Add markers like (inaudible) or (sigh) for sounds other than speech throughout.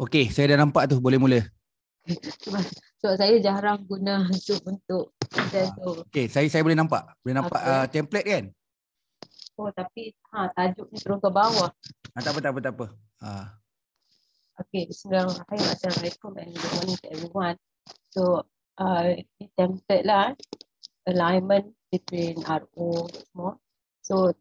Okey, saya dah nampak tu. Boleh mula. So (laughs) saya jarang guna Zoom untuk tu. Ah, okey, saya saya boleh nampak. Boleh nampak okay. uh, ah, template kan? Oh, tapi ha, tajuk ni terus ke bawah. Ha, tak apa, tak apa, tak apa. Uh. Okey, bismillahirrahmanirrahim. Assalamualaikum and good morning to everyone. So, uh, ini template lah. Alignment between RO semua. So,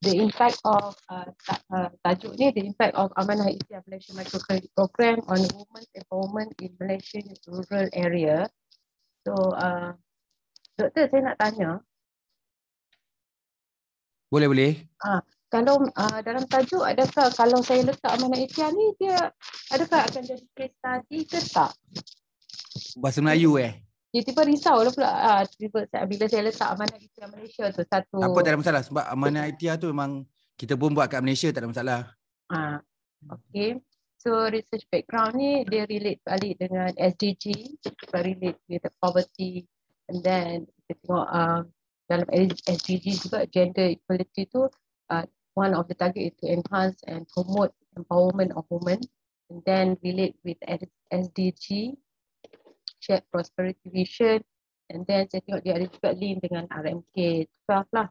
The impact of uh, uh, tajuk ni, the impact of Amanah Isyah Malaysia Microcredit Program on women's empowerment in Malaysian rural area. So, uh, doktor saya nak tanya. Boleh, boleh. Ah, kalau uh, dalam tajuk, adakah kalau saya letak Amanah Isyah ni, dia adakah akan jadi case study ke tak? Bahasa Melayu eh? Dia tiba risau lah pula ha, ah, tiba, bila saya letak amanah ITR Malaysia tu satu. Apa tak ada masalah sebab amanah ITR tu memang kita pun buat kat Malaysia tak ada masalah. Ha, ah, okay. So research background ni dia relate balik dengan SDG, dia relate with the poverty and then kita tengok uh, dalam SDG juga gender equality tu uh, one of the target is to enhance and promote empowerment of women and then relate with SDG check prosperity vision and then saya tengok dia ada juga link dengan RMK 12 lah.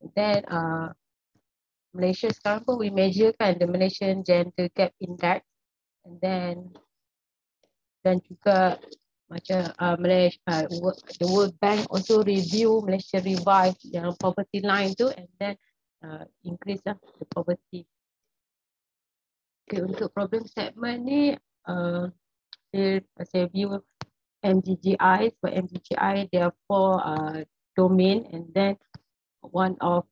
and Then uh, Malaysia sekarang pun we measure kan the Malaysian gender gap index and then dan juga macam uh, Malaysia, uh, the World Bank also review Malaysia revive yang poverty line tu and then uh, increase lah the poverty. Okay, untuk problem statement ni, uh, still pasal view MDGI for MGGI, there are four uh, domain and then one of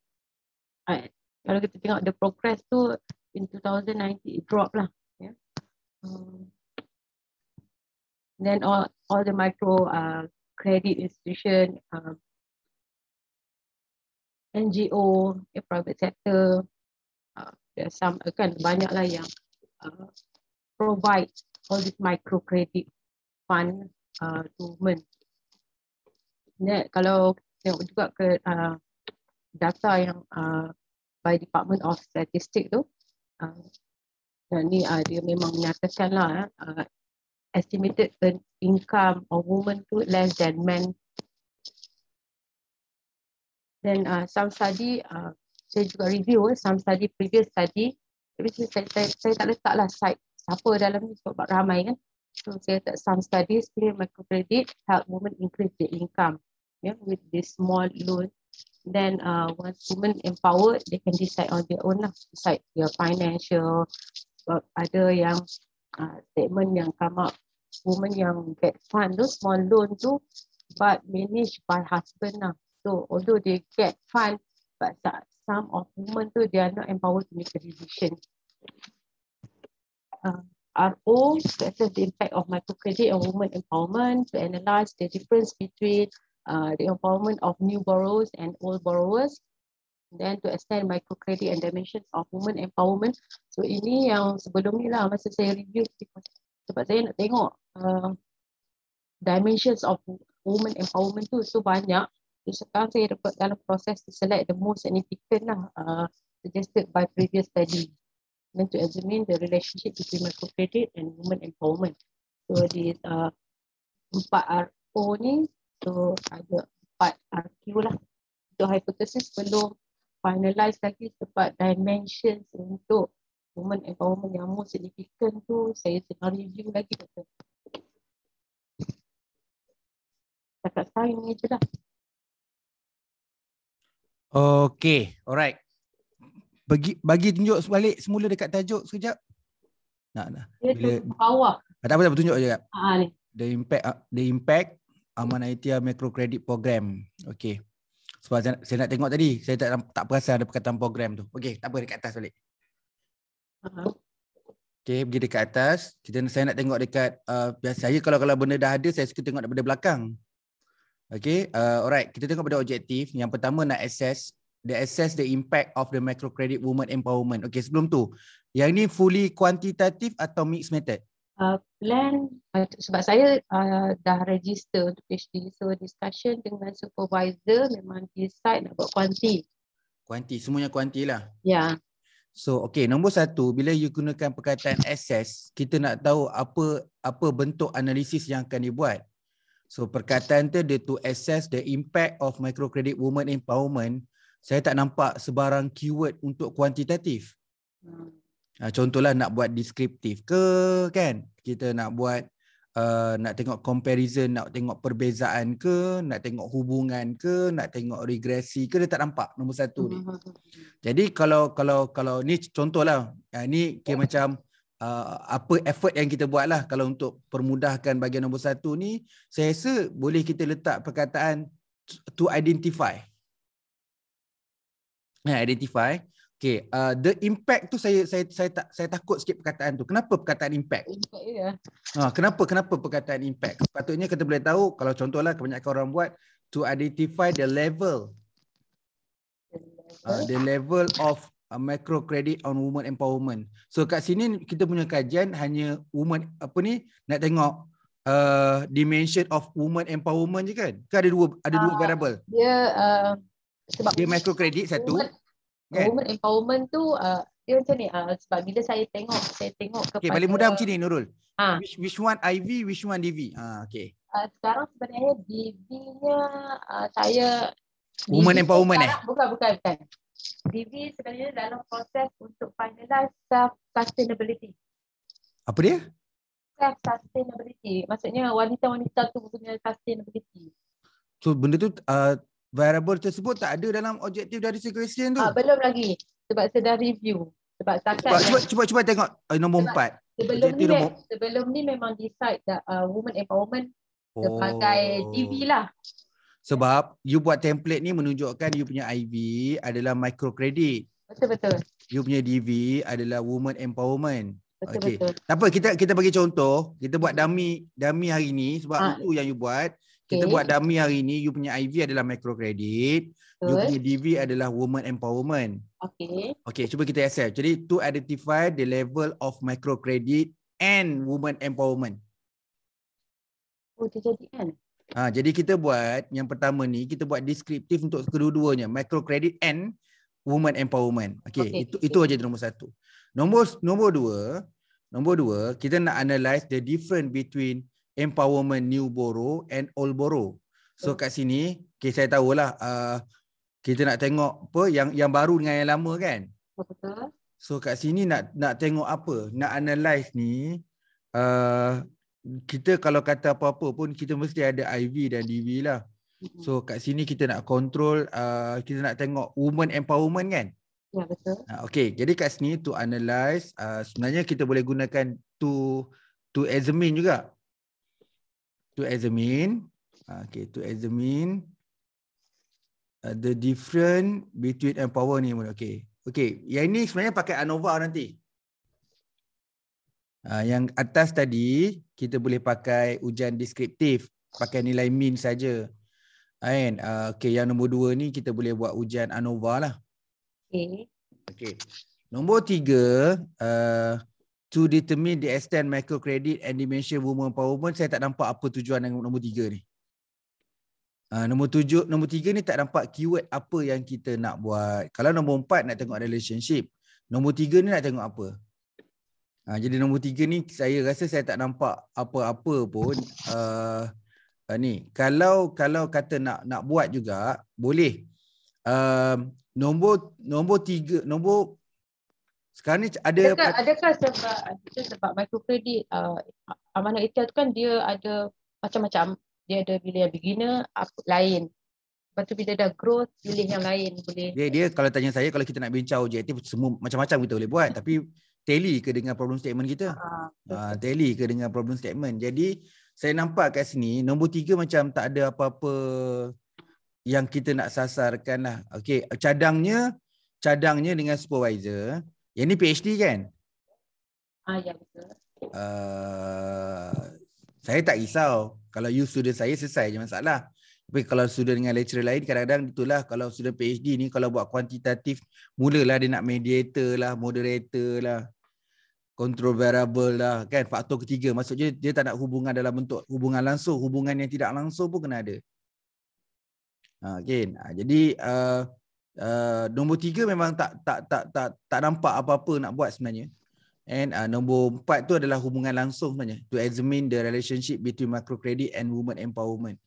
uh, kalau kita tengok the progress tu in 2019 it drop lah yeah um, then all all the micro uh, credit institution um, NGO eh, ya, private sector uh, there some uh, kan banyak lah yang uh, provide all this microcredit fund uh, to men. Net kalau tengok juga ke uh, data yang uh, by Department of Statistics tu, uh, dan ni uh, dia memang menyatakan lah uh, estimated income of women tu less than men. Then uh, some study, uh, saya juga review eh, some study, previous study, tapi saya, saya, saya tak letak lah site siapa dalam ni sebab ramai kan. So saya tak some studies clear microcredit help women increase their income yeah, with this small loan. Then uh, once women empowered, they can decide on their own lah. Decide their financial. Sebab ada yang uh, statement yang come up. Women yang get fund tu, small loan tu but managed by husband lah. So although they get fund but some of women tu they are not empowered to make a decision uh, RO to assess the impact of microcredit on women empowerment to analyse the difference between uh, the empowerment of new borrowers and old borrowers. Then to extend microcredit and dimensions of women empowerment. So ini yang sebelum ni lah masa saya review sebab saya nak tengok uh, dimensions of women empowerment tu so banyak. So sekarang saya dapat dalam proses to select the most significant lah uh, suggested by previous study meant to examine the relationship between microcredit and women empowerment. So di uh, empat uh, RO ni, so ada empat RQ lah. So hypothesis perlu finalize lagi sebab dimensions untuk women empowerment yang more significant tu saya sedang review lagi. betul. Tak Takat sekarang ni je lah. Okay, alright bagi bagi tunjuk balik semula dekat tajuk sekejap. Nak nak. Dia tu bawah. Ah, tak apa apa tunjuk aje. Ha ah, ah, ni. The impact ah, the impact Aman Aitia Macro Credit Program. Okey. Sebab saya, saya nak tengok tadi, saya tak tak perasan ada perkataan program tu. Okey, tak apa dekat atas balik. Uh-huh. Okey, pergi dekat atas. Kita saya nak tengok dekat biasa saya kalau kalau benda dah ada, saya suka tengok daripada belakang. Okey, uh, alright, kita tengok pada objektif. Yang pertama nak assess the assess the impact of the microcredit women empowerment. Okay, sebelum tu, yang ni fully kuantitatif atau mixed method? Uh, plan uh, sebab saya uh, dah register untuk PhD so discussion dengan supervisor memang decide nak buat kuanti. Kuanti, semuanya kuantilah. Ya. Yeah. So okay, nombor satu, bila you gunakan perkataan assess, kita nak tahu apa apa bentuk analisis yang akan dibuat. So perkataan tu, dia to assess the impact of microcredit women empowerment saya tak nampak sebarang keyword untuk kuantitatif. Hmm. Ah, contohlah nak buat deskriptif ke kan? Kita nak buat uh, nak tengok comparison, nak tengok perbezaan ke, nak tengok hubungan ke, nak tengok regresi ke dia tak nampak nombor satu ni. Hmm. Jadi kalau kalau kalau ni contohlah, ah, ni kira hmm. macam Uh, apa effort yang kita buat lah kalau untuk permudahkan bagian nombor satu ni saya rasa boleh kita letak perkataan to identify hmm. Eh, identify okay uh, the impact tu saya saya saya tak saya takut sikit perkataan tu kenapa perkataan impact ya uh, kenapa kenapa perkataan impact sepatutnya kita boleh tahu kalau contohlah kebanyakan orang buat to identify the level uh, the level of a uh, micro credit on women empowerment so kat sini kita punya kajian hanya women apa ni nak tengok uh, dimension of women empowerment je kan ke ada dua ada uh, dua ah, variable dia uh sebab dia micro kredit satu woman, kan? woman empowerment tu uh, dia macam ni uh, sebab bila saya tengok saya tengok kepada okay, paling mudah macam ni Nurul ha. which, which one IV which one DV ha, okay. uh, sekarang sebenarnya DV nya uh, saya woman empowerment sekarang, eh bukan bukan bukan DV sebenarnya dalam proses untuk finalize self sustainability apa dia self sustainability maksudnya wanita-wanita tu punya sustainability So benda tu uh, variable tersebut tak ada dalam objektif dari si question tu. Ah, belum lagi. Sebab saya dah review. Sebab setakat. Cuba, cuba, cuba tengok eh, nombor empat. Sebelum ni, nombor... sebelum ni memang decide that uh, ah, woman empowerment sebagai oh. DV lah. Sebab you buat template ni menunjukkan you punya IV adalah microcredit. Betul-betul. You punya DV adalah woman empowerment. Betul-betul. Okay. Tak apa, kita kita bagi contoh. Kita buat dummy dummy hari ni sebab ha. itu yang you buat. Kita buat dami hari ni you punya IV adalah microcredit, Betul. you punya DV adalah women empowerment. Okey. Okey, cuba kita assess. Jadi to identify the level of microcredit and women empowerment. Oh, dia jadi kan? Ha, jadi kita buat yang pertama ni kita buat deskriptif untuk kedua-duanya, microcredit and women empowerment. Okey, okay. itu okay. itu aja nombor satu. Nombor nombor dua, nombor dua kita nak analyse the difference between empowerment new borough and old borough. So kat sini, okay, saya lah uh, kita nak tengok apa yang yang baru dengan yang lama kan? So kat sini nak nak tengok apa? Nak analyze ni uh, kita kalau kata apa-apa pun kita mesti ada IV dan DV lah. Mm-hmm. So kat sini kita nak control uh, kita nak tengok woman empowerment kan? Ya betul. okay, jadi kat sini to analyze uh, sebenarnya kita boleh gunakan to to examine juga to examine ah, okay to examine uh, the different between and power ni pun okay okay yang ni sebenarnya pakai anova nanti uh, yang atas tadi kita boleh pakai ujian deskriptif pakai nilai min saja kan uh, okay yang nombor dua ni kita boleh buat ujian anova lah okay okay nombor tiga uh, to determine the extent microcredit and dimension women empowerment, saya tak nampak apa tujuan yang nombor tiga ni. Uh, nombor tujuh, nombor tiga ni tak nampak keyword apa yang kita nak buat. Kalau nombor empat nak tengok relationship, nombor tiga ni nak tengok apa. Uh, jadi nombor tiga ni saya rasa saya tak nampak apa-apa pun. Uh, uh, ni kalau kalau kata nak nak buat juga boleh. Uh, nombor nombor tiga nombor sekarang ni ada adakah, adakah sebab adakah sebab microcredit uh, amanah itu tu kan dia ada macam-macam dia ada bila yang beginner apa lain. Lepas tu bila dah growth pilih yang lain boleh. Dia dia kalau tanya saya kalau kita nak bincang objektif semua macam-macam kita boleh buat tapi tally ke dengan problem statement kita? Uh, uh, tally ke dengan problem statement. Jadi saya nampak kat sini nombor tiga macam tak ada apa-apa yang kita nak sasarkan lah. Okay, cadangnya cadangnya dengan supervisor. Yang ni PhD kan? Ah, ya betul. Uh, saya tak risau. Kalau you student saya, selesai je masalah. Tapi kalau student dengan lecturer lain, kadang-kadang itulah kalau student PhD ni, kalau buat kuantitatif, mulalah dia nak mediator lah, moderator lah, control variable lah, kan? Faktor ketiga. Maksudnya dia tak nak hubungan dalam bentuk hubungan langsung. Hubungan yang tidak langsung pun kena ada. okay. Ah, ah, jadi, uh, uh, nombor tiga memang tak tak tak tak tak nampak apa-apa nak buat sebenarnya and uh, nombor empat tu adalah hubungan langsung sebenarnya to examine the relationship between macro credit and women empowerment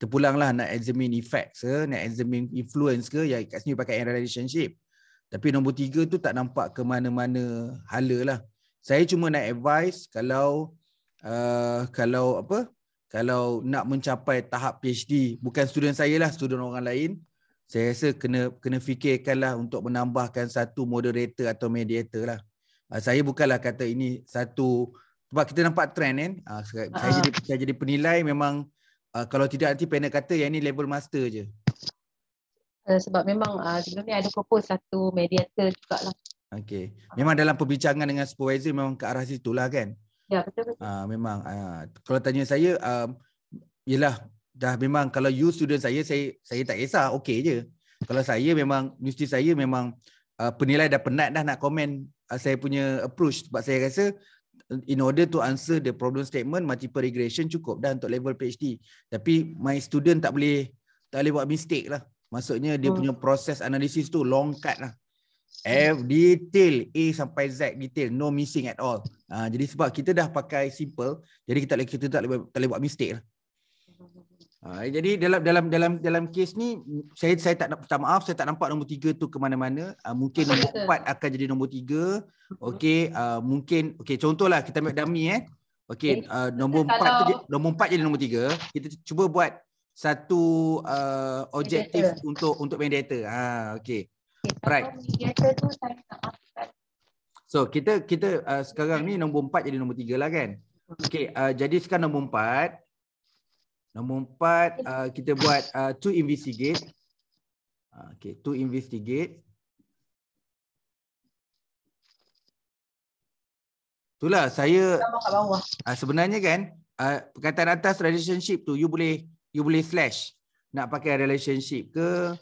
terpulanglah nak examine effects ke nak examine influence ke yang kat sini pakai relationship tapi nombor tiga tu tak nampak ke mana-mana hala lah saya cuma nak advice kalau uh, kalau apa kalau nak mencapai tahap PhD bukan student saya lah student orang lain saya rasa kena kena fikirkanlah untuk menambahkan satu moderator atau mediator lah. Ah, saya bukanlah kata ini satu sebab kita nampak trend kan. Ah, ah. saya, uh-huh. jadi saya jadi penilai memang kalau tidak nanti panel kata yang ini level master je. Uh, sebab memang uh, sebelum ni ada propose satu mediator juga lah. Okey. Memang dalam perbincangan dengan supervisor memang ke arah situ lah kan? Ya, betul betul. Uh, memang uh, kalau tanya saya um, yalah dah memang kalau you student saya saya saya tak kisah okey je kalau saya memang mesti saya memang uh, penilai dah penat dah nak komen uh, saya punya approach sebab saya rasa in order to answer the problem statement multiple regression cukup dah untuk level PhD tapi my student tak boleh tak boleh buat mistake lah maksudnya dia hmm. punya proses analisis tu long cut lah F detail A sampai Z detail no missing at all uh, jadi sebab kita dah pakai simple jadi kita kita tak boleh tak boleh buat mistake lah Ha, jadi dalam dalam dalam dalam kes ni saya saya tak nak minta maaf saya tak nampak nombor tiga tu ke mana-mana uh, mungkin nombor empat akan jadi nombor tiga okey uh, mungkin okey contohlah kita ambil dummy eh okey uh, nombor empat tu nombor empat jadi nombor tiga kita cuba buat satu uh, objektif mediator. untuk untuk main data ha okey right so kita kita uh, sekarang ni nombor empat jadi nombor tiga lah kan hmm. okey uh, jadi sekarang nombor empat Nombor empat, uh, kita buat uh, to investigate. Uh, okay, to investigate. Itulah saya uh, sebenarnya kan uh, perkataan atas relationship tu you boleh you boleh slash nak pakai relationship ke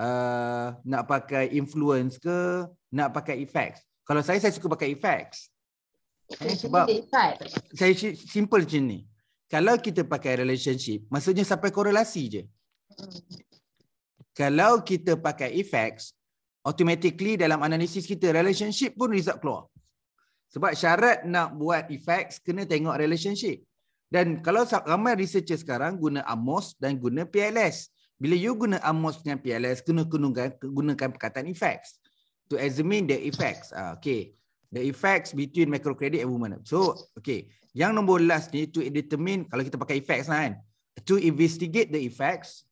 uh, nak pakai influence ke nak pakai effects. Kalau saya saya suka pakai effects. Eh, sebab saya simple je ni kalau kita pakai relationship, maksudnya sampai korelasi je. Kalau kita pakai effects, automatically dalam analisis kita, relationship pun result keluar. Sebab syarat nak buat effects, kena tengok relationship. Dan kalau ramai researcher sekarang guna AMOS dan guna PLS. Bila you guna AMOS dengan PLS, kena gunakan, gunakan perkataan effects. To examine the effects. Ah, okay the effects between microcredit and women. So, okay. Yang nombor last ni to determine kalau kita pakai effects lah kan. To investigate the effects.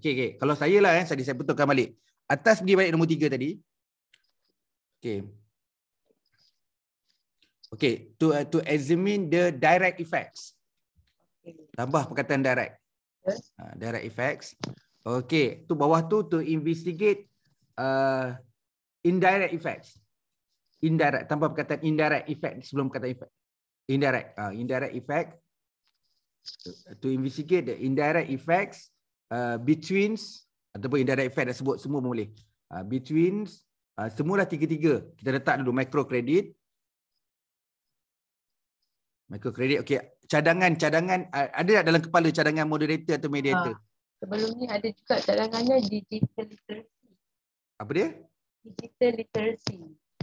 Okay, okay. Kalau saya lah kan, saya betulkan balik. Atas pergi balik nombor tiga tadi. Okay. Okay, to uh, to examine the direct effects. Tambah perkataan direct. Uh, direct effects. Okay, tu bawah tu to investigate uh, indirect effects. Indirect tanpa perkataan indirect effect sebelum kata effect. Indirect uh, indirect effect uh, to investigate the indirect effects uh, between ataupun indirect effect dah sebut semua boleh. Uh, between uh, semulalah tiga-tiga kita letak dulu micro credit micro credit okey cadangan cadangan uh, ada tak dalam kepala cadangan moderator atau mediator? Ha. Sebelum ni ada juga cadangannya digital literacy. Apa dia? digital literacy.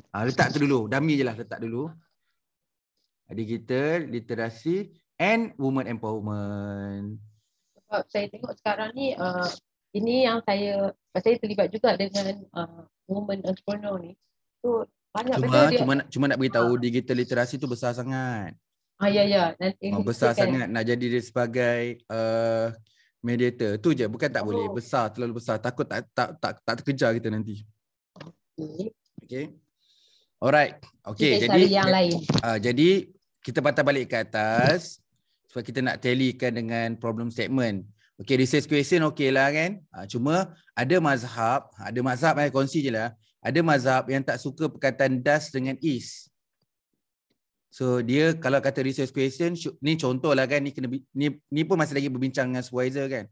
Ah, letak tu dulu. Dami je lah letak dulu. Digital literacy and woman empowerment. Sebab saya tengok sekarang ni, uh, ini yang saya, saya terlibat juga dengan uh, woman entrepreneur ni. So, banyak cuma, benda cuma, dia, cuma nak beritahu, uh, digital literacy tu besar sangat. Ah, ya, ya. Nanti oh, besar sangat kan. nak jadi dia sebagai uh, mediator. Tu je, bukan tak oh. boleh. Besar, terlalu besar. Takut tak tak tak, tak terkejar kita nanti. Okay. Alright. Okay. Kita jadi yang lain. Uh, jadi kita patah balik ke atas sebab kita nak tallykan dengan problem statement. Okay, research question okay lah kan. Uh, cuma ada mazhab, ada mazhab eh, kongsi je lah. Ada mazhab yang tak suka perkataan does dengan is. So dia kalau kata research question, ni contoh lah kan, ni, kena, ni, ni pun masih lagi berbincang dengan supervisor kan.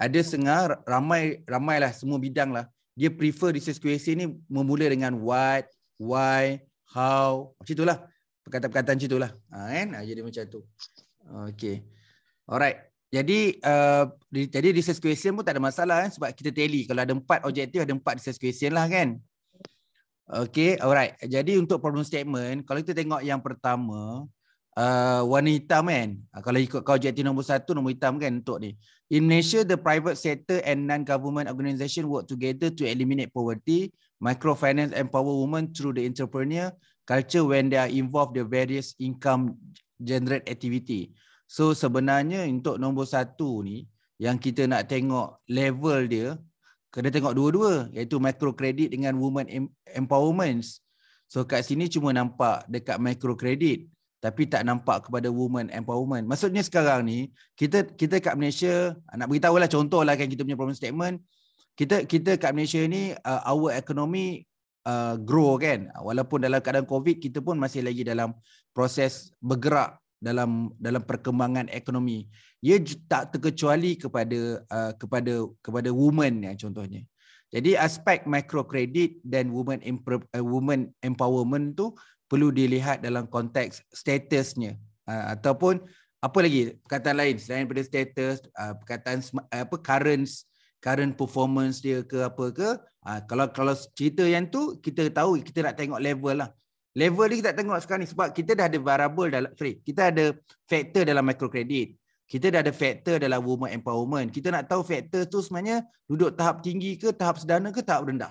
Ada sengah, ramai, ramailah semua bidang lah dia prefer research QAC ni memula dengan what, why, how, macam itulah. Perkataan-perkataan macam itulah. Ha, kan? Ha, jadi macam tu. Okay. Alright. Jadi uh, jadi research question pun tak ada masalah kan? sebab kita tally. Kalau ada empat objektif, ada empat research question lah kan? Okay, alright. Jadi untuk problem statement, kalau kita tengok yang pertama, uh, warna hitam kan uh, kalau ikut kau JT nombor satu nombor hitam kan untuk ni in Malaysia the private sector and non-government organisation work together to eliminate poverty microfinance empower women through the entrepreneur culture when they are involved the various income generate activity so sebenarnya untuk nombor satu ni yang kita nak tengok level dia kena tengok dua-dua iaitu micro credit dengan women empowerment so kat sini cuma nampak dekat micro credit tapi tak nampak kepada woman empowerment. Maksudnya sekarang ni kita kita kat Malaysia ah, nak beritahu lah contoh lah kan kita punya problem statement. Kita kita kat Malaysia ni uh, our economy uh, grow kan. Walaupun dalam keadaan COVID kita pun masih lagi dalam proses bergerak dalam dalam perkembangan ekonomi. Ia tak terkecuali kepada uh, kepada kepada woman ya contohnya. Jadi aspek microcredit dan women eh, empowerment tu perlu dilihat dalam konteks statusnya uh, ataupun apa lagi perkataan lain selain daripada status uh, perkataan uh, apa current current performance dia ke apa ke uh, kalau kalau cerita yang tu kita tahu kita nak tengok level lah level ni kita tengok sekarang ni sebab kita dah ada variable dalam sorry, kita ada factor dalam microcredit kita dah ada factor dalam woman empowerment kita nak tahu factor tu sebenarnya duduk tahap tinggi ke tahap sederhana ke tahap rendah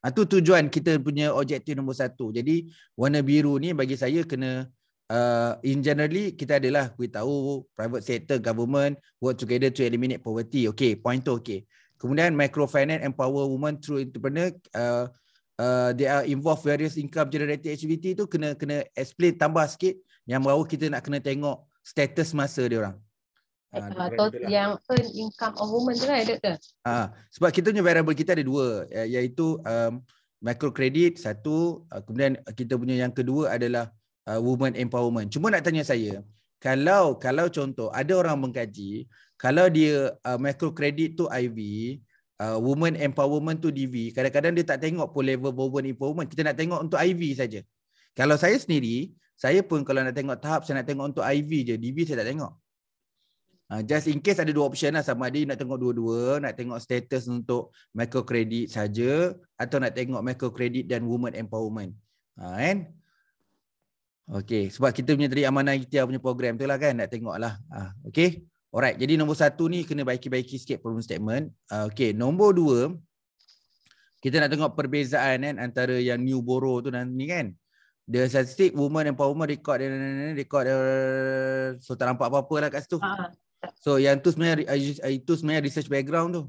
itu ha, tujuan kita punya objektif nombor satu. Jadi warna biru ni bagi saya kena uh, in generally kita adalah we tahu private sector, government work together to eliminate poverty. Okay, point tu okay. Kemudian microfinance empower women through entrepreneur uh, uh, they are involved various income generating activity tu kena kena explain tambah sikit yang baru kita nak kena tengok status masa dia orang. Uh, yang earn income of woman tu kan ada ke? Ha, sebab kita punya variable kita ada dua ya, iaitu um, micro credit satu kemudian kita punya yang kedua adalah uh, woman empowerment. Cuma nak tanya saya kalau kalau contoh ada orang mengkaji kalau dia uh, micro credit tu IV uh, woman empowerment tu DV kadang-kadang dia tak tengok pun level woman empowerment kita nak tengok untuk IV saja. Kalau saya sendiri saya pun kalau nak tengok tahap saya nak tengok untuk IV je DV saya tak tengok. Ah, just in case ada dua option lah sama ada nak tengok dua-dua nak tengok status untuk microcredit saja atau nak tengok microcredit dan women empowerment ha, kan Okey, sebab kita punya tadi amanah kita punya program tu lah kan nak tengok lah ha, Okey, alright jadi nombor satu ni kena baiki-baiki sikit problem statement ha, Okey, nombor dua kita nak tengok perbezaan kan antara yang new borrow tu dan ni kan The statistic, women empowerment record, record, uh, so tak nampak apa-apa lah kat situ. Uh, So yang tu sebenarnya itu sebenarnya research background tu.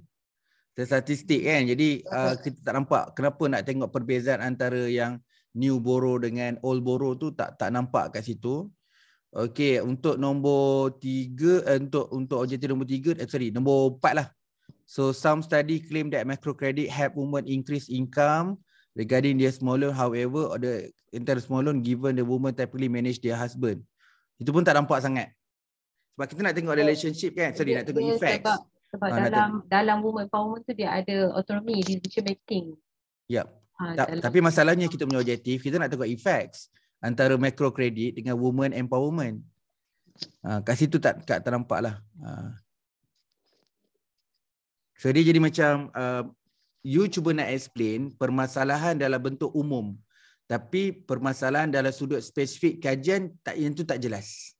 The statistik kan. Jadi uh, kita tak nampak kenapa nak tengok perbezaan antara yang new borrow dengan old borrow tu tak tak nampak kat situ. Okey, untuk nombor tiga, uh, untuk untuk objektif nombor tiga, eh, sorry, nombor empat lah. So some study claim that microcredit help women increase income regarding their small loan. However, the interest small loan given the woman typically manage their husband. Itu pun tak nampak sangat sebab kita nak tengok relationship kan sorry dia, nak tengok effects. sebab, sebab ha, dalam tengok. dalam women empowerment tu dia ada autonomy decision making yep ha, ah, Ta- tapi masalahnya kita punya objektif kita nak tengok effects antara macro credit dengan women empowerment ha, kat situ tak kat terlampak lah ha. so dia jadi macam uh, you cuba nak explain permasalahan dalam bentuk umum tapi permasalahan dalam sudut spesifik kajian tak yang tu tak jelas.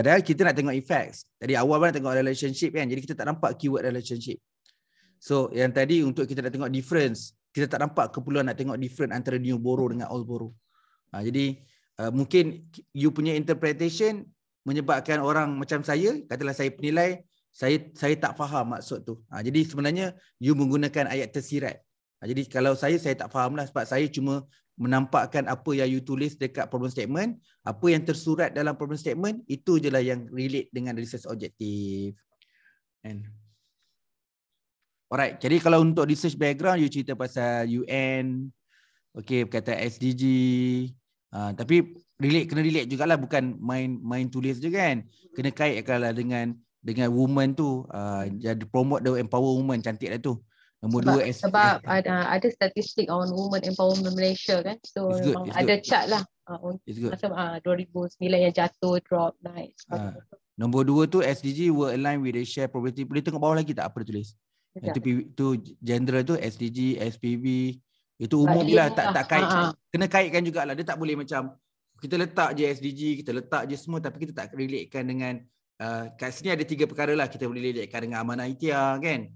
Padahal kita nak tengok effects. Tadi awal pun nak tengok relationship kan. Jadi kita tak nampak keyword relationship. So yang tadi untuk kita nak tengok difference. Kita tak nampak keperluan nak tengok difference antara new borrow dengan old borrow. Ha, jadi uh, mungkin you punya interpretation menyebabkan orang macam saya. Katalah saya penilai. Saya saya tak faham maksud tu. Ha, jadi sebenarnya you menggunakan ayat tersirat. Ha, jadi kalau saya, saya tak faham lah. Sebab saya cuma menampakkan apa yang you tulis dekat problem statement, apa yang tersurat dalam problem statement, itu je lah yang relate dengan research objective. And Alright, jadi kalau untuk research background, you cerita pasal UN, okay, berkata SDG, uh, tapi relate, kena relate jugalah, bukan main main tulis je kan. Kena kaitkanlah dengan dengan woman tu, uh, jadi promote the empower woman, cantik lah tu. Nombor sebab, dua Sebab ada, ada statistik on women empowerment Malaysia kan. So good, ada good. chart lah. Uh, masa uh, 2009 yang jatuh, drop, naik. Uh, nombor dua tu SDG were aligned with the share property. Boleh tengok bawah lagi tak apa dia tulis? Itu, itu gender tu SDG, SPV. Itu umum lah. Tak, tak kait. Uh-huh. Kena kaitkan jugalah. Dia tak boleh macam kita letak je SDG, kita letak je semua tapi kita tak relatekan dengan uh, kat sini ada tiga perkara lah. Kita boleh relatekan dengan amanah ITIA kan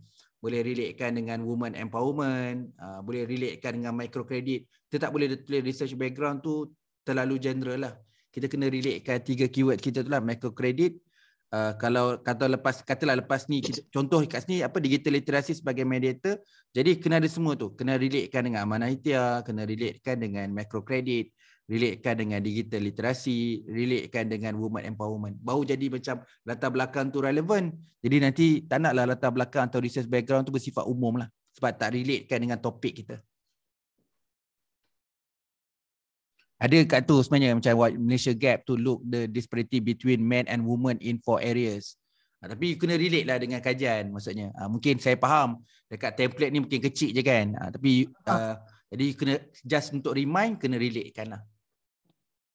boleh relatekan dengan woman empowerment, uh, boleh relatekan dengan microcredit. Kita tak boleh tulis research background tu terlalu general lah. Kita kena relatekan tiga keyword kita tu lah, microcredit. Uh, kalau kata lepas katalah lepas ni kita, contoh kat sini apa digital literasi sebagai mediator jadi kena ada semua tu kena relatekan dengan amanah itia kena relatekan dengan microcredit relatekan dengan digital literasi, relatekan dengan woman empowerment. Baru jadi macam latar belakang tu relevan. Jadi nanti tak naklah latar belakang atau research background tu bersifat umum lah. Sebab tak relatekan dengan topik kita. Ada kat tu sebenarnya macam what Malaysia gap to look the disparity between men and women in four areas. Ha, tapi kena relate lah dengan kajian maksudnya. Ha, mungkin saya faham dekat template ni mungkin kecil je kan. Ha, tapi uh, jadi kena just untuk remind kena relatekan lah.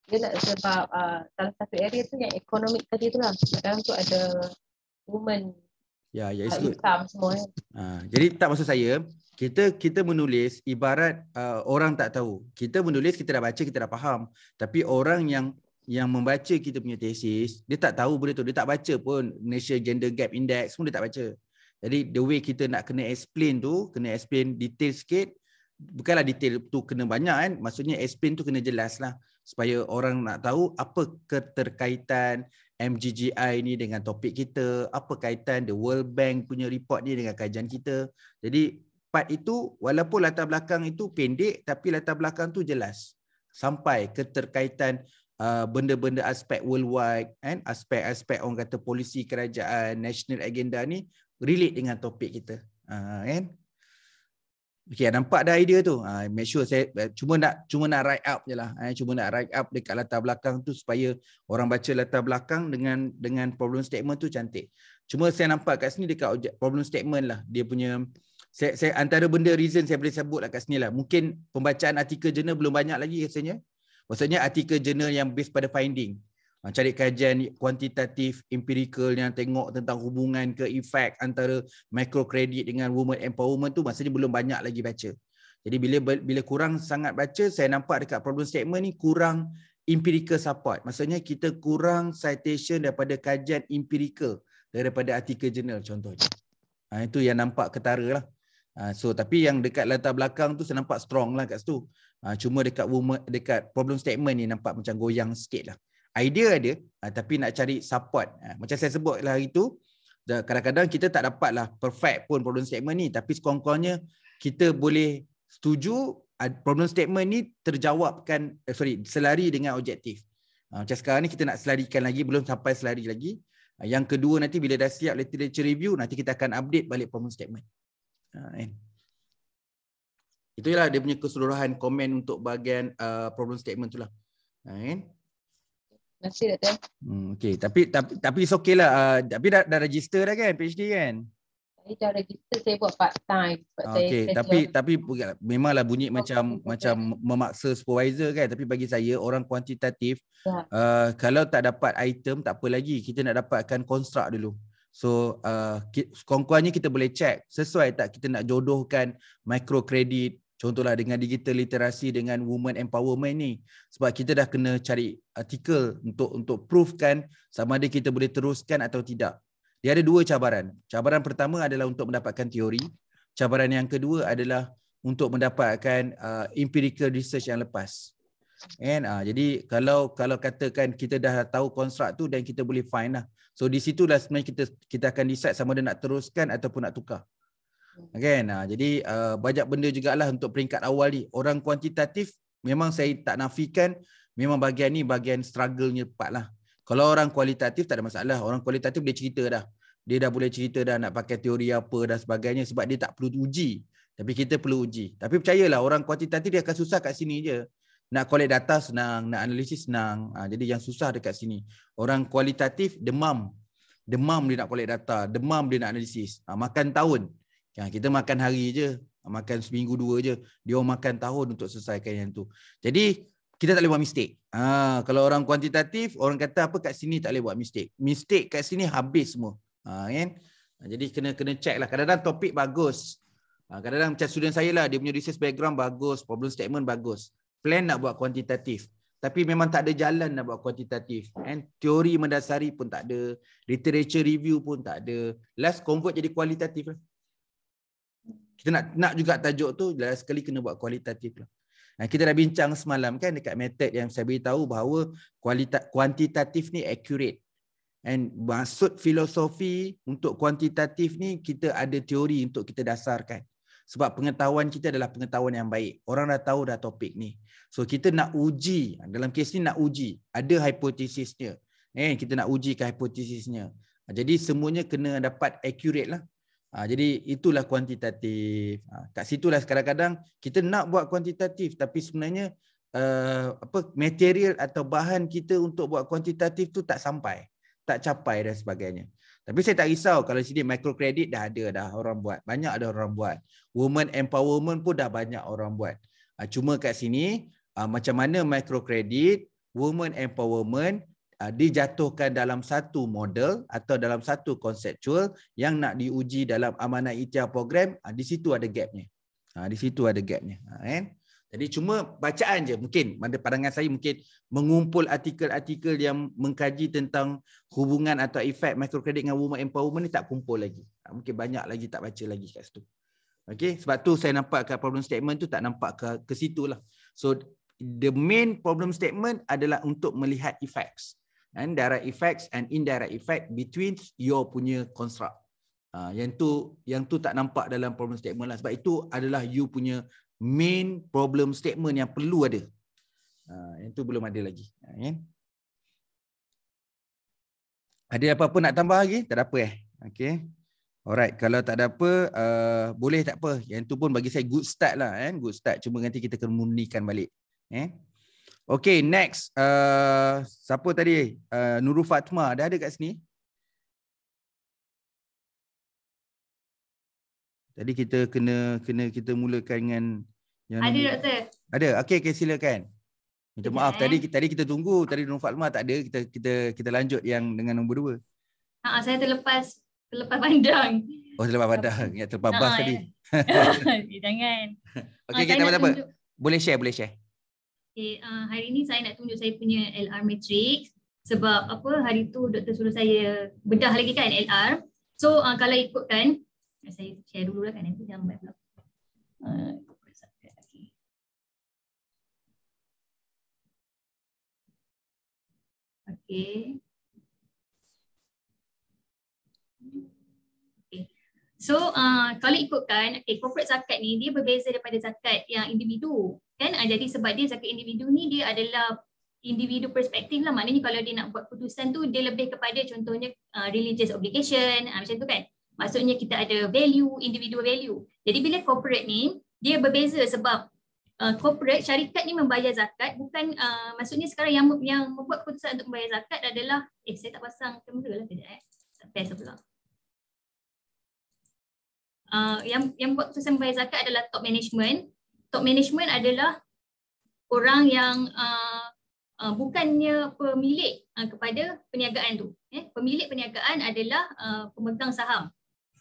Yelah sebab uh, salah satu area tu yang ekonomik tadi tu lah. Dalam tu ada women, Ya, ya, itu. Uh, kan. ah, jadi tak maksud saya kita kita menulis ibarat uh, orang tak tahu. Kita menulis kita dah baca kita dah faham. Tapi orang yang yang membaca kita punya tesis dia tak tahu benda tu. Dia tak baca pun Malaysia Gender Gap Index pun dia tak baca. Jadi the way kita nak kena explain tu kena explain detail sikit. Bukanlah detail tu kena banyak kan. Maksudnya explain tu kena jelas lah supaya orang nak tahu apa keterkaitan MGGI ni dengan topik kita, apa kaitan The World Bank punya report ni dengan kajian kita. Jadi part itu walaupun latar belakang itu pendek tapi latar belakang tu jelas sampai keterkaitan uh, benda-benda aspek worldwide kan aspek-aspek orang kata polisi kerajaan national agenda ni relate dengan topik kita uh, kan Okay, nampak dah idea tu. Ha, make sure saya eh, cuma nak cuma nak write up je lah. Ha, cuma nak write up dekat latar belakang tu supaya orang baca latar belakang dengan dengan problem statement tu cantik. Cuma saya nampak kat sini dekat objek, problem statement lah. Dia punya saya, saya, antara benda reason saya boleh sebut lah kat sini lah. Mungkin pembacaan artikel jurnal belum banyak lagi rasanya. Maksudnya artikel jurnal yang based pada finding. Ah, cari kajian kuantitatif empirical yang tengok tentang hubungan ke efek antara microcredit dengan women empowerment tu maksudnya belum banyak lagi baca. Jadi bila bila kurang sangat baca saya nampak dekat problem statement ni kurang empirical support. Maksudnya kita kurang citation daripada kajian empirical daripada artikel jurnal contohnya. Ha, itu yang nampak ketara lah. Ha, so tapi yang dekat latar belakang tu saya nampak strong lah kat situ. Ha, cuma dekat woman, dekat problem statement ni nampak macam goyang sikit lah idea ada ah, tapi nak cari support ah, macam saya sebut lah hari tu kadang-kadang kita tak dapatlah perfect pun problem statement ni tapi sekurang-kurangnya kita boleh setuju ah, problem statement ni terjawabkan eh, sorry selari dengan objektif macam sekarang ni kita nak selarikan lagi belum sampai selari lagi yang kedua nanti bila dah siap literature review nanti kita akan update balik problem statement kan? itu ialah dia punya keseluruhan komen untuk bahagian problem statement tu lah Okay. Masih tak tahu. Hmm, okay. Tapi, tapi, tapi it's okay lah. Uh, tapi dah, dah register dah kan PhD kan? Saya dah register saya buat part time. Okay, ah, saya tapi tapi memanglah bunyi oh, macam okay. macam memaksa supervisor kan. Tapi bagi saya orang kuantitatif yeah. Ya. uh, kalau tak dapat item tak apa lagi. Kita nak dapatkan kontrak dulu. So uh, ah, sekurang-kurangnya kita boleh check sesuai tak kita nak jodohkan mikrokredit Contohlah dengan digital literasi dengan women empowerment ni sebab kita dah kena cari artikel untuk untuk proofkan sama ada kita boleh teruskan atau tidak. Dia ada dua cabaran. Cabaran pertama adalah untuk mendapatkan teori. Cabaran yang kedua adalah untuk mendapatkan uh, empirical research yang lepas. And uh, jadi kalau kalau katakan kita dah tahu konstrukt tu dan kita boleh find lah. So di situlah sebenarnya kita kita akan decide sama ada nak teruskan ataupun nak tukar. Okay, nah ha, jadi uh, banyak benda juga lah untuk peringkat awal ni. Orang kuantitatif memang saya tak nafikan memang bahagian ni bahagian struggle-nya part lah. Kalau orang kualitatif tak ada masalah. Orang kualitatif boleh cerita dah. Dia dah boleh cerita dah nak pakai teori apa dan sebagainya sebab dia tak perlu uji. Tapi kita perlu uji. Tapi percayalah orang kuantitatif dia akan susah kat sini je. Nak collect data senang, nak analisis senang. Ha, jadi yang susah dekat sini. Orang kualitatif demam. Demam dia nak collect data. Demam dia nak analisis. Ha, makan tahun. Ya, kita makan hari je, makan seminggu dua je, dia makan tahun untuk selesaikan yang tu. Jadi kita tak boleh buat mistake. Ha, kalau orang kuantitatif, orang kata apa kat sini tak boleh buat mistake. Mistake kat sini habis semua. Ha, kan? Ha, jadi kena kena check lah. Kadang-kadang topik bagus. Ha, kadang-kadang macam student saya lah, dia punya research background bagus, problem statement bagus. Plan nak buat kuantitatif. Tapi memang tak ada jalan nak buat kuantitatif. And teori mendasari pun tak ada. Literature review pun tak ada. Last convert jadi kualitatif lah kita nak nak juga tajuk tu last sekali kena buat kualitatif lah. Nah kita dah bincang semalam kan dekat method yang saya beritahu bahawa kualita kuantitatif ni accurate. And maksud filosofi untuk kuantitatif ni kita ada teori untuk kita dasarkan. Sebab pengetahuan kita adalah pengetahuan yang baik. Orang dah tahu dah topik ni. So kita nak uji, dalam kes ni nak uji. Ada hipotesisnya. Eh, kita nak uji ke hipotesisnya. Jadi semuanya kena dapat accurate lah. Ha, jadi itulah kuantitatif. Ha, kat situlah kadang-kadang kita nak buat kuantitatif tapi sebenarnya uh, apa material atau bahan kita untuk buat kuantitatif tu tak sampai, tak capai dan sebagainya. Tapi saya tak risau kalau sini kredit dah ada dah orang buat. Banyak ada orang buat. Women empowerment pun dah banyak orang buat. Ha, cuma kat sini uh, macam mana kredit, women empowerment Ah, dijatuhkan dalam satu model atau dalam satu konseptual yang nak diuji dalam amanah ITIA program, ah, di situ ada gapnya. Ah, di situ ada gapnya. Kan? Jadi cuma bacaan je mungkin, pada pandangan saya mungkin mengumpul artikel-artikel yang mengkaji tentang hubungan atau efek microcredit dengan women empowerment ni tak kumpul lagi. Mungkin banyak lagi tak baca lagi kat situ. Okay? Sebab tu saya nampak kat problem statement tu tak nampak ke, ke situ lah. So the main problem statement adalah untuk melihat effects and direct effects and indirect effect between your punya construct. Uh, yang tu yang tu tak nampak dalam problem statement lah sebab itu adalah you punya main problem statement yang perlu ada. Uh, yang tu belum ada lagi. Okay. Ah, ya. Ada apa-apa nak tambah lagi? Tak ada apa eh. Okay. Alright, kalau tak ada apa, uh, boleh tak apa. Yang tu pun bagi saya good start lah. Eh? Good start. Cuma nanti kita kena murnikan balik. Eh? Okay, next. Uh, siapa tadi? Uh, Nurul Fatma. Dah ada kat sini? Tadi kita kena kena kita mulakan dengan yang Ada doktor. Ada. Okey, okay, silakan. Minta maaf eh. tadi tadi kita tunggu tadi Nur Fatma tak ada kita kita kita lanjut yang dengan nombor dua. Ha, saya terlepas terlepas pandang. Oh terlepas pandang. Ya terlepas ha, ya. tadi. (laughs) (laughs) Jangan. Okey ha, kita apa apa? Boleh share boleh share. Okay, uh, hari ini saya nak tunjuk saya punya LR matrix sebab apa hari tu doktor suruh saya bedah lagi kan LR. So uh, kalau ikutkan, saya share dulu lah kan nanti jangan lambat pula. Uh, okay. okay. So uh, kalau ikutkan, okay, corporate zakat ni dia berbeza daripada zakat yang individu kan uh, jadi sebab dia sebagai individu ni dia adalah individu perspektif lah maknanya kalau dia nak buat keputusan tu dia lebih kepada contohnya uh, religious obligation uh, macam tu kan maksudnya kita ada value individual value jadi bila corporate ni dia berbeza sebab uh, corporate syarikat ni membayar zakat bukan uh, maksudnya sekarang yang yang membuat keputusan untuk membayar zakat adalah eh saya tak pasang kamera lah tadi eh tak best pula uh, yang yang buat keputusan membayar zakat adalah top management top management adalah orang yang uh, uh, bukannya pemilik uh, kepada perniagaan tu. Eh, pemilik perniagaan adalah uh, pemegang saham.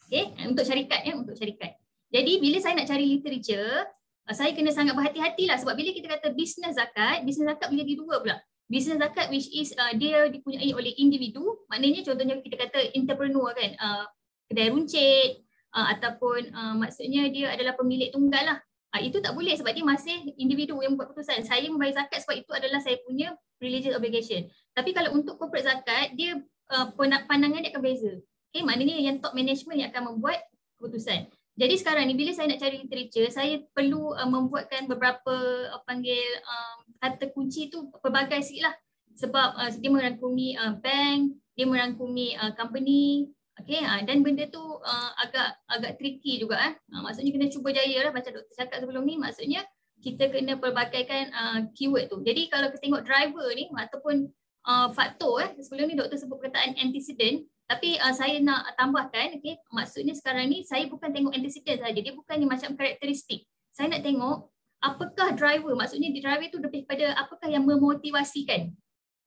Okay, eh, untuk syarikat eh, untuk syarikat. Jadi bila saya nak cari literature, uh, saya kena sangat berhati-hatilah sebab bila kita kata bisnes zakat, bisnes zakat menjadi dua pula. Bisnes zakat which is uh, dia dipunyai oleh individu, maknanya contohnya kita kata entrepreneur kan, uh, kedai runcit, Uh, ataupun uh, maksudnya dia adalah pemilik tunggal lah Ha, itu tak boleh sebab dia masih individu yang buat keputusan. Saya membayar zakat sebab itu adalah saya punya religious obligation. Tapi kalau untuk corporate zakat, dia uh, pandangan dia akan beza. Okay, maknanya yang top management yang akan membuat keputusan. Jadi sekarang ni bila saya nak cari literature, saya perlu uh, membuatkan beberapa uh, panggil uh, kata kunci tu pelbagai sikit lah. Sebab uh, dia merangkumi uh, bank, dia merangkumi uh, company, Okay, ha, ah, dan benda tu uh, agak agak tricky juga. Eh. Ha, maksudnya kena cuba jaya lah macam doktor cakap sebelum ni. Maksudnya kita kena pelbagaikan uh, keyword tu. Jadi kalau kita tengok driver ni ataupun uh, faktor. Eh, sebelum ni doktor sebut perkataan antecedent. Tapi uh, saya nak tambahkan, okay, maksudnya sekarang ni saya bukan tengok antecedent saja. Dia bukan ni macam karakteristik. Saya nak tengok apakah driver, maksudnya di driver tu lebih pada apakah yang memotivasikan.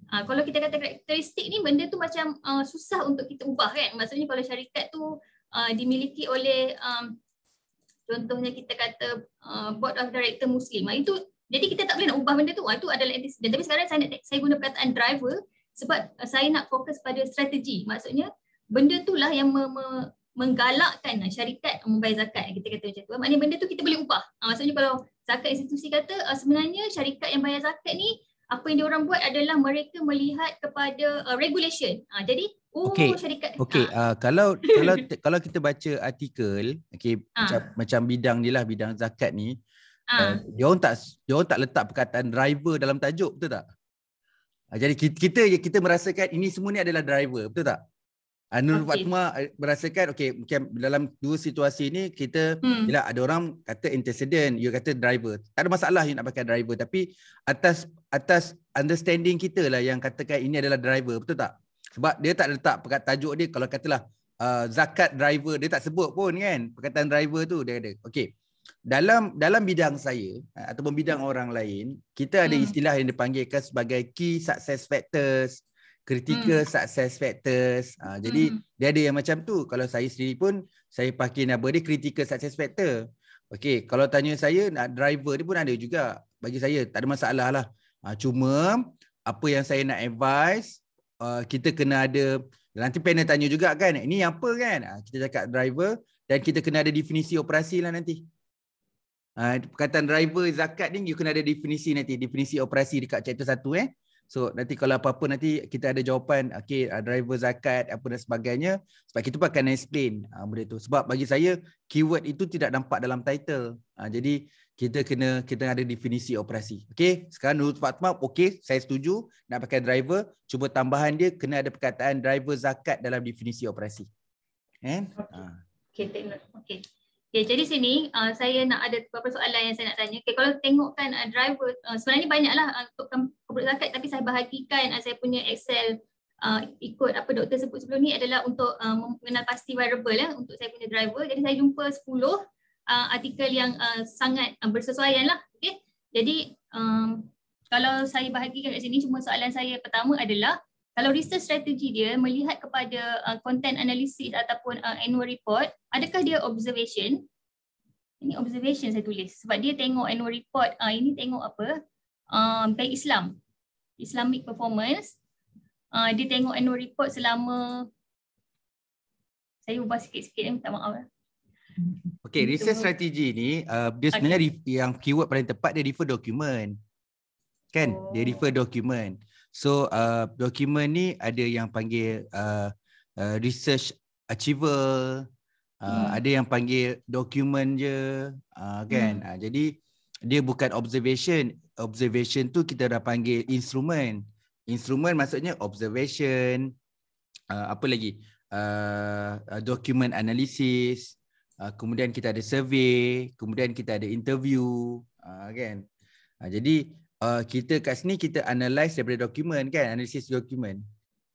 Ha, kalau kita kata karakteristik ni, benda tu macam uh, susah untuk kita ubah kan. Maksudnya kalau syarikat tu uh, dimiliki oleh um, contohnya kita kata uh, board of director muslim. Ha, itu Jadi kita tak boleh nak ubah benda tu. Ha, itu adalah antecedent. Tapi sekarang saya, nak, saya guna perkataan driver sebab uh, saya nak fokus pada strategi. Maksudnya benda tu lah yang me- me- menggalakkan syarikat membayar zakat. Kita kata macam tu. Maknanya benda tu kita boleh ubah. Ha, maksudnya kalau zakat institusi kata uh, sebenarnya syarikat yang bayar zakat ni apa yang diorang buat adalah mereka melihat kepada uh, regulation. Uh, jadi oh okay. syarikat Okey uh, kalau (laughs) kalau kalau kita baca artikel okey ha. macam, macam bidang ni lah bidang zakat ni ha. uh, dia orang tak dia orang tak letak perkataan driver dalam tajuk betul tak? Uh, jadi kita kita merasakan ini semua ni adalah driver betul tak? Anu okay. Fatma merasakan okey mungkin dalam dua situasi ni kita hmm. ialah ada orang kata antecedent you kata driver tak ada masalah you nak pakai driver tapi atas atas understanding kita lah yang katakan ini adalah driver betul tak sebab dia tak letak pekat tajuk dia kalau katalah uh, zakat driver dia tak sebut pun kan perkataan driver tu dia ada okey dalam dalam bidang saya ah, ataupun bidang hmm. orang lain kita ada hmm. istilah yang dipanggilkan sebagai key success factors critical hmm. success factors. Uh, jadi hmm. dia ada yang macam tu. Kalau saya sendiri pun saya pakai nama dia critical success factor. Okey, kalau tanya saya nak driver dia pun ada juga. Bagi saya tak ada masalah lah. Uh, cuma apa yang saya nak advise uh, kita kena ada nanti panel tanya juga kan. Ini apa kan? Uh, kita cakap driver dan kita kena ada definisi operasi lah nanti. Uh, perkataan driver zakat ni you kena ada definisi nanti definisi operasi dekat chapter 1 eh. So nanti kalau apa-apa nanti kita ada jawapan ah, okay, ah, driver zakat apa dan sebagainya sebab kita pun akan explain uh, benda tu. Sebab bagi saya keyword itu tidak nampak dalam title. Uh, jadi kita kena kita ada definisi operasi. Okay, sekarang Nurul Fatma okay, saya setuju nak pakai driver. Cuba tambahan dia kena ada perkataan driver zakat dalam definisi operasi. Eh? Okay. Uh. Okay, okay. Okay, jadi sini uh, saya nak ada beberapa soalan yang saya nak tanya. Okay, kalau tengokkan uh, driver, uh, sebenarnya banyaklah uh, untuk kumpulan zakat tapi saya bahagikan uh, saya punya Excel uh, ikut apa doktor sebut sebelum ni adalah untuk uh, mengenal pasti variable ya, untuk saya punya driver. Jadi saya jumpa 10 uh, artikel yang uh, sangat uh, bersesuaian. Lah, okay? Jadi um, kalau saya bahagikan kat sini, cuma soalan saya pertama adalah kalau research strategi dia melihat kepada uh, content analysis ataupun uh, annual report, adakah dia observation? Ini observation saya tulis sebab dia tengok annual report, uh, ini tengok apa? Um, bank Islam, Islamic performance. Uh, dia tengok annual report selama, saya ubah sikit-sikit, eh, minta maaf. Eh. Okay, research strategi ni, uh, dia sebenarnya okay. yang keyword paling tepat dia refer document. Kan? Oh. Dia refer document. So uh, dokumen ni ada yang panggil uh, uh, research achiever, uh, hmm. ada yang panggil dokumen je, uh, kan? Hmm. Uh, jadi dia bukan observation. Observation tu kita dah panggil instrument. Instrument maksudnya observation. Uh, apa lagi? Uh, uh document analysis. Uh, kemudian kita ada survey. Kemudian kita ada interview. Uh, kan? Uh, jadi uh, kita kat sini kita analyse daripada dokumen kan analysis dokumen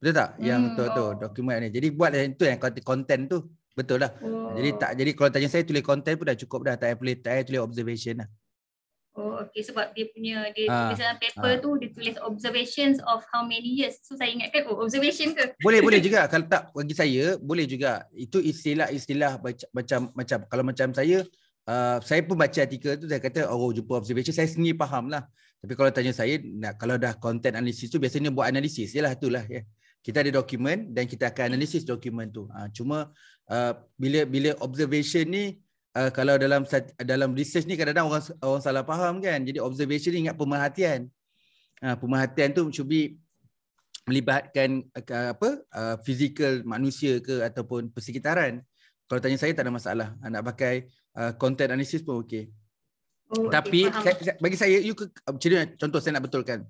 betul tak hmm. yang tu tu oh. dokumen ni jadi buat yang tu yang content tu betul lah oh. jadi tak jadi kalau tanya saya tulis content pun dah cukup dah tak boleh tak tulis observation lah Oh okey sebab dia punya dia ha, tulis dalam paper ha. tu dia tulis observations of how many years so saya ingatkan oh observation ke Boleh boleh (laughs) juga kalau tak bagi saya boleh juga itu istilah-istilah macam macam kalau macam saya uh, saya pun baca artikel tu saya kata oh jumpa observation saya sendiri fahamlah tapi kalau tanya saya, nak, kalau dah content analysis tu biasanya buat analisis je lah tu lah. Ya. Kita ada dokumen dan kita akan analisis dokumen tu. Ha, cuma uh, bila bila observation ni, uh, kalau dalam dalam research ni kadang-kadang orang, orang salah faham kan. Jadi observation ni ingat pemerhatian. Ha, pemerhatian tu should be melibatkan uh, apa uh, physical manusia ke ataupun persekitaran. Kalau tanya saya tak ada masalah. Ha, nak pakai uh, content analysis pun okey. Oh, Tapi saya, bagi saya you ke, contoh saya nak betulkan.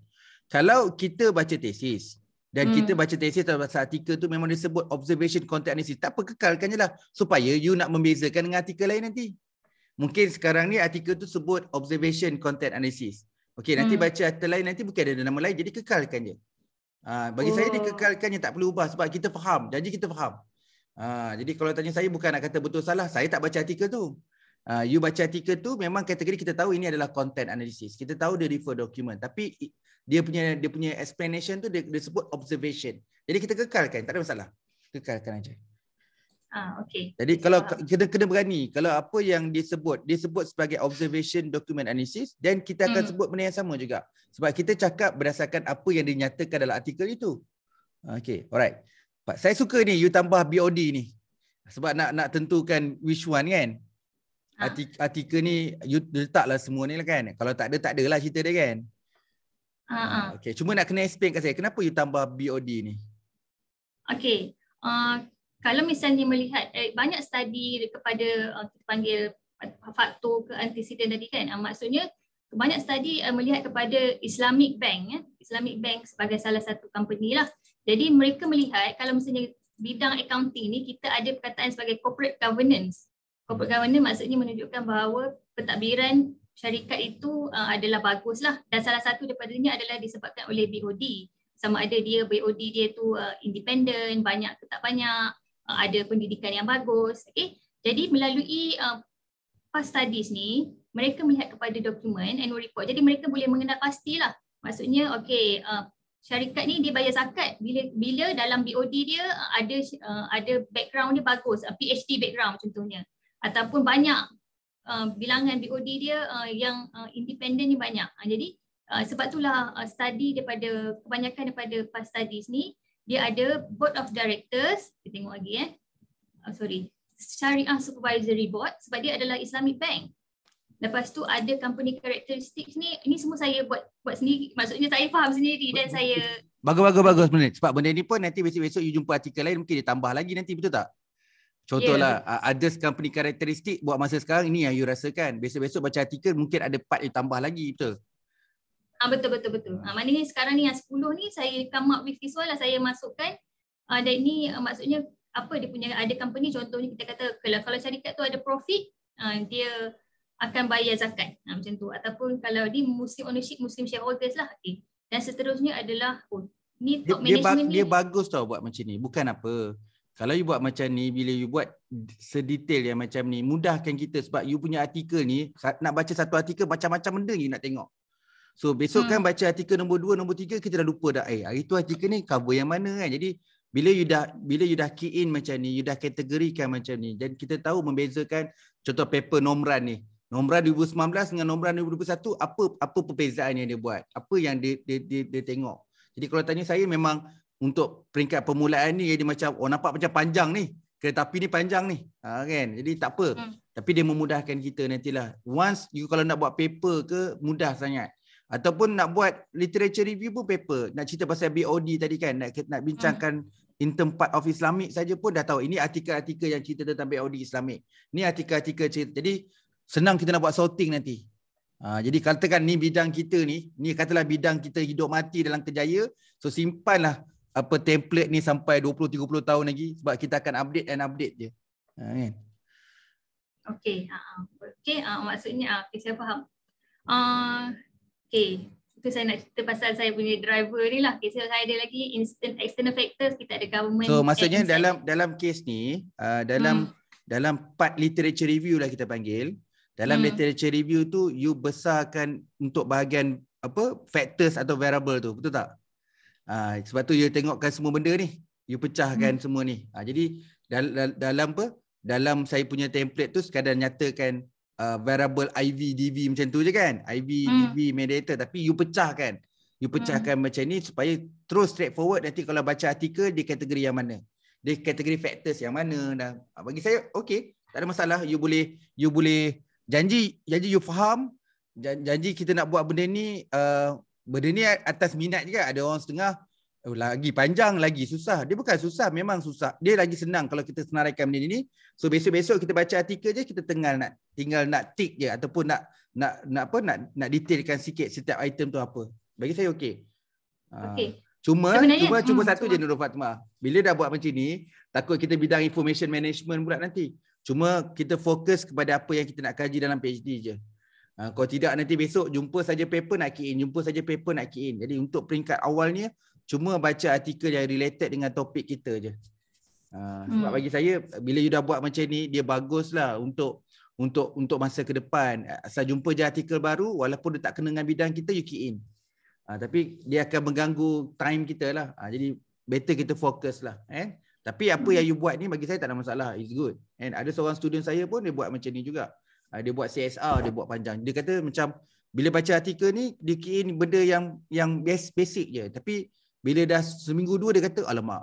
Kalau kita baca tesis dan hmm. kita baca tesis atau baca artikel tu memang disebut observation content analysis. Tak apa kekalkan je lah supaya you nak membezakan dengan artikel lain nanti. Mungkin sekarang ni artikel tu sebut observation content analysis. Okay, nanti hmm. baca artikel lain nanti mungkin ada nama lain jadi kekalkan je. Ha, bagi oh. saya kekalkan je tak perlu ubah sebab kita faham. Janji kita faham. Ha, jadi kalau tanya saya bukan nak kata betul salah. Saya tak baca artikel tu uh, you baca artikel tu memang kategori kita tahu ini adalah content analysis kita tahu dia refer document tapi dia punya dia punya explanation tu dia, dia sebut observation jadi kita kekalkan tak ada masalah kekalkan aja ah okey jadi kalau kita kena berani kalau apa yang dia sebut dia sebut sebagai observation document analysis dan kita akan hmm. sebut benda yang sama juga sebab kita cakap berdasarkan apa yang dinyatakan dalam artikel itu okey alright saya suka ni you tambah BOD ni. Sebab nak nak tentukan which one kan. Ha. Artikel, artikel ni you letaklah semua ni lah kan. Kalau tak ada tak adalah cerita dia kan. Ha, ha. ah. Uh, okay. cuma nak kena explain kat saya kenapa you tambah BOD ni. Okay. Uh, ah, kalau misalnya melihat eh, banyak study kepada uh, kita panggil faktor ke antisiden tadi kan. Uh, maksudnya banyak study uh, melihat kepada Islamic Bank ya. Eh? Islamic Bank sebagai salah satu company lah. Jadi mereka melihat kalau misalnya bidang accounting ni kita ada perkataan sebagai corporate governance corporate governance maksudnya menunjukkan bahawa pentadbiran syarikat itu uh, adalah baguslah dan salah satu daripadanya adalah disebabkan oleh BOD sama ada dia BOD dia tu uh, independent banyak ke tak banyak uh, ada pendidikan yang bagus okey jadi melalui uh, past studies ni mereka melihat kepada dokumen annual report jadi mereka boleh mengenal pastilah maksudnya okey uh, syarikat ni dia bayar zakat bila bila dalam BOD dia uh, ada uh, ada background dia bagus uh, PhD background contohnya ataupun banyak uh, bilangan BOD dia uh, yang uh, independen ni banyak. Uh, jadi uh, sebab itulah uh, study daripada kebanyakan daripada past studies ni dia ada board of directors, kita tengok lagi eh. Oh, sorry. Syariah supervisory board sebab dia adalah Islamic bank. Lepas tu ada company characteristics ni, ini semua saya buat buat sendiri. Maksudnya saya faham sendiri dan saya Bagus-bagus bagus sebenarnya. Sebab benda ni pun nanti besok-besok you jumpa artikel lain mungkin dia tambah lagi nanti betul tak? Contohlah, yeah. uh, others company karakteristik buat masa sekarang ini yang you rasakan. Besok-besok baca artikel mungkin ada part yang tambah lagi, betul? Ha, betul, betul, betul. Ha. maknanya sekarang ni yang 10 ni saya come up with this one lah. Saya masukkan uh, dan ni uh, maksudnya apa dia punya ada company contohnya kita kata kalau, kalau syarikat tu ada profit uh, dia akan bayar zakat uh, macam tu ataupun kalau di muslim ownership muslim shareholders lah okay. Eh, dan seterusnya adalah oh, ni top dia, management dia, ni dia bagus tau buat macam ni bukan apa kalau you buat macam ni bila you buat sedetail yang macam ni mudahkan kita sebab you punya artikel ni nak baca satu artikel macam-macam benda you nak tengok so besok hmm. kan baca artikel nombor dua, nombor tiga kita dah lupa dah eh hari tu artikel ni cover yang mana kan jadi bila you dah bila you dah key in macam ni you dah kategorikan macam ni dan kita tahu membezakan contoh paper nomran ni nomran 2019 dengan nomran 2021 apa apa perbezaan yang dia buat apa yang dia dia dia, dia tengok jadi kalau tanya saya memang untuk peringkat permulaan ni jadi macam oh nampak macam panjang ni kereta api ni panjang ni ha, kan jadi tak apa hmm. tapi dia memudahkan kita nantilah once you kalau nak buat paper ke mudah sangat ataupun nak buat literature review pun paper nak cerita pasal BOD tadi kan nak nak bincangkan hmm. in tempat of Islamic saja pun dah tahu ini artikel-artikel yang cerita tentang BOD Islamic Ini artikel-artikel cerita jadi senang kita nak buat sorting nanti Ha, jadi katakan ni bidang kita ni, ni katalah bidang kita hidup mati dalam kejaya, so simpanlah apa template ni sampai 20 30 tahun lagi sebab kita akan update and update je. Ha kan. Okey, ha, ha. okay. uh, ha, maksudnya uh, okay, saya faham. Uh, okay, itu saya nak cerita pasal saya punya driver ni lah. Okay, so saya ada lagi instant external factors, kita ada government. So maksudnya external. dalam dalam case ni, uh, dalam hmm. dalam part literature review lah kita panggil. Dalam hmm. literature review tu, you besarkan untuk bahagian apa factors atau variable tu, betul tak? Ah, sebab tu you tengokkan semua benda ni you pecahkan hmm. semua ni ha, jadi dal- dal- dalam apa dalam saya punya template tu sekadar nyatakan uh, variable IV DV macam tu je kan IV hmm. DV mediator tapi you pecahkan you pecahkan hmm. macam ni supaya terus straightforward nanti kalau baca artikel di kategori yang mana di kategori factors yang mana dan ha, bagi saya okey tak ada masalah you boleh you boleh janji janji you faham janji kita nak buat benda ni uh, benda ni atas minat juga kan? ada orang setengah oh, lagi panjang lagi susah dia bukan susah memang susah dia lagi senang kalau kita senaraikan benda ni so besok-besok kita baca artikel je kita tinggal nak tinggal nak tick je ataupun nak nak nak apa nak nak detailkan sikit setiap item tu apa bagi saya okay. Ah, okay. cuma Sebenarnya, cuma hmm, satu cuma. je Nurul Fatma bila dah buat macam ni takut kita bidang information management pula nanti cuma kita fokus kepada apa yang kita nak kaji dalam PhD je Ha, kalau tidak nanti besok jumpa saja paper nak key in, jumpa saja paper nak key in. Jadi untuk peringkat awalnya cuma baca artikel yang related dengan topik kita je. Ha, sebab hmm. bagi saya bila you dah buat macam ni dia baguslah untuk untuk untuk masa ke depan. Asal jumpa je artikel baru walaupun dia tak kena dengan bidang kita you key in. Ha, tapi dia akan mengganggu time kita lah. jadi better kita fokus lah. Eh? Tapi apa yang hmm. you buat ni bagi saya tak ada masalah. It's good. And ada seorang student saya pun dia buat macam ni juga. Ah, dia buat CSR dia buat panjang dia kata macam bila baca artikel ni dia key in benda yang yang best basic je tapi bila dah seminggu dua dia kata alamak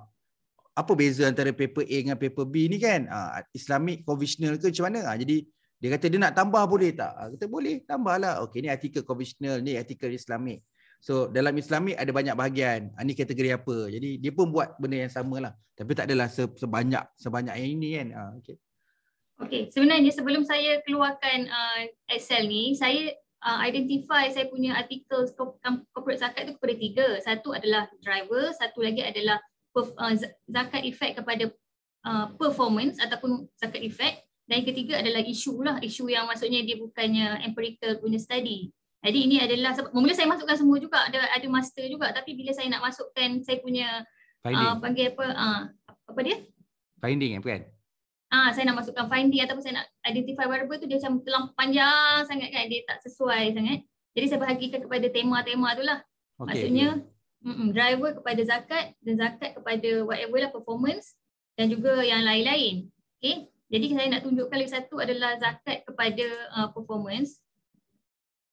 apa beza antara paper A dengan paper B ni kan ah Islamic conventional ke macam mana ah jadi dia kata dia nak tambah boleh tak ah kata boleh tambahlah okey ni artikel conventional ni artikel Islamic So dalam Islamik ada banyak bahagian. Ini ah, kategori apa. Jadi dia pun buat benda yang sama lah. Tapi tak adalah sebanyak, sebanyak yang ini kan. Ha, ah, okay. Okay, sebenarnya sebelum saya keluarkan uh, Excel ni, saya uh, identify saya punya artikel corporate zakat itu kepada tiga. Satu adalah driver, satu lagi adalah uh, zakat efek kepada uh, performance ataupun zakat efek. Dan yang ketiga adalah isu lah, isu yang maksudnya dia bukannya empirical punya study. Jadi ini adalah, mula saya masukkan semua juga, ada, ada master juga. Tapi bila saya nak masukkan saya punya, uh, panggil apa, uh, apa dia? Finding kan? ah saya nak masukkan finding ataupun saya nak identify variable tu dia macam terlalu panjang sangat kan dia tak sesuai sangat jadi saya bahagikan kepada tema-tema itulah okay. maksudnya mm -mm, driver kepada zakat dan zakat kepada whatever lah performance dan juga yang lain-lain Okay, jadi saya nak tunjukkan lagi satu adalah zakat kepada uh, performance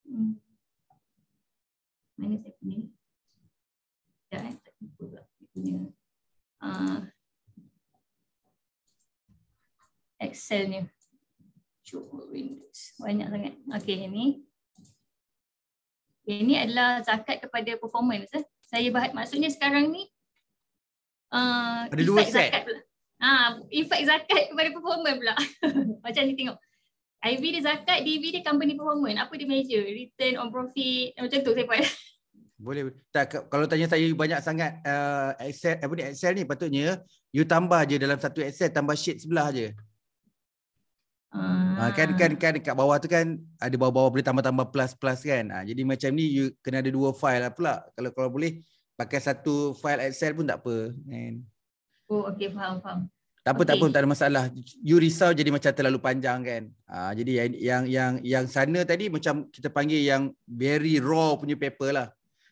hmm. mana saya punya dah eh punya ah Excel ni. Banyak sangat. Okey, ini. Ini adalah zakat kepada performance. Eh. Saya bahas, maksudnya sekarang ni. Uh, Ada dua set. Zakat pula. Ha, efek zakat (laughs) kepada performance pula. (laughs) Macam ni tengok. IV dia zakat, DV dia company performance. Apa dia measure? Return on profit. Eh, macam tu saya buat. (laughs) Boleh. Tak, kalau tanya saya banyak sangat uh, Excel, apa ni, Excel ni patutnya you tambah je dalam satu Excel, tambah sheet sebelah je. Hmm. Uh, kan kan kan dekat bawah tu kan ada bawah-bawah boleh tambah-tambah plus-plus kan. Uh, jadi macam ni you kena ada dua file lah pula. Kalau kalau boleh pakai satu file Excel pun tak apa kan. Oh okey faham faham. Tak apa okay. tak apa tak ada masalah. You risau jadi macam terlalu panjang kan. Uh, jadi yang, yang yang yang sana tadi macam kita panggil yang very raw punya paper lah.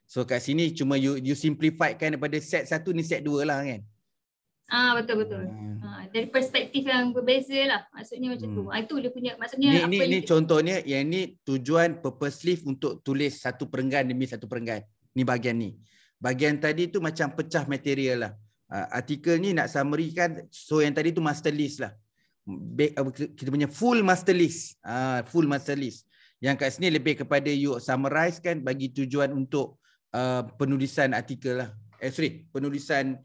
So kat sini cuma you you simplify kan daripada set satu ni set dua lah kan. Hmm. Ah ha, betul betul. Ha, dari perspektif yang berbeza lah. Maksudnya macam hmm. tu. Ah, ha, itu dia punya maksudnya. Ni, apa ni, ni contohnya dia... yang ni tujuan purpose leaf untuk tulis satu perenggan demi satu perenggan. Ni bahagian ni. Bahagian tadi tu macam pecah material lah. Uh, artikel ni nak summary kan. So yang tadi tu master list lah. Be- kita punya full master list. Uh, full master list. Yang kat sini lebih kepada you summarize kan bagi tujuan untuk uh, penulisan artikel lah. Eh sorry, penulisan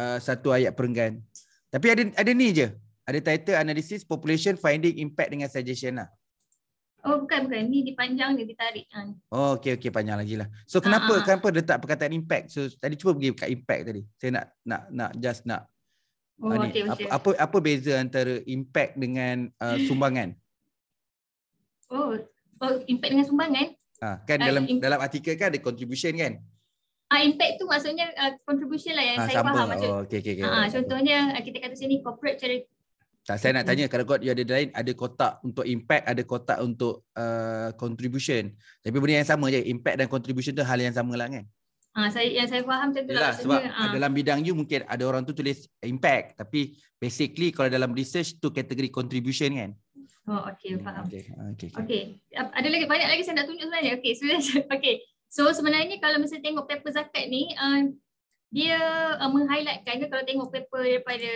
Uh, satu ayat perenggan. Tapi ada ada ni je. Ada title analysis population finding impact dengan suggestion lah. Oh bukan bukan ni dipanjang dia ditarik kan. Oh okey okey panjang lagi lah. So kenapa uh-huh. kenapa letak perkataan impact? So tadi cuba pergi kat impact tadi. Saya nak nak nak just nak Oh, ah, okay, apa, okay. apa apa beza antara impact dengan uh, (gasps) sumbangan? Oh, oh impact dengan sumbangan? Ah, kan uh, dalam dalam artikel kan ada contribution kan? Ah, uh, Ah impact tu maksudnya uh, contribution lah yang ah, saya sambal. faham macam. Oh, okay, okay, okay. Ah, okay. contohnya ah, kita kata sini corporate cari. tak saya nak tanya kalau kau ada lain ada kotak untuk impact ada kotak untuk uh, contribution tapi benda yang sama je impact dan contribution tu hal yang sama lah kan ha, saya yang saya faham macam tu lah sebab ha. dalam bidang you mungkin ada orang tu tulis impact tapi basically kalau dalam research tu kategori contribution kan oh okey faham hmm, okey okey okay. okay. ada lagi banyak lagi saya nak tunjuk sebenarnya okey sebenarnya (laughs) okey So sebenarnya kalau mesti tengok paper zakat ni uh, dia uh, menghighlightkan ke kalau tengok paper daripada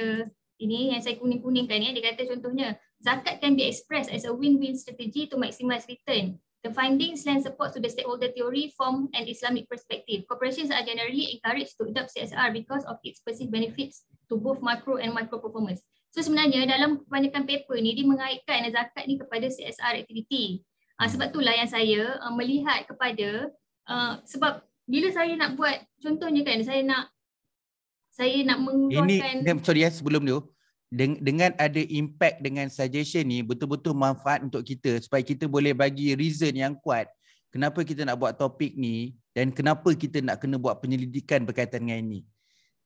ini yang saya kuning-kuningkan ni dia kata contohnya zakat can be expressed as a win-win strategy to maximize return. The findings lend support to the stakeholder theory from an Islamic perspective. Corporations are generally encouraged to adopt CSR because of its perceived benefits to both macro and micro performance. So sebenarnya dalam kebanyakan paper ni dia mengaitkan zakat ni kepada CSR activity. Uh, sebab itulah yang saya uh, melihat kepada uh, sebab bila saya nak buat contohnya kan saya nak saya nak mengeluarkan ini sorry ya sebelum tu dengan ada impact dengan suggestion ni betul-betul manfaat untuk kita supaya kita boleh bagi reason yang kuat kenapa kita nak buat topik ni dan kenapa kita nak kena buat penyelidikan berkaitan dengan ini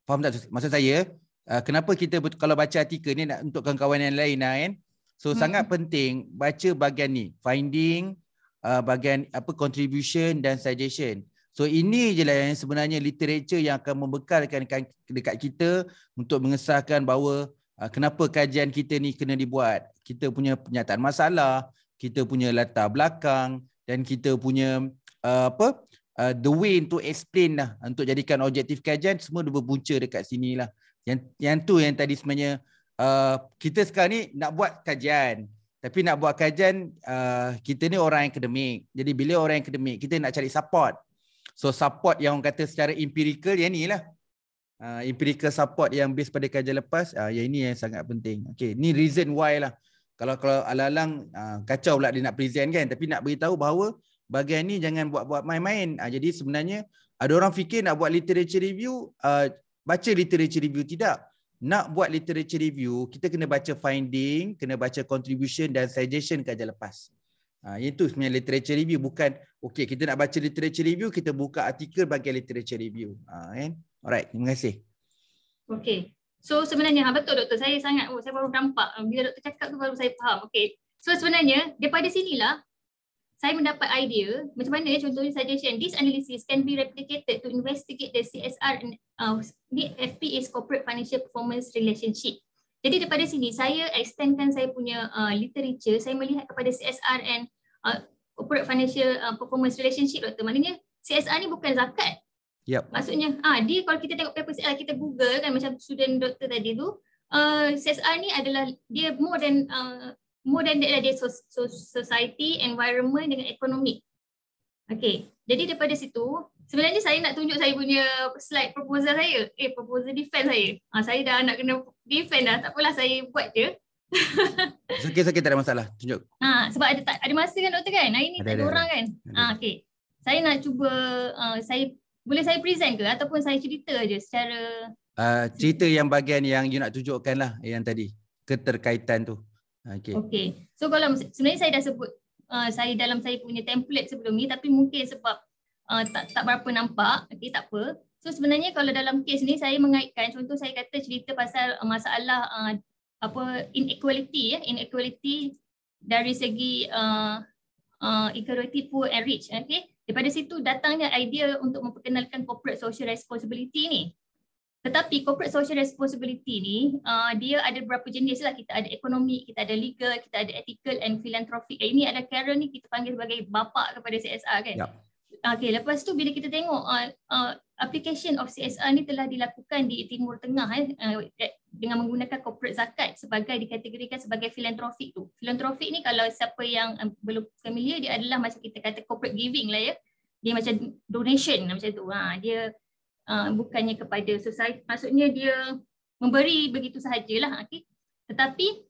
faham tak maksud saya ah, kenapa kita kalau baca artikel ni nak untuk kawan-kawan yang lain ah, kan so hmm. sangat mm-hmm. penting baca bahagian ni finding uh, bahagian apa contribution dan suggestion. So ini je lah yang sebenarnya literature yang akan membekalkan kan dekat kita untuk mengesahkan bahawa uh, kenapa kajian kita ni kena dibuat. Kita punya penyataan masalah, kita punya latar belakang dan kita punya uh, apa uh, the way to explain lah untuk jadikan objektif kajian semua dua berpunca dekat sinilah. Yang yang tu yang tadi sebenarnya Uh, kita sekarang ni nak buat kajian tapi nak buat kajian, uh, kita ni orang yang akademik. Jadi bila orang yang akademik, kita nak cari support. So support yang orang kata secara empirical, yang ni lah. Uh, empirical support yang based pada kajian lepas, uh, yang ini yang sangat penting. Okay, ni reason why lah. Kalau kalau alalang uh, kacau pula dia nak present kan. Tapi nak beritahu bahawa bagian ni jangan buat-buat main-main. Uh, jadi sebenarnya ada orang fikir nak buat literature review, uh, baca literature review tidak nak buat literature review, kita kena baca finding, kena baca contribution dan suggestion kajian lepas. Ha, itu sebenarnya literature review. Bukan, okay, kita nak baca literature review, kita buka artikel bagi literature review. Ha, kan? Alright, terima kasih. Okay. So sebenarnya, ha, betul doktor, saya sangat, oh, saya baru nampak. Bila doktor cakap tu baru saya faham. Okay. So sebenarnya, daripada sinilah, saya mendapat idea macam mana contohnya saja kan this analysis can be replicated to investigate the CSR and uh, the FPA's corporate financial performance relationship. Jadi daripada sini saya extendkan saya punya uh, literature saya melihat kepada CSR and uh, corporate financial uh, performance relationship doktor. Maknanya CSR ni bukan zakat. Yep. Maksudnya ah di kalau kita tengok paper CSR kita Google kan macam student doktor tadi tu uh, CSR ni adalah dia more than uh, more than that ada lah society, environment dengan economic. Okay, jadi daripada situ, sebenarnya saya nak tunjuk saya punya slide proposal saya. Eh, proposal defense saya. Ha, saya dah nak kena defend dah. Tak apalah saya buat je. it's okay, it's tak ada masalah. Tunjuk. Ha, sebab ada, ada masa kan doktor kan? Hari ni ada, ada, orang ada. kan? Ha, okay. Saya nak cuba, uh, saya boleh saya present ke? Ataupun saya cerita je secara... Uh, cerita yang bagian yang you nak tunjukkan lah yang tadi. Keterkaitan tu. Okay. okay. So kalau sebenarnya saya dah sebut uh, saya dalam saya punya template sebelum ni tapi mungkin sebab uh, tak tak berapa nampak, okay, tak apa. So sebenarnya kalau dalam kes ni saya mengaitkan contoh saya kata cerita pasal uh, masalah uh, apa inequality ya, inequality dari segi uh, uh, inequality poor and rich. Okay. Daripada situ datangnya idea untuk memperkenalkan corporate social responsibility ni. Tetapi corporate social responsibility ni uh, dia ada berapa jenis lah. Kita ada ekonomi, kita ada legal, kita ada ethical and philanthropic. ini ada Carol ni kita panggil sebagai bapa kepada CSR kan. Yep. Okay, lepas tu bila kita tengok uh, uh, application of CSR ni telah dilakukan di Timur Tengah eh, uh, dengan menggunakan corporate zakat sebagai dikategorikan sebagai philanthropic tu. Philanthropic ni kalau siapa yang um, belum familiar dia adalah macam kita kata corporate giving lah ya. Dia macam donation lah macam tu. Ha, dia Ah, bukannya kepada society. Maksudnya dia memberi begitu sahajalah. Ah, okay. Tetapi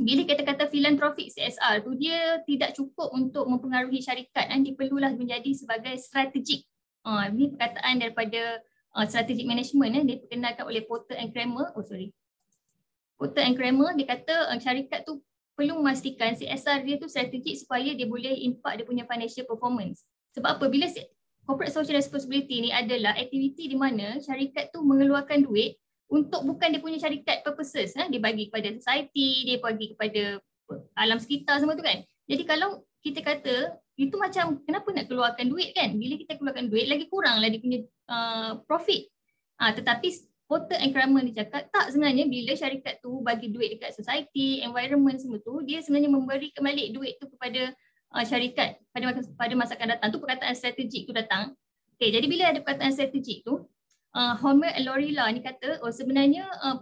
bila kita kata filantropik CSR tu dia tidak cukup untuk mempengaruhi syarikat. Eh. Dia perlulah menjadi sebagai strategik. Uh, ini perkataan daripada uh, strategic management. Eh. diperkenalkan oleh Porter and Kramer. Oh sorry. Porter and Kramer dia kata uh, syarikat tu perlu memastikan CSR dia tu strategik supaya dia boleh impact dia punya financial performance. Sebab apa? Bila corporate social responsibility ni adalah aktiviti di mana syarikat tu mengeluarkan duit untuk bukan dia punya syarikat purposes eh? dia bagi kepada society dia bagi kepada alam sekitar semua tu kan jadi kalau kita kata itu macam kenapa nak keluarkan duit kan bila kita keluarkan duit lagi kuranglah dia punya uh, profit uh, tetapi Porter and Kramer ni cakap tak sebenarnya bila syarikat tu bagi duit dekat society, environment semua tu dia sebenarnya memberi kembali duit tu kepada uh, syarikat pada pada masa akan datang tu perkataan strategik tu datang. Okay, jadi bila ada perkataan strategik tu, uh, Homer Lorilla ni kata oh sebenarnya uh,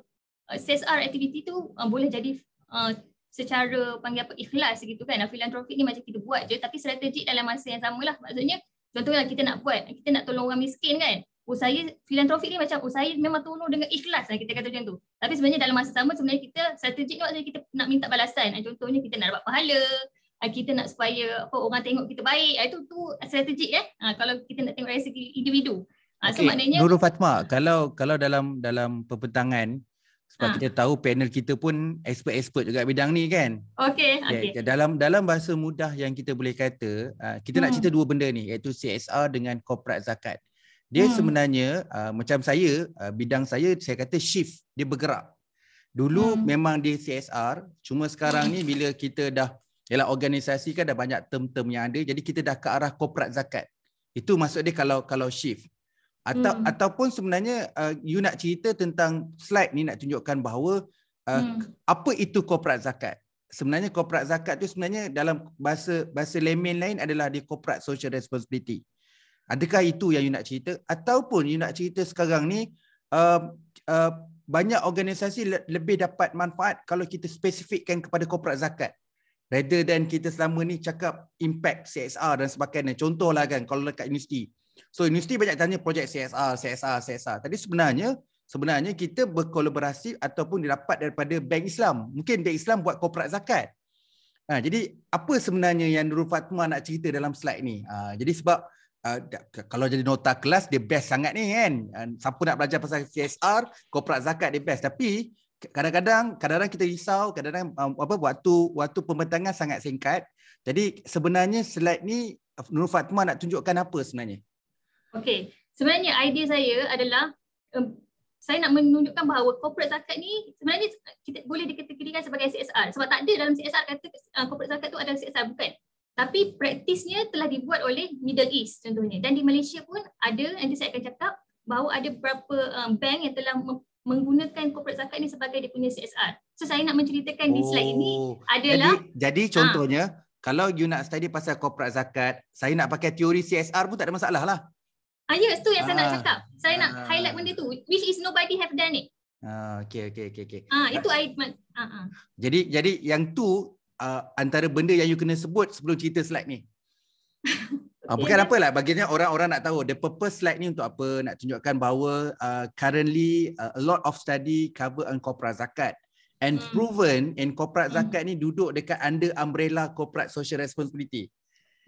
ah, CSR activity tu uh, boleh jadi uh, secara panggil apa ikhlas gitu kan filantropi ni macam kita buat je tapi strategik dalam masa yang sama lah maksudnya contohnya kita nak buat kita nak tolong orang miskin kan oh saya filantropi ni macam oh saya memang tolong dengan ikhlas lah kita kata macam tu tapi sebenarnya dalam masa sama sebenarnya kita strategik ni maksudnya kita nak minta balasan contohnya kita nak dapat pahala Ah, kita nak supaya apa orang tengok kita baik ah, itu tu strategik eh ha, kalau kita nak tengok dari individu ha, okay. so maknanya Nurul Fatma kalau kalau dalam dalam perbentangan, sebab ha. kita tahu panel kita pun expert-expert juga bidang ni kan. Okey, okay. Ya, dalam dalam bahasa mudah yang kita boleh kata, kita hmm. nak cerita dua benda ni iaitu CSR dengan korporat zakat. Dia hmm. sebenarnya macam saya, bidang saya saya kata shift, dia bergerak. Dulu hmm. memang dia CSR, cuma sekarang ni hmm. bila kita dah ialah organisasi kan dah banyak term-term yang ada jadi kita dah ke arah korporat zakat itu maksud dia kalau kalau shift atau hmm. ataupun sebenarnya uh, you nak cerita tentang slide ni nak tunjukkan bahawa uh, hmm. apa itu korporat zakat sebenarnya korporat zakat tu sebenarnya dalam bahasa bahasa layman lain adalah di corporate social responsibility adakah itu yang you nak cerita ataupun you nak cerita sekarang ni uh, uh, banyak organisasi le- lebih dapat manfaat kalau kita spesifikkan kepada korporat zakat rather than kita selama ni cakap impact CSR dan sebagainya contohlah kan kalau dekat universiti so universiti banyak tanya projek CSR CSR CSR tadi sebenarnya sebenarnya kita berkolaborasi ataupun didapat daripada bank Islam mungkin bank Islam buat korporat zakat ha, jadi apa sebenarnya yang Nurul Fatma nak cerita dalam slide ni ha, jadi sebab Uh, kalau jadi nota kelas dia best sangat ni kan uh, siapa nak belajar pasal CSR korporat zakat dia best tapi kadang-kadang kadang-kadang kita risau kadang-kadang um, apa waktu waktu pembentangan sangat singkat jadi sebenarnya slide ni Nur Fatma nak tunjukkan apa sebenarnya okey sebenarnya idea saya adalah um, saya nak menunjukkan bahawa corporate zakat ni sebenarnya kita boleh dikategorikan sebagai CSR sebab tak ada dalam CSR kata uh, corporate zakat tu adalah CSR bukan tapi praktisnya telah dibuat oleh Middle East contohnya dan di Malaysia pun ada nanti saya akan cakap bahawa ada beberapa um, bank yang telah menggunakan korporat zakat ni sebagai dia punya CSR. So saya nak menceritakan oh. di slide ini oh. adalah jadi, jadi ah. contohnya ha. kalau you nak study pasal korporat zakat, saya nak pakai teori CSR pun tak ada masalah lah. Ah yes, ya, tu yang ha. saya nak ah. cakap. Saya ha. nak ah. highlight benda tu which is nobody have done it. Ah ha. okey okey okey okey. Ah ha. itu ha. I ha. Jadi jadi yang tu uh, antara benda yang you kena sebut sebelum cerita slide ni. (laughs) Okay. Ah, bukan ya. apa lah, baginya orang-orang nak tahu The purpose slide ni untuk apa Nak tunjukkan bahawa uh, currently uh, A lot of study cover on corporate zakat And mm. proven in corporate mm. zakat ni Duduk dekat under umbrella corporate social responsibility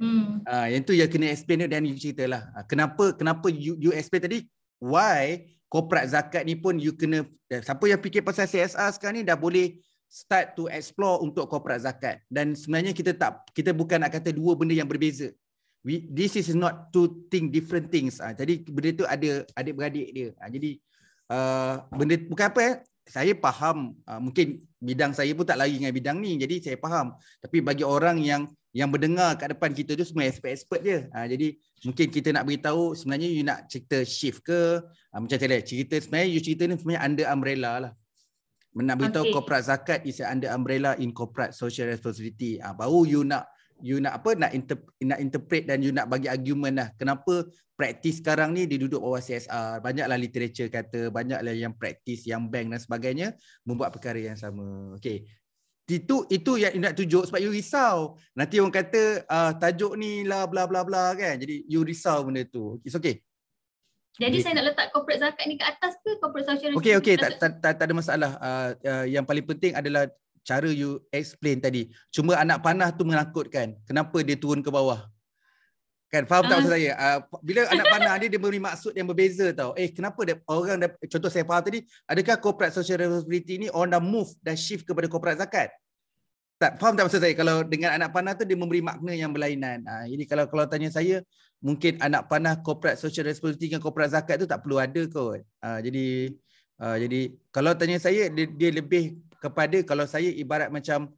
mm. uh, Yang tu yang kena explain tu Dan you cerita lah uh, Kenapa, kenapa you, you explain tadi Why corporate zakat ni pun you kena uh, Siapa yang fikir pasal CSR sekarang ni Dah boleh start to explore untuk corporate zakat Dan sebenarnya kita tak Kita bukan nak kata dua benda yang berbeza we this is not two thing different things ah jadi benda tu ada adik-beradik dia ah jadi uh, benda bukan apa eh saya faham uh, mungkin bidang saya pun tak lari dengan bidang ni jadi saya faham tapi bagi orang yang yang mendengar kat depan kita tu semua expert-expert je. Ha, jadi mungkin kita nak beritahu sebenarnya you nak cerita shift ke ha, macam tadi cerita sebenarnya you cerita ni sebenarnya under umbrella lah. Nak beritahu okay. corporate zakat is under umbrella in corporate social responsibility. Ha, baru you nak you nak apa nak interp- nak interpret dan you nak bagi argument lah kenapa praktis sekarang ni dia duduk bawah CSR banyaklah literature kata banyaklah yang praktis yang bank dan sebagainya membuat perkara yang sama okey itu itu yang you nak tunjuk sebab you risau nanti orang kata uh, tajuk ni lah bla bla bla kan jadi you risau benda tu it's okay jadi saya nak letak corporate zakat ni ke atas ke corporate social okay okay tak, tak tak ada masalah. Uh, uh, yang paling penting adalah cara you explain tadi cuma anak panah tu menakutkan kenapa dia turun ke bawah kan faham uh. tak ah. maksud saya uh, bila anak panah ni dia beri maksud yang berbeza tau eh kenapa dia, orang dah, contoh saya faham tadi adakah corporate social responsibility ni orang dah move dah shift kepada corporate zakat tak faham tak maksud saya kalau dengan anak panah tu dia memberi makna yang berlainan uh, ah, jadi kalau kalau tanya saya mungkin anak panah corporate social responsibility dengan corporate zakat tu tak perlu ada kot uh, jadi uh, jadi kalau tanya saya dia, dia lebih kepada kalau saya ibarat macam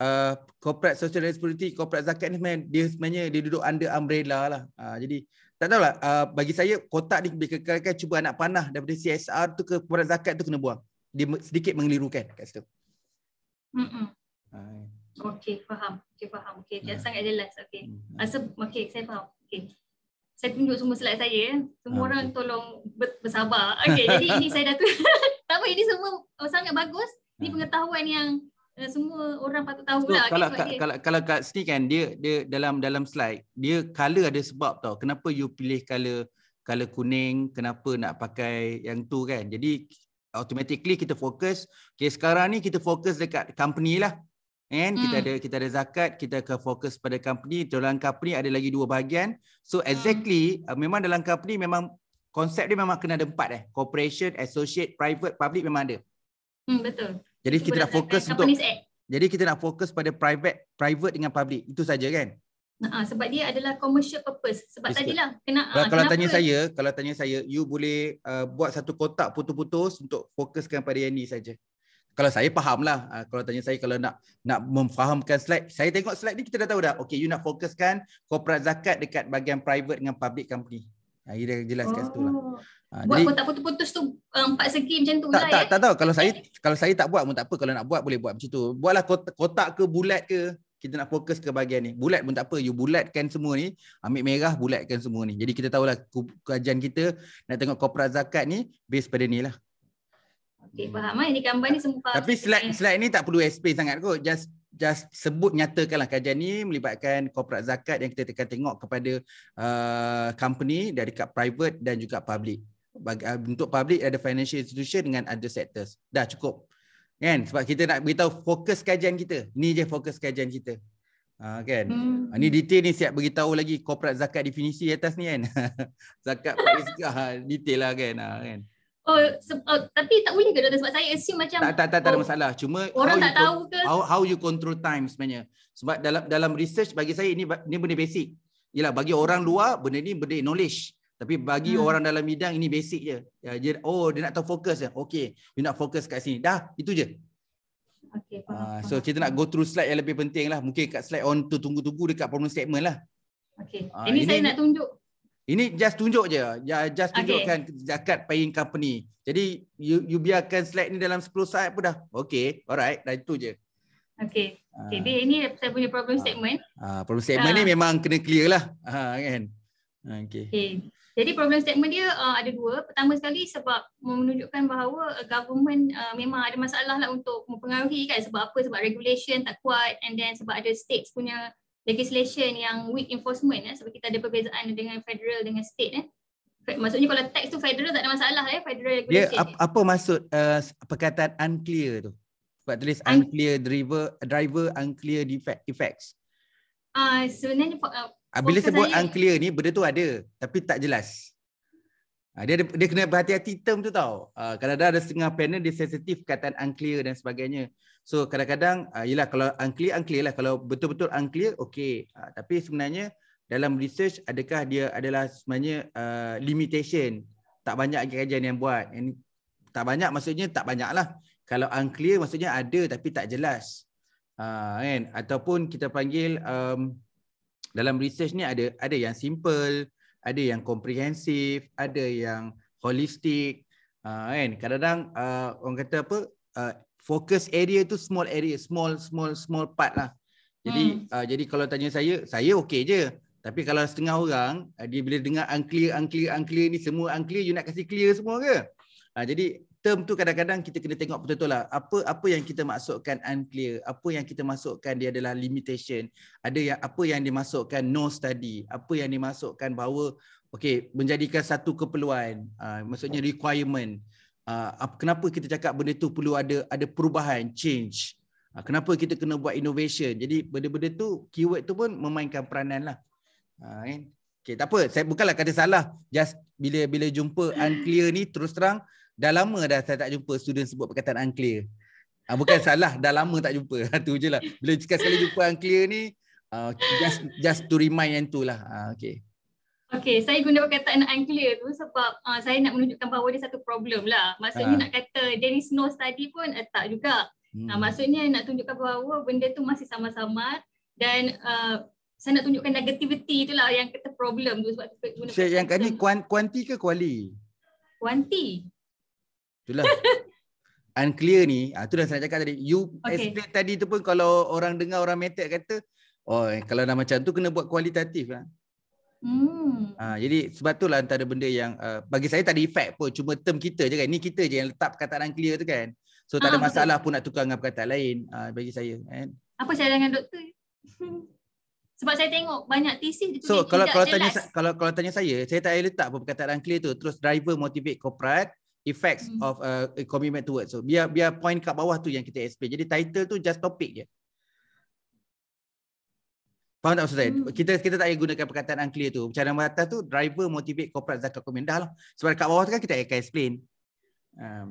uh, corporate social responsibility, corporate zakat ni sebenarnya, dia sebenarnya dia duduk under umbrella lah. Uh, jadi tak tahulah uh, bagi saya kotak ni dikekalkan cuba anak panah daripada CSR tu ke corporate zakat tu kena buang. Dia sedikit mengelirukan kat situ. Hmm. Okey, faham. Okey, faham. Okey, jelas ha. sangat jelas. Okey. Hmm, Rasa okay saya faham. Okey. Saya tunjuk semua slide saya eh. Semua okay. orang tolong bersabar. Okey, jadi ini saya dah tu. (laughs) Tapi ini semua oh, sangat bagus. Ini hmm. pengetahuan yang eh, semua orang patut tahu so, lah kalau, okay, ka, kalau kalau kat sini kan dia dia dalam dalam slide dia color ada sebab tau kenapa you pilih color color kuning kenapa nak pakai yang tu kan jadi automatically kita fokus okay, sekarang ni kita fokus dekat company lah kan hmm. kita ada kita ada zakat kita akan fokus pada company dalam company ada lagi dua bahagian so hmm. exactly hmm. memang dalam company memang konsep dia memang kena ada empat eh corporation associate private public memang ada hmm, betul jadi kita nak fokus untuk Act. Eh? Jadi kita nak fokus pada private private dengan public. Itu saja kan? Uh, sebab dia adalah commercial purpose. Sebab yes, tadilah kena kalau, uh, kalau tanya saya, kalau tanya saya, you boleh uh, buat satu kotak putus-putus untuk fokuskan pada yang ni saja. Kalau saya fahamlah. Uh, kalau tanya saya kalau nak nak memfahamkan slide, saya tengok slide ni kita dah tahu dah. Okay, you nak fokuskan corporate zakat dekat bahagian private dengan public company. Ha, dia jelas kat oh. situ lah. Ha, buat jadi, kotak putus-putus tu um, empat um, segi macam tu tak, lah tak, eh. tak tahu kalau saya kalau saya tak buat pun tak apa kalau nak buat boleh buat macam tu buatlah kotak, kotak ke bulat ke kita nak fokus ke bahagian ni bulat pun tak apa you bulatkan semua ni ambil merah bulatkan semua ni jadi kita tahulah kajian kita nak tengok korporat zakat ni base pada ni lah Okay, faham lah. Eh? Ini gambar ni semua. Tapi slide, eh. slide ni tak perlu SP sangat kot. Just just sebut nyatakanlah kajian ni melibatkan korporat zakat yang kita tekan tengok kepada uh, company dari kat private dan juga public bagi ah, untuk public ada financial institution dengan other sectors dah cukup kan sebab kita nak beritahu fokus kajian kita ni je fokus kajian kita ha, kan hmm. ha, ni detail ni siap beritahu lagi corporate zakat definisi atas ni kan (laughs) zakat fiskal detail lah kan ha, kan Oh, se- oh, tapi tak boleh ke doktor sebab saya assume macam tak tak tak, oh, ada masalah cuma orang tak tahu ke how, how you control time sebenarnya sebab dalam dalam research bagi saya ini ini benda basic ialah bagi orang luar benda ni benda knowledge tapi bagi hmm. orang dalam bidang ini basic je. Ya, dia, oh dia nak tahu fokus je. Okay. dia nak fokus kat sini. Dah. Itu je. Okay, uh, ah, so kita nak go through slide yang lebih penting lah. Mungkin kat slide on tu tunggu-tunggu dekat problem statement lah. Okay. Uh, ah, ini, ini saya nak tunjuk. Ini just tunjuk je. Just tunjukkan okay. zakat paying company. Jadi you, you biarkan slide ni dalam 10 saat pun dah. Okay. Alright. Dah itu je. Okay. Ah. okay, uh, ini saya punya problem uh, statement. Uh, problem statement uh. ni memang kena clear lah. Uh, kan? Okay. okay. Jadi problem statement dia uh, ada dua. Pertama sekali sebab menunjukkan bahawa uh, government uh, memang ada masalah lah untuk mempengaruhi kan sebab apa? Sebab regulation tak kuat and then sebab ada states punya legislation yang weak enforcement eh. sebab kita ada perbezaan dengan federal dengan state eh. Maksudnya kalau tax tu federal tak ada masalah eh federal regulation. Dia, ap- apa maksud uh, perkataan unclear tu? Sebab tulis unclear driver driver unclear defect effects. Ah uh, sebenarnya uh, Ah, bila sebut saya... unclear ni benda tu ada tapi tak jelas. Ah, dia, ada, dia kena berhati-hati term tu tau. Ah, kadang-kadang ada setengah panel dia sensitif kataan unclear dan sebagainya. So kadang-kadang, yelah kalau unclear, unclear lah. Kalau betul-betul unclear, okay. Tapi sebenarnya dalam research adakah dia adalah sebenarnya uh, limitation. Tak banyak kajian yang buat. And, tak banyak maksudnya tak banyak lah. Kalau unclear maksudnya ada tapi tak jelas. Uh, kan? Ataupun kita panggil... Um, dalam research ni ada ada yang simple, ada yang komprehensif, ada yang holistik. Uh, ah, kan? Kadang-kadang uh, orang kata apa, uh, focus area tu small area, small, small, small part lah. Jadi hmm. uh, jadi kalau tanya saya, saya okey je. Tapi kalau setengah orang, uh, dia bila dengar unclear, unclear, unclear ni semua unclear, you nak kasi clear semua ke? Uh, jadi term tu kadang-kadang kita kena tengok betul-betul lah apa apa yang kita masukkan unclear apa yang kita masukkan dia adalah limitation ada yang apa yang dimasukkan no study apa yang dimasukkan bahawa okey menjadikan satu keperluan uh, maksudnya requirement uh, kenapa kita cakap benda tu perlu ada ada perubahan change uh, kenapa kita kena buat innovation jadi benda-benda tu keyword tu pun memainkan peranan lah uh, kan? Okay, tak apa, saya bukanlah kata salah. Just bila bila jumpa unclear ni terus terang dah lama dah saya tak jumpa student sebut perkataan unclear. Uh, bukan salah, dah lama tak jumpa. Itu (laughs) je lah. Bila sekali, -sekali jumpa unclear ni, uh, just just to remind yang tu lah. Uh, okay. Okay, saya guna perkataan unclear tu sebab uh, saya nak menunjukkan bahawa dia satu problem lah. Maksudnya uh. nak kata there is no study pun uh, tak juga. Hmm. Uh, maksudnya nak tunjukkan bahawa benda tu masih sama-sama dan uh, saya nak tunjukkan negativity tu lah yang kata problem tu sebab guna Syed, yang kat ni kuanti ke kuali? Kuanti. Itulah. (laughs) Unclear ni, ah, tu dah saya nak cakap tadi. You okay. explain tadi tu pun kalau orang dengar, orang metek kata, oh, eh, kalau dah macam tu kena buat kualitatif lah. Hmm. Ah, jadi sebab tu lah antara benda yang uh, bagi saya tadi effect pun cuma term kita je kan. Ni kita je yang letak perkataan unclear tu kan. So tak ah, ada masalah betul. pun nak tukar dengan perkataan lain uh, bagi saya. Kan? Apa saya dengan doktor? (laughs) sebab saya tengok banyak tesis. dia tulis so, kalau, tidak kalau jelas. tanya, kalau, kalau tanya saya, saya tak boleh letak pun perkataan unclear tu. Terus driver motivate corporate effects mm. of a, a commitment to work. So biar biar point kat bawah tu yang kita explain. Jadi title tu just topic je. Faham tak maksud saya? Mm. Kita kita tak payah gunakan perkataan unclear tu. Cara atas tu driver motivate corporate zakat commitment dah lah. Sebab kat bawah tu kan kita akan explain. Um,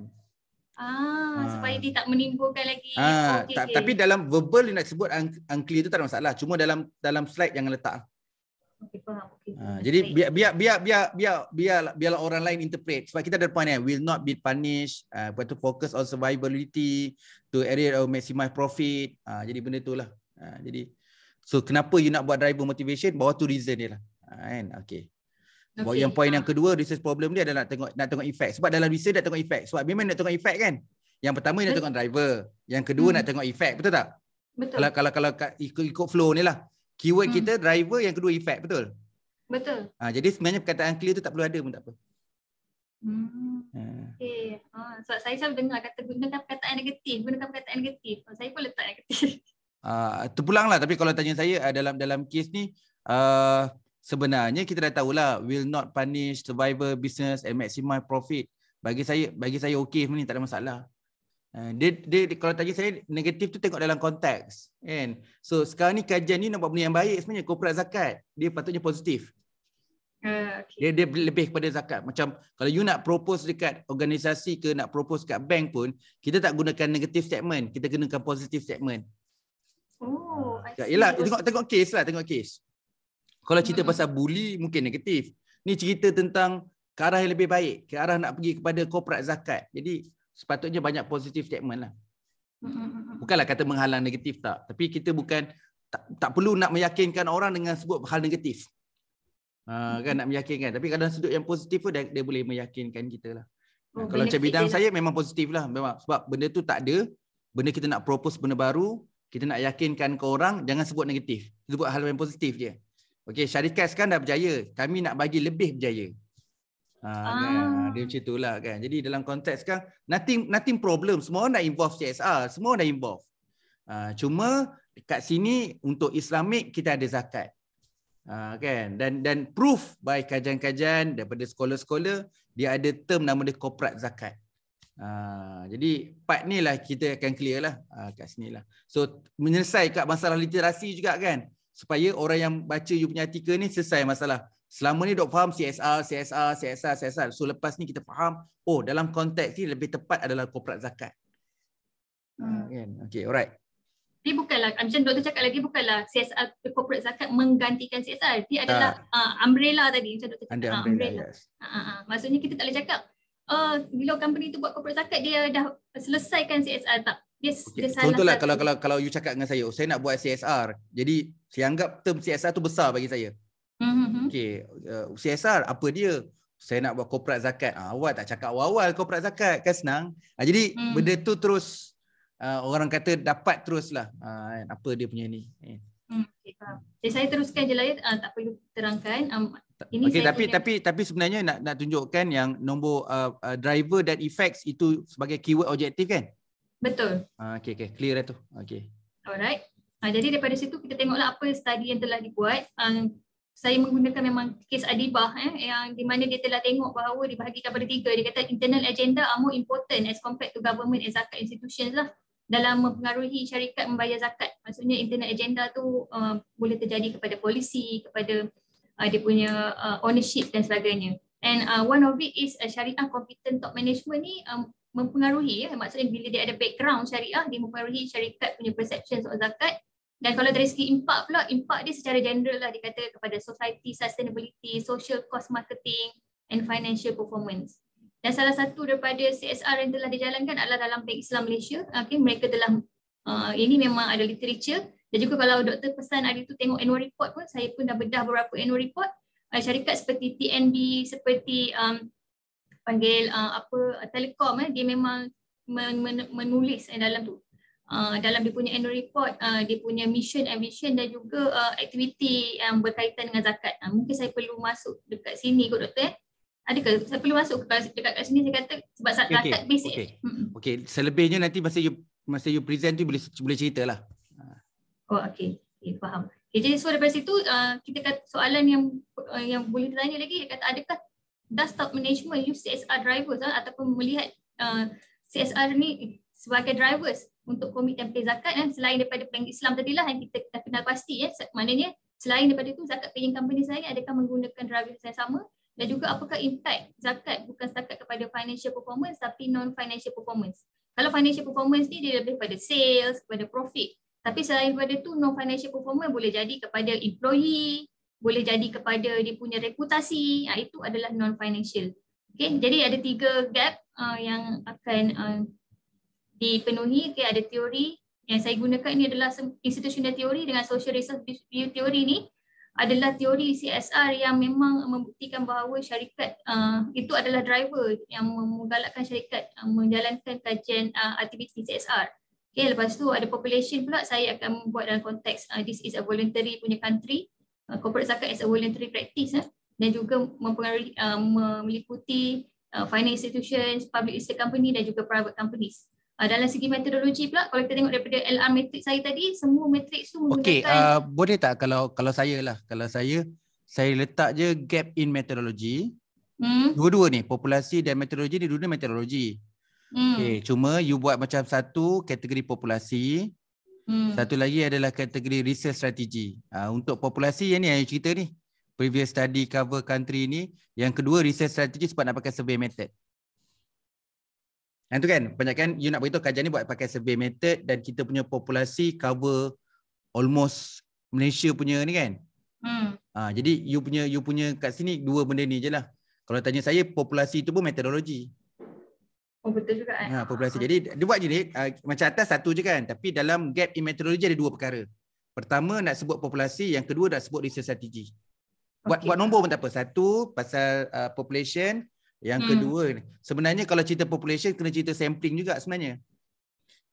ah, ah, supaya dia tak menimbulkan lagi. Ah, okay, ta- okay. tapi dalam verbal dia nak sebut unclear tu tak ada masalah. Cuma dalam dalam slide jangan letak. Okay. Ah, jadi biar biar biar biar biar biar biar orang lain interpret sebab kita ada point eh will not be punished uh, ah, to focus on survivability to area of maximize profit uh, jadi benda tu lah uh, jadi so kenapa you nak buat driver motivation bawa tu reason dia lah kan uh, okay. okay. Buat yang poin yang kedua research problem dia adalah nak tengok nak tengok effect sebab dalam research nak tengok effect sebab memang nak tengok effect kan yang pertama nak tengok driver yang kedua hmm. nak tengok effect betul tak betul. kalau kalau kalau ikut ikut flow ni lah Keyword hmm. kita driver, yang kedua effect, betul? Betul. Ha, jadi sebenarnya perkataan clear tu tak perlu ada pun tak apa. Hmm. Okay. Oh, so saya selalu dengar kata gunakan perkataan negatif, gunakan perkataan negatif. Oh, saya pun letak negatif. Ah, (laughs) uh, terpulang lah. Tapi kalau tanya saya ah, dalam dalam case ni, uh, sebenarnya kita dah tahu lah will not punish survivor business and maximize profit. Bagi saya bagi saya okay ni tak ada masalah. Eh, dia, dia, dia kalau tanya saya negatif tu tengok dalam konteks kan so sekarang ni kajian ni nak buat benda yang baik sebenarnya korporat zakat dia patutnya positif uh, ah, okay. dia, dia lebih kepada zakat macam kalau you nak propose dekat organisasi ke nak propose dekat bank pun kita tak gunakan negatif statement kita gunakan positif statement oh uh, yelah tengok tengok case lah tengok case kalau cerita hmm. pasal bully mungkin negatif ni cerita tentang ke arah yang lebih baik ke arah nak pergi kepada korporat zakat jadi sepatutnya banyak positif statement lah. Mm-hmm. Bukanlah kata menghalang negatif tak. Tapi kita bukan, tak, tak perlu nak meyakinkan orang dengan sebut hal negatif. Uh, kan mm-hmm. nak meyakinkan. Tapi kadang sudut yang positif pun dia, dia boleh meyakinkan kita lah. Oh, Kalau macam bidang saya lah. memang positif lah. Memang. Sebab benda tu tak ada. Benda kita nak propose benda baru. Kita nak yakinkan ke orang. Jangan sebut negatif. Sebut hal yang positif je. Okay, syarikat sekarang dah berjaya. Kami nak bagi lebih berjaya. Ha, ah. kan? Ah, dia macam itulah kan. Jadi dalam konteks kan, nothing, nothing problem. Semua orang dah involve CSR. Semua orang dah involve. Ha, cuma kat sini untuk Islamik kita ada zakat. Ha, kan? Dan dan proof by kajian-kajian daripada sekolah-sekolah, dia ada term nama dia korporat zakat. Ha, jadi part ni lah kita akan clear lah ha, kat sini lah. So menyelesaikan masalah literasi juga kan. Supaya orang yang baca you punya artikel ni selesai masalah. Selama ni dok faham CSR, CSR, CSR, CSR. So lepas ni kita faham, oh dalam konteks ni lebih tepat adalah korporat zakat. Hmm. Ah, kan? Hmm. Okay, alright. Ini bukanlah, macam doktor cakap lagi, bukanlah CSR, corporate zakat menggantikan CSR. Dia adalah uh, umbrella tadi, macam doktor cakap. Under ah, umbrella, umbrella. yes. Uh, uh, uh. Maksudnya kita tak boleh cakap, uh, bila company itu buat corporate zakat, dia dah selesaikan CSR tak? Yes, okay. Contohlah kalau, kalau kalau kalau you cakap dengan saya, oh, saya nak buat CSR. Jadi, saya anggap term CSR tu besar bagi saya. Mm-hmm. Okay, uh, CSR apa dia? Saya nak buat korporat zakat. Ah, awal tak cakap awal-awal korporat zakat kan senang. Ah, jadi hmm. benda tu terus uh, orang kata dapat teruslah. Ah, kan? apa dia punya ni. Eh. Hmm. Okay, jadi saya teruskan je lah ya. Uh, tak perlu terangkan. Um, okay, tapi, tapi tapi tapi sebenarnya nak nak tunjukkan yang nombor uh, uh, driver dan effects itu sebagai keyword objektif kan? Betul. Ah, okay, okay. Clear lah tu. Okay. Alright. Ah, jadi daripada situ kita tengoklah apa study yang telah dibuat. Um, saya menggunakan memang kes Adibah eh, yang di mana dia telah tengok bahawa dibahagikan pada tiga. Dia kata internal agenda are more important as compared to government and zakat institutions lah dalam mempengaruhi syarikat membayar zakat. Maksudnya internal agenda tu uh, boleh terjadi kepada polisi, kepada uh, dia punya uh, ownership dan sebagainya. And uh, one of it is uh, syariah competent top management ni um, mempengaruhi ya. Maksudnya bila dia ada background syariah, dia mempengaruhi syarikat punya perception soal zakat dan kalau dari segi impact pula, impact dia secara general lah dikata kepada society, sustainability, social cost marketing and financial performance. Dan salah satu daripada CSR yang telah dijalankan adalah dalam Bank Islam Malaysia. Okay, mereka telah, uh, ini memang ada literature. Dan juga kalau doktor pesan hari itu tengok annual report pun, saya pun dah bedah beberapa annual report. Uh, syarikat seperti TNB, seperti um, panggil uh, apa uh, telekom, eh, dia memang men- men- menulis eh, dalam tu. Ah, dalam dia punya annual report uh, dia punya mission and vision dan juga uh, aktiviti yang berkaitan dengan zakat. Uh, mungkin saya perlu masuk dekat sini kot doktor eh. Adakah saya perlu masuk ke dekat kat sini saya kata sebab zakat okay, okay. basic. Okey. Okey, selebihnya nanti masa you masa you present tu boleh boleh cerita lah. Oh okey. Okay, faham. Okay, jadi so daripada situ uh, kita kata soalan yang uh, yang boleh ditanya lagi dia kata adakah desktop management use CSR drivers uh, ataupun melihat uh, CSR ni sebagai drivers untuk komit dan pay zakat eh, selain daripada bank Islam lah, yang kita dah kenal pasti ya eh, maknanya selain daripada itu zakat paying company saya adakah menggunakan driver yang sama dan juga apakah impact zakat bukan setakat kepada financial performance tapi non financial performance kalau financial performance ni dia lebih kepada sales kepada profit tapi selain daripada tu non financial performance boleh jadi kepada employee boleh jadi kepada dia punya reputasi ha, itu adalah non financial okey jadi ada tiga gap uh, yang akan uh, dipenuhi okay, ada teori yang saya gunakan ini adalah institutional teori dengan social resource view teori ini adalah teori CSR yang memang membuktikan bahawa syarikat uh, itu adalah driver yang menggalakkan syarikat uh, menjalankan kajian uh, aktiviti CSR. Okay, lepas tu ada population pula saya akan buat dalam konteks uh, this is a voluntary punya country. Uh, corporate zakat as a voluntary practice eh, dan juga mempengaruhi uh, meliputi uh, financial institutions, public sector company dan juga private companies. Ah, dalam segi metodologi pula kalau kita tengok daripada LR matrix saya tadi semua matrix tu menggunakan okey uh, boleh tak kalau kalau saya lah kalau saya saya letak je gap in metodologi hmm. dua-dua ni populasi dan metodologi di dunia metodologi hmm. okey cuma you buat macam satu kategori populasi hmm. satu lagi adalah kategori research strategy uh, untuk populasi yang ni yang cerita ni previous study cover country ni yang kedua research strategy sebab nak pakai survey method yang tu kan, banyakkan you nak beritahu kajian ni buat pakai survey method dan kita punya populasi cover almost Malaysia punya ni kan. Hmm. Ha, jadi you punya you punya kat sini dua benda ni je lah. Kalau tanya saya, populasi tu pun metodologi. Oh betul juga kan. Ha, populasi. Jadi dia buat je ni, uh, ah, macam atas satu je kan. Tapi dalam gap in metodologi ada dua perkara. Pertama nak sebut populasi, yang kedua nak sebut research strategy. Buat, okay. buat nombor pun tak apa. Satu pasal uh, population, yang hmm. kedua Sebenarnya kalau cerita population Kena cerita sampling juga sebenarnya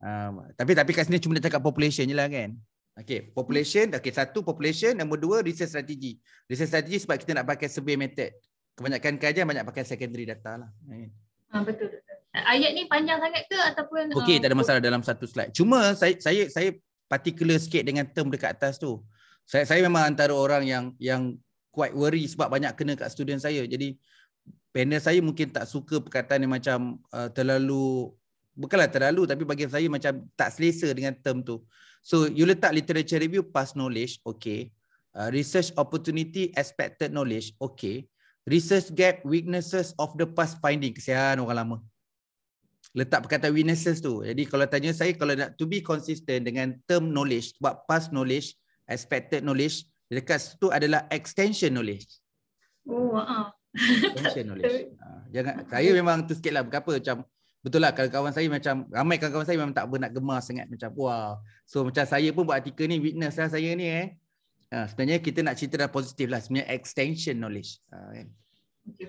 um, Tapi tapi kat sini cuma nak cakap population je lah kan Okay, population, okay, satu population, nombor dua, research strategy. Research strategy sebab kita nak pakai survey method. Kebanyakan kajian banyak pakai secondary data lah. Ha, betul, betul. Ayat ni panjang sangat ke ataupun? Okay, ah, tak ada masalah dalam satu slide. Cuma saya saya saya particular sikit dengan term dekat atas tu. Saya saya memang antara orang yang yang quite worry sebab banyak kena kat student saya. Jadi panel saya mungkin tak suka perkataan yang macam uh, terlalu bukanlah terlalu tapi bagi saya macam tak selesa dengan term tu. So you letak literature review past knowledge, okay. Uh, research opportunity expected knowledge, okay. Research gap weaknesses of the past finding. Kesian orang lama. Letak perkataan weaknesses tu. Jadi kalau tanya saya kalau nak to be consistent dengan term knowledge, sebab past knowledge, expected knowledge, dekat situ adalah extension knowledge. Oh, uh. Transaction knowledge. Ha, jangan saya memang tu sikitlah berapa macam betul lah kalau kawan saya macam ramai kawan-kawan saya memang tak ber nak gemar sangat macam wow. So macam saya pun buat artikel ni witness lah saya ni eh. Ha, sebenarnya kita nak cerita dah positif lah sebenarnya extension knowledge. Ha, kan? Okay,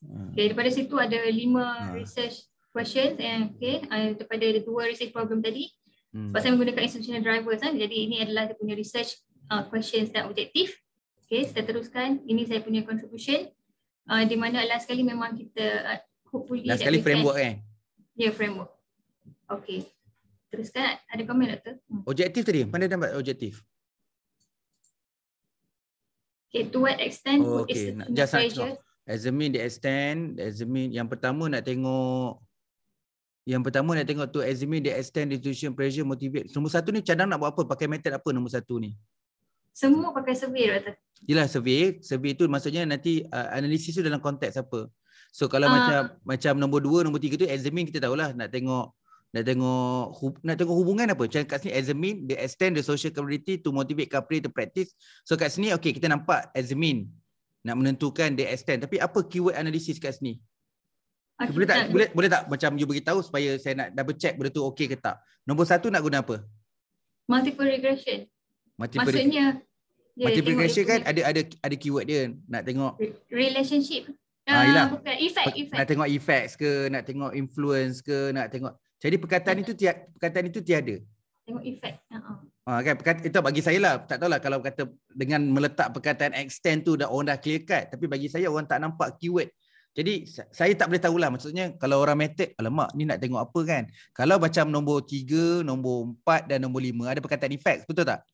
Okay, daripada situ ada lima ha. research questions and eh, okay, daripada ada dua research problem tadi. Hmm. Sebab menggunakan institutional drivers kan. Jadi ini adalah saya punya research uh, questions dan objektif. Okay, saya teruskan. Ini saya punya contribution uh, di mana last sekali memang kita uh, hopefully last sekali framework kan ya yeah, framework Okay. teruskan ada komen doktor hmm. objektif tadi mana dapat objektif okay, to what extent oh, okay. is just pressure? examine the extent the examine yang pertama nak tengok yang pertama nak tengok tu, examine the extent, institution, pressure, motivate. Nombor satu ni cadang nak buat apa? Pakai method apa nombor satu ni? Semua pakai survey doktor. Yalah survey, survey tu maksudnya nanti uh, analisis tu dalam konteks apa. So kalau uh, macam macam nombor 2, nombor 3 tu examine kita tahulah nak tengok nak tengok hub, nak tengok hubungan apa. Macam kat sini examine the extend the social community to motivate capri to practice. So kat sini okay kita nampak examine nak menentukan the extend tapi apa keyword analisis kat sini? Okay, boleh tak, tak boleh boleh tak macam you bagi tahu supaya saya nak double check betul tu okey ke tak. Nombor satu nak guna apa? Multiple regression. Multiple Maksudnya yeah, Multiple kan ada ada ada keyword dia nak tengok relationship. Ah, uh, bukan effect, effect. Nak tengok effects ke, nak tengok influence ke, nak tengok. Jadi perkataan itu tiap perkataan itu tiada. Tengok effect. Uh-huh. Ah, kan perkataan, itu bagi saya lah. Tak tahulah kalau kata dengan meletak perkataan extend tu dah orang dah clear cut. Tapi bagi saya orang tak nampak keyword. Jadi saya tak boleh tahulah maksudnya kalau orang metek, alamak ni nak tengok apa kan. Kalau macam nombor 3, nombor 4 dan nombor 5 ada perkataan effect. Betul tak?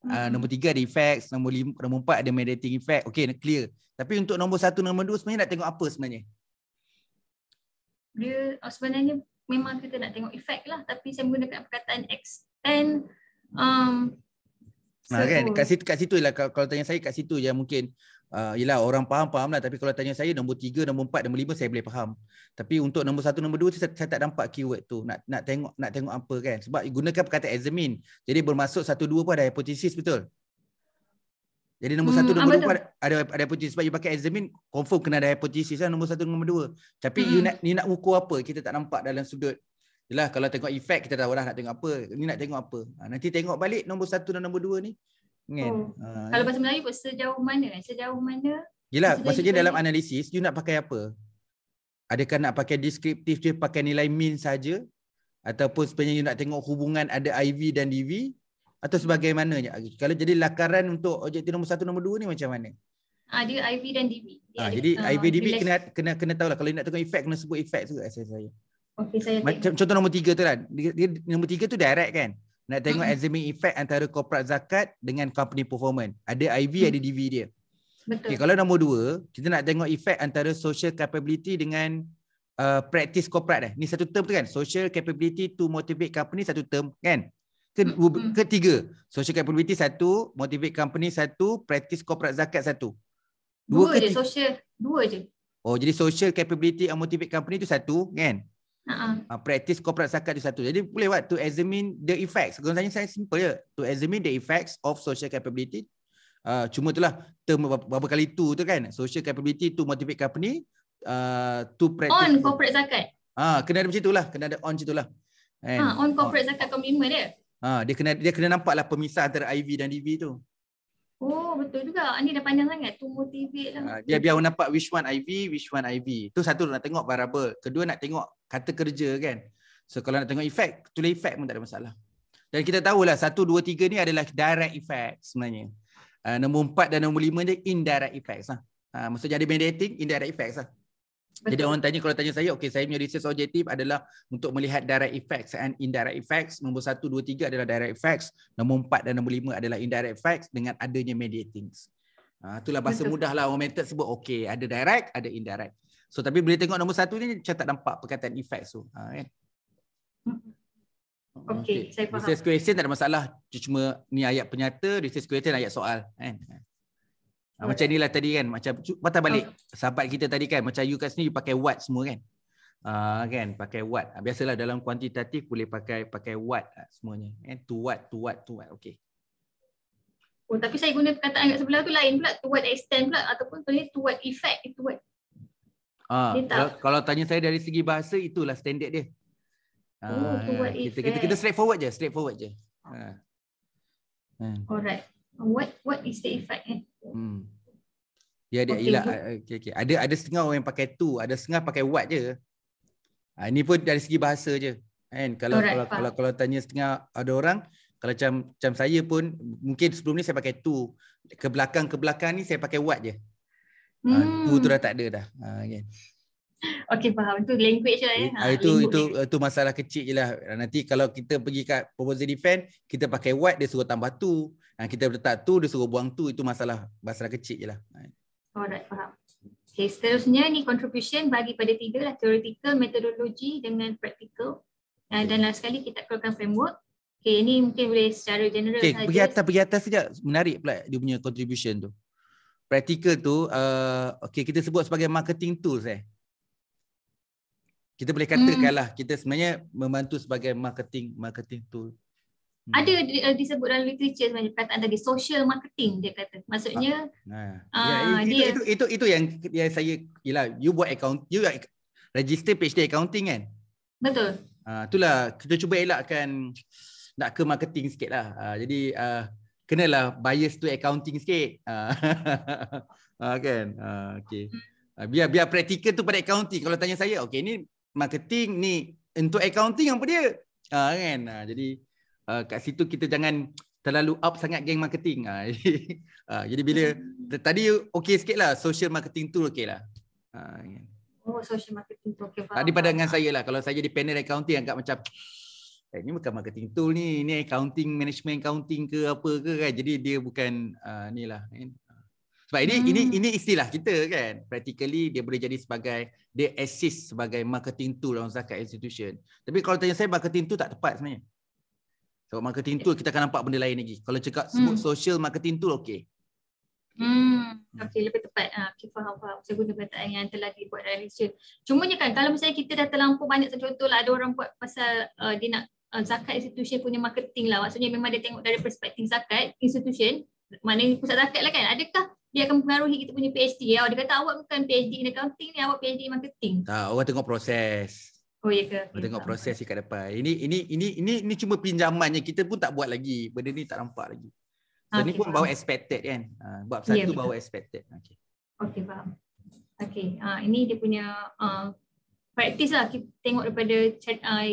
Uh, nombor tiga ada effects, nombor, lima, nombor empat ada mediating effect. Okay, nak clear. Tapi untuk nombor satu, nombor dua sebenarnya nak tengok apa sebenarnya? Dia ah, sebenarnya memang kita nak tengok effect lah. Tapi saya menggunakan perkataan extend. Um, nah, kan? so kan? Kat situ, kat situ lah kalau, kalau tanya saya kat situ je mungkin uh, yelah orang faham faham lah tapi kalau tanya saya nombor tiga, nombor empat, nombor lima saya boleh faham tapi untuk nombor satu, nombor dua saya, saya tak nampak keyword tu nak nak tengok nak tengok apa kan sebab gunakan perkataan examine jadi bermaksud satu dua pun ada hipotesis betul jadi nombor hmm, satu, nombor dua ada, ada hipotesis. Sebab you pakai examine, confirm kena ada hipotesis lah kan, nombor satu, nombor dua. Tapi hmm. you, nak, you nak ukur apa, kita tak nampak dalam sudut. Yalah, kalau tengok efek, kita tahu lah nak tengok apa. Ni nak tengok apa. Ha, nanti tengok balik nombor satu dan nombor dua ni kan oh. uh, kalau bahasa Melayu pun sejauh mana eh? sejauh mana Yelah, sejauh maksudnya dalam mana? analisis you nak pakai apa adakah nak pakai deskriptif je pakai nilai min saja ataupun sebenarnya you nak tengok hubungan ada IV dan DV atau sebagaimana kalau jadi lakaran untuk objektif nombor satu nombor dua ni macam mana ada ah, IV dan DV ha, ah, ada, jadi uh, IV DV kena kena kena tahu lah. kalau nak tengok efek kena sebut efek juga saya saya Okay, saya contoh nombor tiga tu kan. Dia, dia, nombor tiga tu direct kan? nak tengok mm-hmm. effect antara corporate zakat dengan company performance. Ada IV, mm. ada DV dia. Betul. Okay, kalau nombor dua, kita nak tengok effect antara social capability dengan uh, practice corporate dah. Eh. Ni satu term tu kan, social capability to motivate company satu term kan. Ketiga, social capability satu, motivate company satu, practice corporate zakat satu. Dua, dua je, social. Dua je. Oh, jadi social capability and motivate company tu satu kan? Uh-huh. Uh, practice corporate zakat tu satu. Jadi boleh buat to examine the effects. Kalau tanya saya simple ya To examine the effects of social capability. Uh, cuma itulah term berapa, kali itu tu kan. Social capability to motivate company uh, to practice. On corporate zakat. uh, kena ada macam itulah. Kena ada on macam itulah. And, on corporate oh. zakat commitment dia. Ha, uh, dia kena dia kena nampak lah pemisah antara IV dan DV tu. uh, Oh betul juga. Ani ah, dah pandang sangat tu motivate lah. Uh, ah, dia biar orang nampak which one IV, which one IV. Tu satu nak tengok variable. Kedua nak tengok kata kerja kan. So kalau nak tengok efek, tulis effect pun tak ada masalah. Dan kita tahulah satu, dua, tiga ni adalah direct effect sebenarnya. Uh, nombor empat dan nombor lima ni indirect effects lah. Uh, maksudnya ada mediating, indirect effects lah. Betul. Jadi orang tanya kalau tanya saya, okay, saya punya research objektif adalah untuk melihat direct effects and indirect effects. Nombor satu, dua, tiga adalah direct effects. Nombor empat dan nombor lima adalah indirect effects dengan adanya mediating. Uh, ha, itulah bahasa mudahlah. lah orang method sebut, okay, ada direct, ada indirect. So tapi bila tengok nombor satu ni, saya tak nampak perkataan effects tu. Uh, kan? Okay. Hmm. Okay, okay, saya faham. Research question tak ada masalah. Cuma ni ayat penyata, research question ayat soal. Kan? Eh? Ha, macam inilah tadi kan macam patah balik oh. sahabat kita tadi kan macam you kat sini you pakai watt semua kan. Ah kan pakai watt. Ah, biasalah dalam kuantitatif boleh pakai pakai watt lah semuanya. Eh tu watt tu watt tu watt okey. Oh tapi saya guna perkataan kat sebelah tu lain pula tu watt extend pula ataupun tu tu watt effect itu watt. Ah kalau, kalau tanya saya dari segi bahasa itulah standard dia. Ah uh, oh, kita, kita kita straight forward je, straight forward je. Ha. Uh. Alright. What what is the effect? Eh? Hmm. Ya, dia okay. ilah. Eh, okay, okay. Ada ada setengah orang yang pakai tu, ada setengah pakai what je. Ha, ini pun dari segi bahasa je. Kan? Kalau, Correct, kalau, kalau, kalau tanya setengah ada orang, kalau macam, macam saya pun, mungkin sebelum ni saya pakai tu. Ke belakang-ke belakang ni saya pakai what je. Ha, hmm. Tu tu dah tak ada dah. Ha, ah, okay. Okay faham Itu language lah ya ha, ah, Itu itu, itu masalah kecil je lah ah, Nanti kalau kita pergi kat Proposal defend Kita pakai what Dia suruh tambah tu ha, ah, Kita letak tu Dia suruh buang tu Itu masalah Masalah kecil je lah Alright faham Okay seterusnya ni contribution bagi pada tiga lah Theoretical, methodology dengan practical okay. Dan last sekali kita keluarkan framework Okay ini mungkin boleh secara general Okay pergi atas, pergi atas sekejap Menarik pula dia punya contribution tu Practical tu uh, Okay kita sebut sebagai marketing tools eh kita boleh hmm. katakanlah hmm. kita sebenarnya membantu sebagai marketing marketing tool hmm. ada di, uh, disebut dalam literature sebenarnya kata ada social marketing dia kata maksudnya ah. Ah. Ya, uh, itu, dia. itu itu itu yang yang saya ialah you buat account you register PhD accounting kan betul uh, itulah kita cuba elakkan nak ke marketing sikit lah. Uh, jadi uh, kenalah bias tu accounting sikit. Uh, (laughs) kan? Uh, okay. Uh, hmm. biar biar praktikal tu pada accounting. Kalau tanya saya, okay ni marketing ni untuk accounting apa dia uh, kan uh, jadi uh, kat situ kita jangan terlalu up sangat geng marketing uh, (laughs) jadi, uh, jadi bila hmm. tadi okey sikitlah social marketing tu okeylah uh, kan Oh, social marketing tu okay, Tadi pada dengan saya lah Kalau saya di panel accounting Agak macam eh, Ini bukan marketing tool ni Ini accounting Management accounting ke Apa ke kan Jadi dia bukan uh, Ni lah kan? Sebab ini hmm. ini ini istilah kita kan. Practically dia boleh jadi sebagai dia assist sebagai marketing tool orang zakat institution. Tapi kalau tanya saya marketing tool tak tepat sebenarnya. Kalau marketing tool kita akan nampak benda lain lagi. Kalau cakap sebut hmm. social marketing tool okey. Hmm, hmm. okay, lebih tepat. Ha, ah, okay, faham, faham. Saya guna perkataan yang telah dibuat dari Malaysia. Cuma ni kan, kalau misalnya kita dah terlampau banyak contoh lah, ada orang buat pasal uh, dia nak uh, zakat institution punya marketing lah. Maksudnya memang dia tengok dari perspektif zakat institution, mana pusat zakat lah kan adakah dia akan mempengaruhi kita punya PhD ya eh, dia kata awak bukan PhD in accounting ni awak PhD in marketing tak orang tengok proses Oh ya ke. Okay, tengok proses dekat depan. Ini ini ini ini ini cuma pinjamannya kita pun tak buat lagi. Benda ni tak nampak lagi. Dan okay, ni pun bawa expected kan. Uh, buat satu yeah, ya, bawa expected. Okey. Okey faham. Okey. Uh, ini dia punya uh, practice lah. Kita tengok daripada chat uh,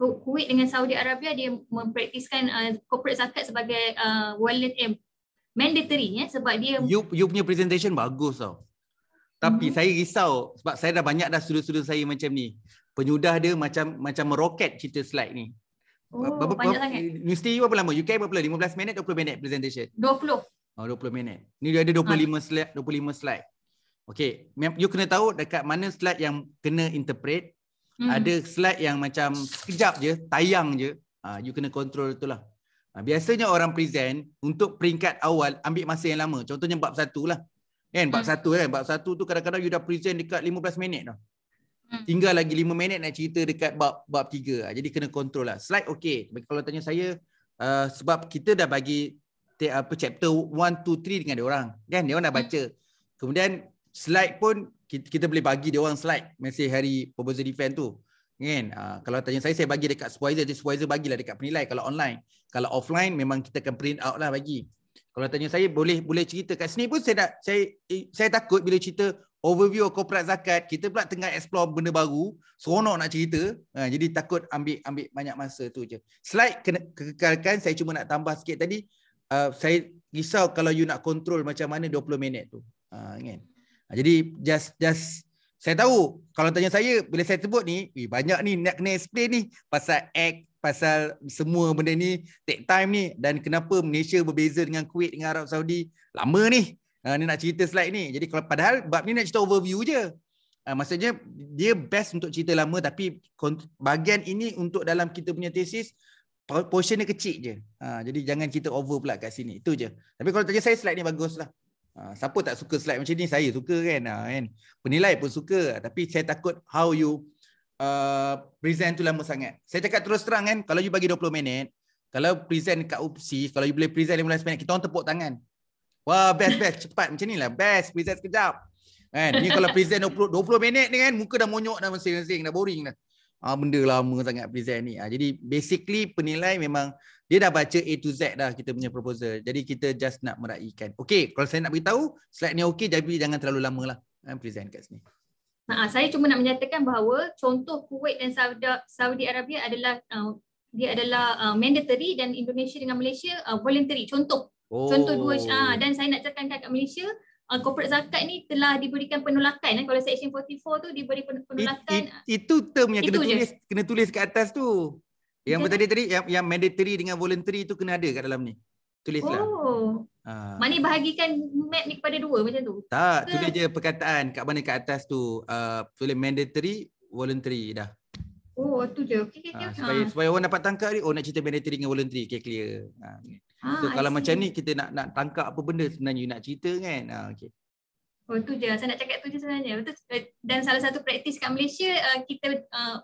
Kuwait dengan Saudi Arabia dia mempraktiskan uh, corporate zakat sebagai uh, wallet eh, mandatory eh sebab dia you you punya presentation bagus tau. Tapi hmm. saya risau sebab saya dah banyak dah sudut-sudut saya macam ni. Penyudah dia macam macam meroket cerita slide ni. Oh, berapa, banyak berapa, sangat. Mesti you apa lama? UK berapa lama? 15 minit, 20 minit presentation? 20. Oh, 20 minit. Ni dia ada 25 ha. Ah. slide. 25 slide. Okay. You kena tahu dekat mana slide yang kena interpret. Hmm. Ada slide yang macam sekejap je, tayang je. Uh, you kena control tu lah. Ha, biasanya orang present untuk peringkat awal ambil masa yang lama. Contohnya bab satu lah. Kan? Bab hmm. satu kan? Bab satu tu kadang-kadang you dah present dekat 15 minit dah. Hmm. Tinggal lagi 5 minit nak cerita dekat bab bab tiga. Ha, jadi kena kontrol lah. Slide okay. Kalau tanya saya, uh, sebab kita dah bagi apa chapter 1, 2, 3 dengan dia orang. Kan? Dia orang dah hmm. baca. Kemudian slide pun kita, kita boleh bagi dia orang slide. Mesej hari proposal defense tu kan uh, kalau tanya saya saya bagi dekat supervisor dia supervisor bagilah dekat penilai kalau online kalau offline memang kita akan print out lah bagi kalau tanya saya boleh boleh cerita kat sini pun saya tak saya eh, saya takut bila cerita overview corporate zakat kita pula tengah explore benda baru seronok nak cerita uh, jadi takut ambil ambil banyak masa tu je slide kena kekalkan saya cuma nak tambah sikit tadi uh, saya risau kalau you nak control macam mana 20 minit tu uh, kan jadi just just saya tahu kalau tanya saya bila saya sebut ni eh, banyak ni nak kena explain ni pasal act pasal semua benda ni take time ni dan kenapa Malaysia berbeza dengan Kuwait dengan Arab Saudi lama ni ha, ni nak cerita slide ni jadi kalau padahal bab ni nak cerita overview je ha, maksudnya dia best untuk cerita lama tapi bahagian ini untuk dalam kita punya tesis portion dia kecil je ha, jadi jangan kita over pula kat sini itu je tapi kalau tanya saya slide ni bagus lah Ha, siapa tak suka slide macam ni? Saya suka kan. Ha, kan? Penilai pun suka. Tapi saya takut how you uh, present tu lama sangat. Saya cakap terus terang kan. Kalau you bagi 20 minit. Kalau present kat UPSI. Kalau you boleh present 15 minit. Kita orang tepuk tangan. Wah best best. Cepat macam ni lah. Best present sekejap. Kan? Ni kalau present 20, 20 minit ni kan. Muka dah monyok dah masing-masing. Dah boring dah. Ha, benda lama sangat present ni. Ha, jadi basically penilai memang dia dah baca A to Z dah kita punya proposal. Jadi kita just nak meraihkan. Okey, kalau saya nak beritahu, slide ni okey jadi jangan terlalu lama lah. I'm ha, present kat sini. Ha, saya cuma nak menyatakan bahawa contoh Kuwait dan Saudi Arabia adalah uh, dia adalah uh, mandatory dan Indonesia dengan Malaysia uh, voluntary. Contoh. Oh. Contoh dua uh, dan saya nak cakap kat Malaysia uh, corporate zakat ni telah diberikan penolakan eh. kalau section 44 tu diberi penolakan it, it, itu term yang kena tulis, kena tulis kena tulis kat atas tu yang Jadi, tadi tadi yang, yang mandatory dengan voluntary tu kena ada kat dalam ni. Tulislah. Oh. Ha. Mana bahagikan map ni kepada dua macam tu? Tak, ke? tulis je perkataan kat mana kat atas tu. Uh, tulis mandatory, voluntary dah. Oh, tu je. Okay, okay, ah, ha, okay. Supaya, supaya orang dapat tangkap ni, oh nak cerita mandatory dengan voluntary. Okay, clear. Ha. Ha, so, kalau macam ni kita nak nak tangkap apa benda sebenarnya you nak cerita kan? Ha, okay. Oh tu je, saya nak cakap tu je sebenarnya. Betul. Dan salah satu praktis kat Malaysia, uh, kita uh,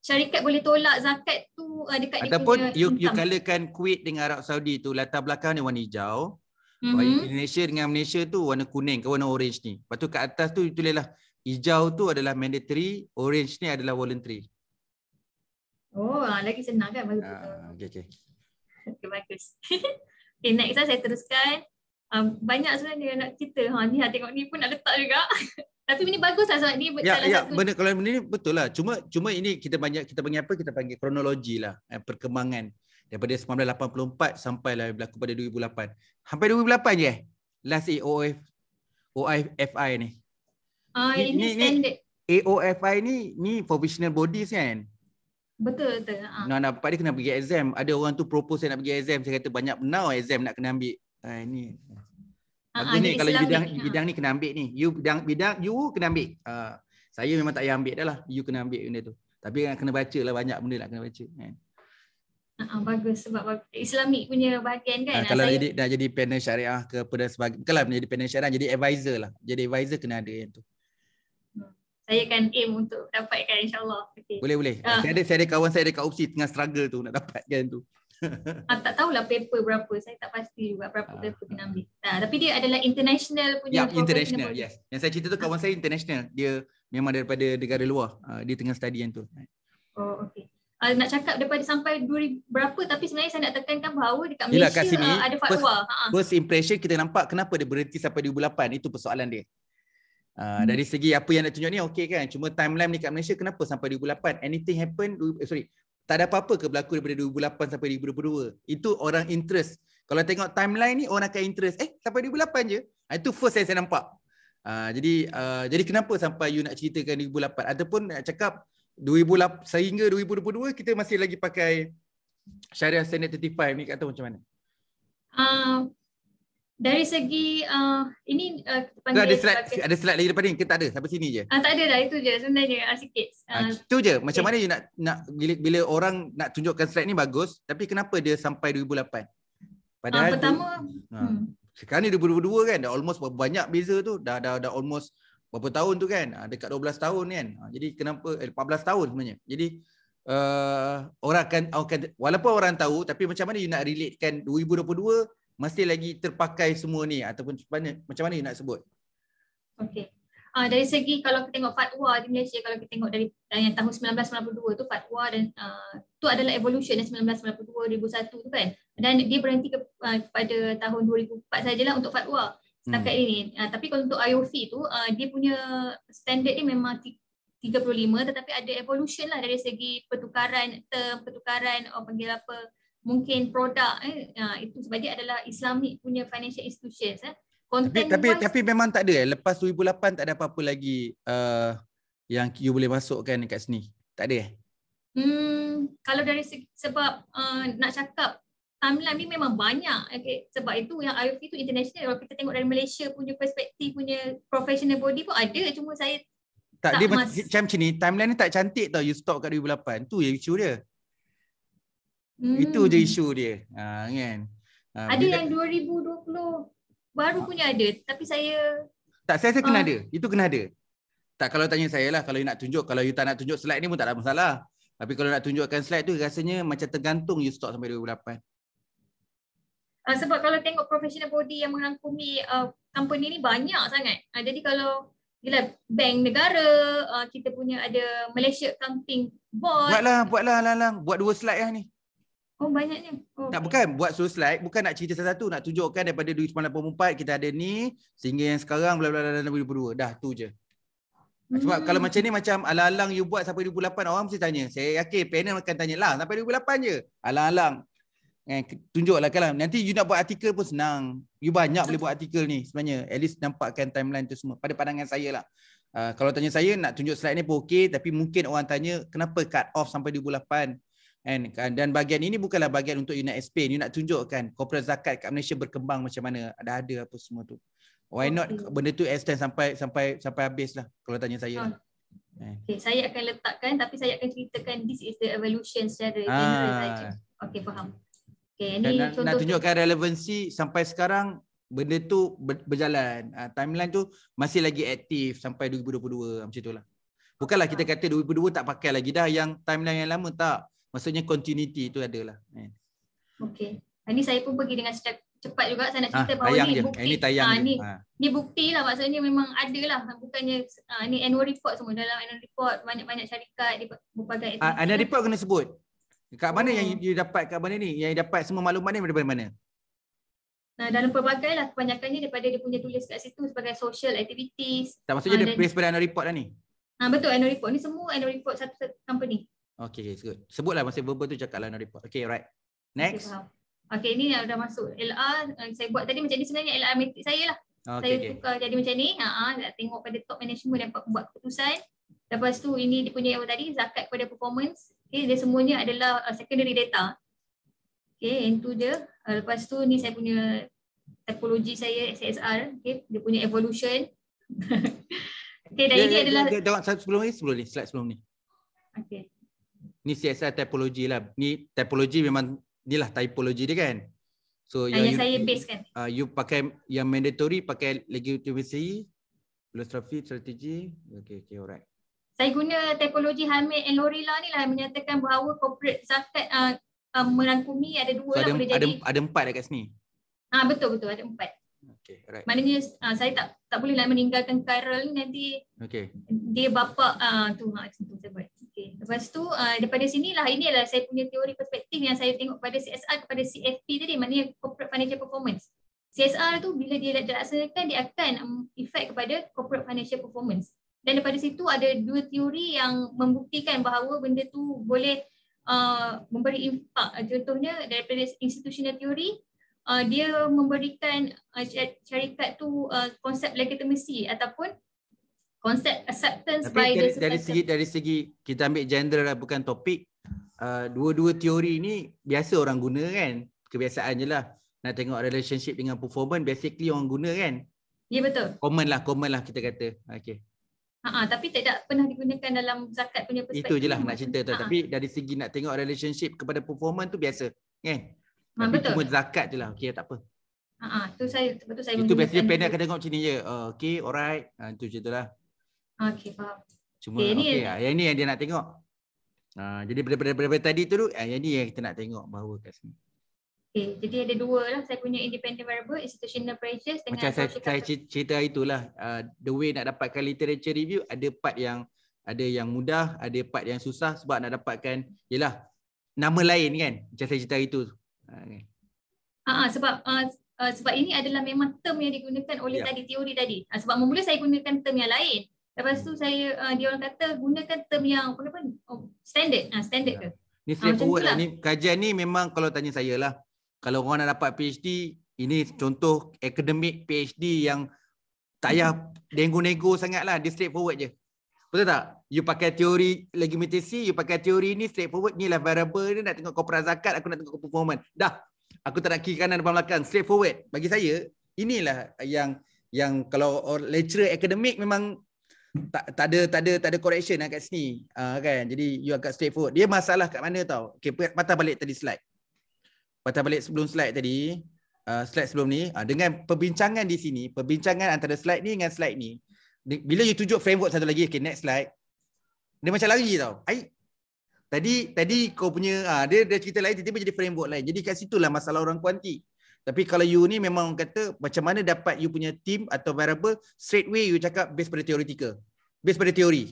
syarikat boleh tolak zakat tu uh, dekat ataupun dia ataupun you income. you colorkan Kuwait dengan Arab Saudi tu latar belakang dia warna hijau mm-hmm. Indonesia dengan Malaysia tu warna kuning ke warna orange ni lepas tu kat atas tu tulislah hijau tu adalah mandatory orange ni adalah voluntary oh ah, lagi senang kan baru uh, ah, okey okey okay, bagus (laughs) okey next lah saya teruskan um, banyak sebenarnya nak cerita ha ni ha tengok ni pun nak letak juga (laughs) Tapi ini bagus lah sebab dia ya, salah ya, Benda, kalau benda ni betul lah. Cuma cuma ini kita banyak kita panggil apa? Kita panggil kronologi lah. Eh, perkembangan. Daripada 1984 sampai lah berlaku pada 2008. Sampai 2008 je eh? Last AOF. OIFI ni. Oh, ni, ini ini standard. Ni, AOFI ni, ni provisional bodies kan? Betul, betul. Ha. Nak nampak dia kena pergi exam. Ada orang tu propose saya nak pergi exam. Saya kata banyak now exam nak kena ambil. Ha, ini. Ha, ni kalau bidang ha. bidang ni kena ambil ni. You bidang bidang you kena ambil. Uh, saya memang tak payah ambil dah lah. You kena ambil benda tu. Tapi kena baca lah banyak benda nak kena baca. Kan? Ha, bagus sebab Islamik punya bahagian kan. Ha, kalau saya... jadi, dah jadi panel syariah ke apa dan sebagainya. Bukanlah jadi panel syariah. Jadi advisor lah. Jadi advisor kena ada yang tu. Saya akan aim untuk dapatkan insyaAllah. Okay. Boleh boleh. Ha. Saya, ada, saya ada kawan saya dekat UPSI tengah struggle tu nak dapatkan tu ha, tak lah, paper berapa. Saya tak pasti juga berapa uh, paper kena ah. ambil. Ha, tapi dia adalah international punya. Ya, yeah, international. Yes. Yang saya cerita tu kawan ha. saya international. Dia memang daripada negara luar. Uh, dia tengah study yang tu. Oh, okey. Uh, nak cakap daripada sampai 2000 berapa tapi sebenarnya saya nak tekankan bahawa dekat Malaysia Yalah, sini, uh, ada fatwa. First, ha. first impression kita nampak kenapa dia berhenti sampai 2008. Itu persoalan dia. Uh, hmm. Dari segi apa yang nak tunjuk ni okey kan Cuma timeline ni kat Malaysia kenapa sampai 2008 Anything happen eh, Sorry tak ada apa-apa ke berlaku daripada 2008 sampai 2022. Itu orang interest. Kalau tengok timeline ni orang akan interest. Eh sampai 2008 je. Ah, itu first yang saya nampak. Uh, jadi uh, jadi kenapa sampai you nak ceritakan 2008 ataupun nak cakap 2008 sehingga 2022 kita masih lagi pakai syariah standard 35 ni kata macam mana? Uh, dari segi uh, ini uh, panggil ada slide sebagai... ada slide lagi depan ni kita ada sampai sini je. Ah uh, tak ada dah itu je sebenarnya uh, sikit. Uh, ah, itu ah, je macam okay. mana you nak nak bila, bila orang nak tunjukkan slide ni bagus tapi kenapa dia sampai 2008? Padahal uh, pertama tu, hmm. uh, sekarang ni 2022 kan dah almost banyak beza tu dah dah dah almost berapa tahun tu kan uh, dekat 12 tahun kan. Uh, jadi kenapa eh, 14 tahun sebenarnya. Jadi uh, orang akan, akan walaupun orang tahu tapi macam mana you nak relatekan 2022 masih lagi terpakai semua ni ataupun macam mana nak sebut? Okay, Uh, ah, dari segi kalau kita tengok fatwa di Malaysia kalau kita tengok dari yang tahun 1992 tu fatwa dan uh, tu adalah evolution dari 1992 2001 tu kan dan dia berhenti ke, uh, ah, pada tahun 2004 sajalah untuk fatwa setakat hmm. ini uh, tapi kalau untuk IOC tu uh, dia punya standard ni memang 35 tetapi ada evolution lah dari segi pertukaran term pertukaran apa oh, panggil apa uh, mungkin produk eh ha, itu sebab dia adalah Islamic punya financial institutions eh. Content tapi wise, tapi, memang tak ada eh. Lepas 2008 tak ada apa-apa lagi uh, yang you boleh masukkan dekat sini. Tak ada eh. Hmm kalau dari se- sebab uh, nak cakap timeline ni memang banyak okay. sebab itu yang IOP tu international kalau kita tengok dari Malaysia punya perspektif punya professional body pun ada cuma saya tak, tak dia macam ni timeline ni tak cantik tau you stop kat 2008 tu yang issue dia Hmm. Itu je hmm. isu dia. Ha kan. Ha, ada yang kata, 2020 baru ha. punya ada tapi saya tak saya saya ha. kena ah. ada. Itu kena ada. Tak kalau tanya saya lah kalau you nak tunjuk kalau you tak nak tunjuk slide ni pun tak ada masalah. Tapi kalau nak tunjukkan slide tu rasanya macam tergantung you stop sampai 2008. Uh, ah, sebab kalau tengok professional body yang merangkumi uh, ah, company ni banyak sangat. Uh, jadi kalau bila bank negara, kita punya ada Malaysia Accounting Board. Buatlah, buatlah, lalang. Buat dua slide lah ni. Oh banyaknya. Oh. Tak bukan buat slow slide, bukan nak cerita satu-satu, nak tunjukkan daripada 2984 kita ada ni sehingga yang sekarang bla bla bla 2022. Dah tu je. Sebab hmm. kalau macam ni macam alang-alang you buat sampai 2008 orang mesti tanya. Saya yakin panel akan tanya lah sampai 2008 je. Alang-alang. Eh, tunjuklah kalau nanti you nak buat artikel pun senang. You banyak Betul. boleh buat artikel ni sebenarnya. At least nampakkan timeline tu semua. Pada pandangan saya lah. Uh, kalau tanya saya nak tunjuk slide ni pun okey tapi mungkin orang tanya kenapa cut off sampai 2008 And, kan, dan bagian ini bukanlah bagian untuk you nak explain. You nak tunjukkan corporate zakat kat Malaysia berkembang macam mana. Ada ada apa semua tu. Why not okay. Hmm. benda tu extend sampai sampai sampai habis lah kalau tanya saya. Oh. Lah. Hmm. Eh. Okay, saya akan letakkan tapi saya akan ceritakan this is the evolution secara ah. general saja. Okay, faham. Okay, ini nak, nak tunjukkan relevansi sampai sekarang benda tu berjalan. Uh, timeline tu masih lagi aktif sampai 2022 macam itulah. Bukanlah kita ah. kata 2022 tak pakai lagi dah yang timeline yang lama tak. Maksudnya continuity tu adalah. Eh. Okay. Ah, ini saya pun pergi dengan cepat, cepat juga. Saya nak ah, cerita ha, bahawa ah, ini bukti. Ini ha, ni, ha. ni bukti lah. Maksudnya memang ada lah. Bukannya ha, ni annual report semua. Dalam annual report banyak-banyak syarikat. Di berbagai ha, annual report kena sebut. Kat mana oh. yang you dapat kat mana ni? Yang dapat semua maklumat ni daripada mana? Nah, dalam pelbagai lah. Kebanyakannya daripada dia punya tulis kat situ sebagai social activities. Tak maksudnya ha, dia dan... based pada annual report lah ni? Ha, betul annual report. Ni semua annual report satu-satu company. Okay, okay good. Sebutlah masa verbal tu cakap lah report. Okay, right. Next. Okay, ini dah masuk LR. Saya buat tadi macam ni sebenarnya LR metrik saya lah. Okay, saya okay. tukar jadi macam ni. Ha, uh nak tengok pada top management dapat buat keputusan. Lepas tu ini dia punya yang tadi, zakat kepada performance. Okay, dia semuanya adalah secondary data. Okay, into dia. Lepas tu ni saya punya typology saya, SSR. Okay, dia punya evolution. okay, dan yeah, ini yeah, adalah... Yeah, yeah, sebelum ni, sebelum ni, slide sebelum ni. Okay ni CSI typology lah. Ni typology memang ni lah typology dia kan. So uh, yang, yang saya base kan. Uh, you pakai yang mandatory pakai legitimacy, philosophy, strategy. Okay, okay, alright. Saya guna typology Hamid and Lorila ni lah menyatakan bahawa corporate zakat uh, uh, merangkumi ada dua so, lah ada, boleh ada, jadi. Ada empat dekat lah sini. Ah ha, betul betul ada empat. Okay, right. Maknanya uh, saya tak tak boleh nak lah meninggalkan Kyrel ni nanti. Okay. Dia bapa uh, tu macam Lepas tu uh, daripada ini inilah saya punya teori perspektif yang saya tengok pada CSR kepada CFP tadi maknanya corporate financial performance. CSR tu bila dia dilaksanakan dia akan um, efek kepada corporate financial performance. Dan daripada situ ada dua teori yang membuktikan bahawa benda tu boleh uh, memberi impak. Ah, contohnya daripada institutional teori uh, dia memberikan uh, syarikat tu uh, konsep legitimasi ataupun konsep acceptance Tapi by dari, the dari segi dari segi kita ambil gender lah bukan topik uh, dua-dua teori ni biasa orang guna kan kebiasaan je lah nak tengok relationship dengan performance basically orang guna kan ya yeah, betul common lah common lah kita kata okey Ha tapi tidak pernah digunakan dalam zakat punya perspektif. Itu je lah nak cerita tu. Ha-ha. Tapi dari segi nak tengok relationship kepada performan tu biasa. Kan? Ha, tapi betul. cuma zakat je lah. Okay, tak apa. Ha-ha, tu saya, betul saya Itu biasanya panel akan tengok macam ni je. Uh, okay, alright. Ha, itu je tu lah. Okey, faham. Cuma okay, okay, yang, ah, yang ni yang dia nak tengok. Uh, jadi daripada, daripada, daripada tadi tu uh, yang ni yang kita nak tengok bahawa kat sini. Okay, jadi ada dua lah. Saya punya independent variable, institutional pressures dengan Macam saya, saya cerita itulah. Uh, the way nak dapatkan literature review, ada part yang ada yang mudah, ada part yang susah sebab nak dapatkan ialah nama lain kan. Macam saya cerita itu. Ha, okay. uh, sebab uh, uh, sebab ini adalah memang term yang digunakan oleh yeah. tadi teori tadi. Uh, sebab memula saya gunakan term yang lain. Lepas tu saya uh, dia orang kata gunakan term yang apa pun oh, standard. Ah standard ya. ke? Ni straight uh, forward lah. ni kajian ni memang kalau tanya saya lah. Kalau orang nak dapat PhD, ini contoh akademik PhD yang tak payah nego-nego sangatlah, dia straight forward je. Betul tak? You pakai teori legitimacy, you pakai teori ni straight forward, ni lah variable ni nak tengok kau peran zakat, aku nak tengok kau performance. Dah. Aku tak nak kiri kanan depan belakang, straight forward. Bagi saya, inilah yang yang kalau lecturer akademik memang tak, tak ada tak ada tak ada correction lah kat sini uh, kan jadi you agak straightforward dia masalah kat mana tau okey patah balik tadi slide patah balik sebelum slide tadi uh, slide sebelum ni uh, dengan perbincangan di sini perbincangan antara slide ni dengan slide ni bila you tunjuk framework satu lagi okey next slide dia macam lari tau ai tadi tadi kau punya uh, dia dia cerita lain tiba-tiba jadi framework lain jadi kat situlah masalah orang kuantik tapi kalau you ni memang orang kata macam mana dapat you punya team atau variable straight away you cakap based pada theoretical. Based pada teori.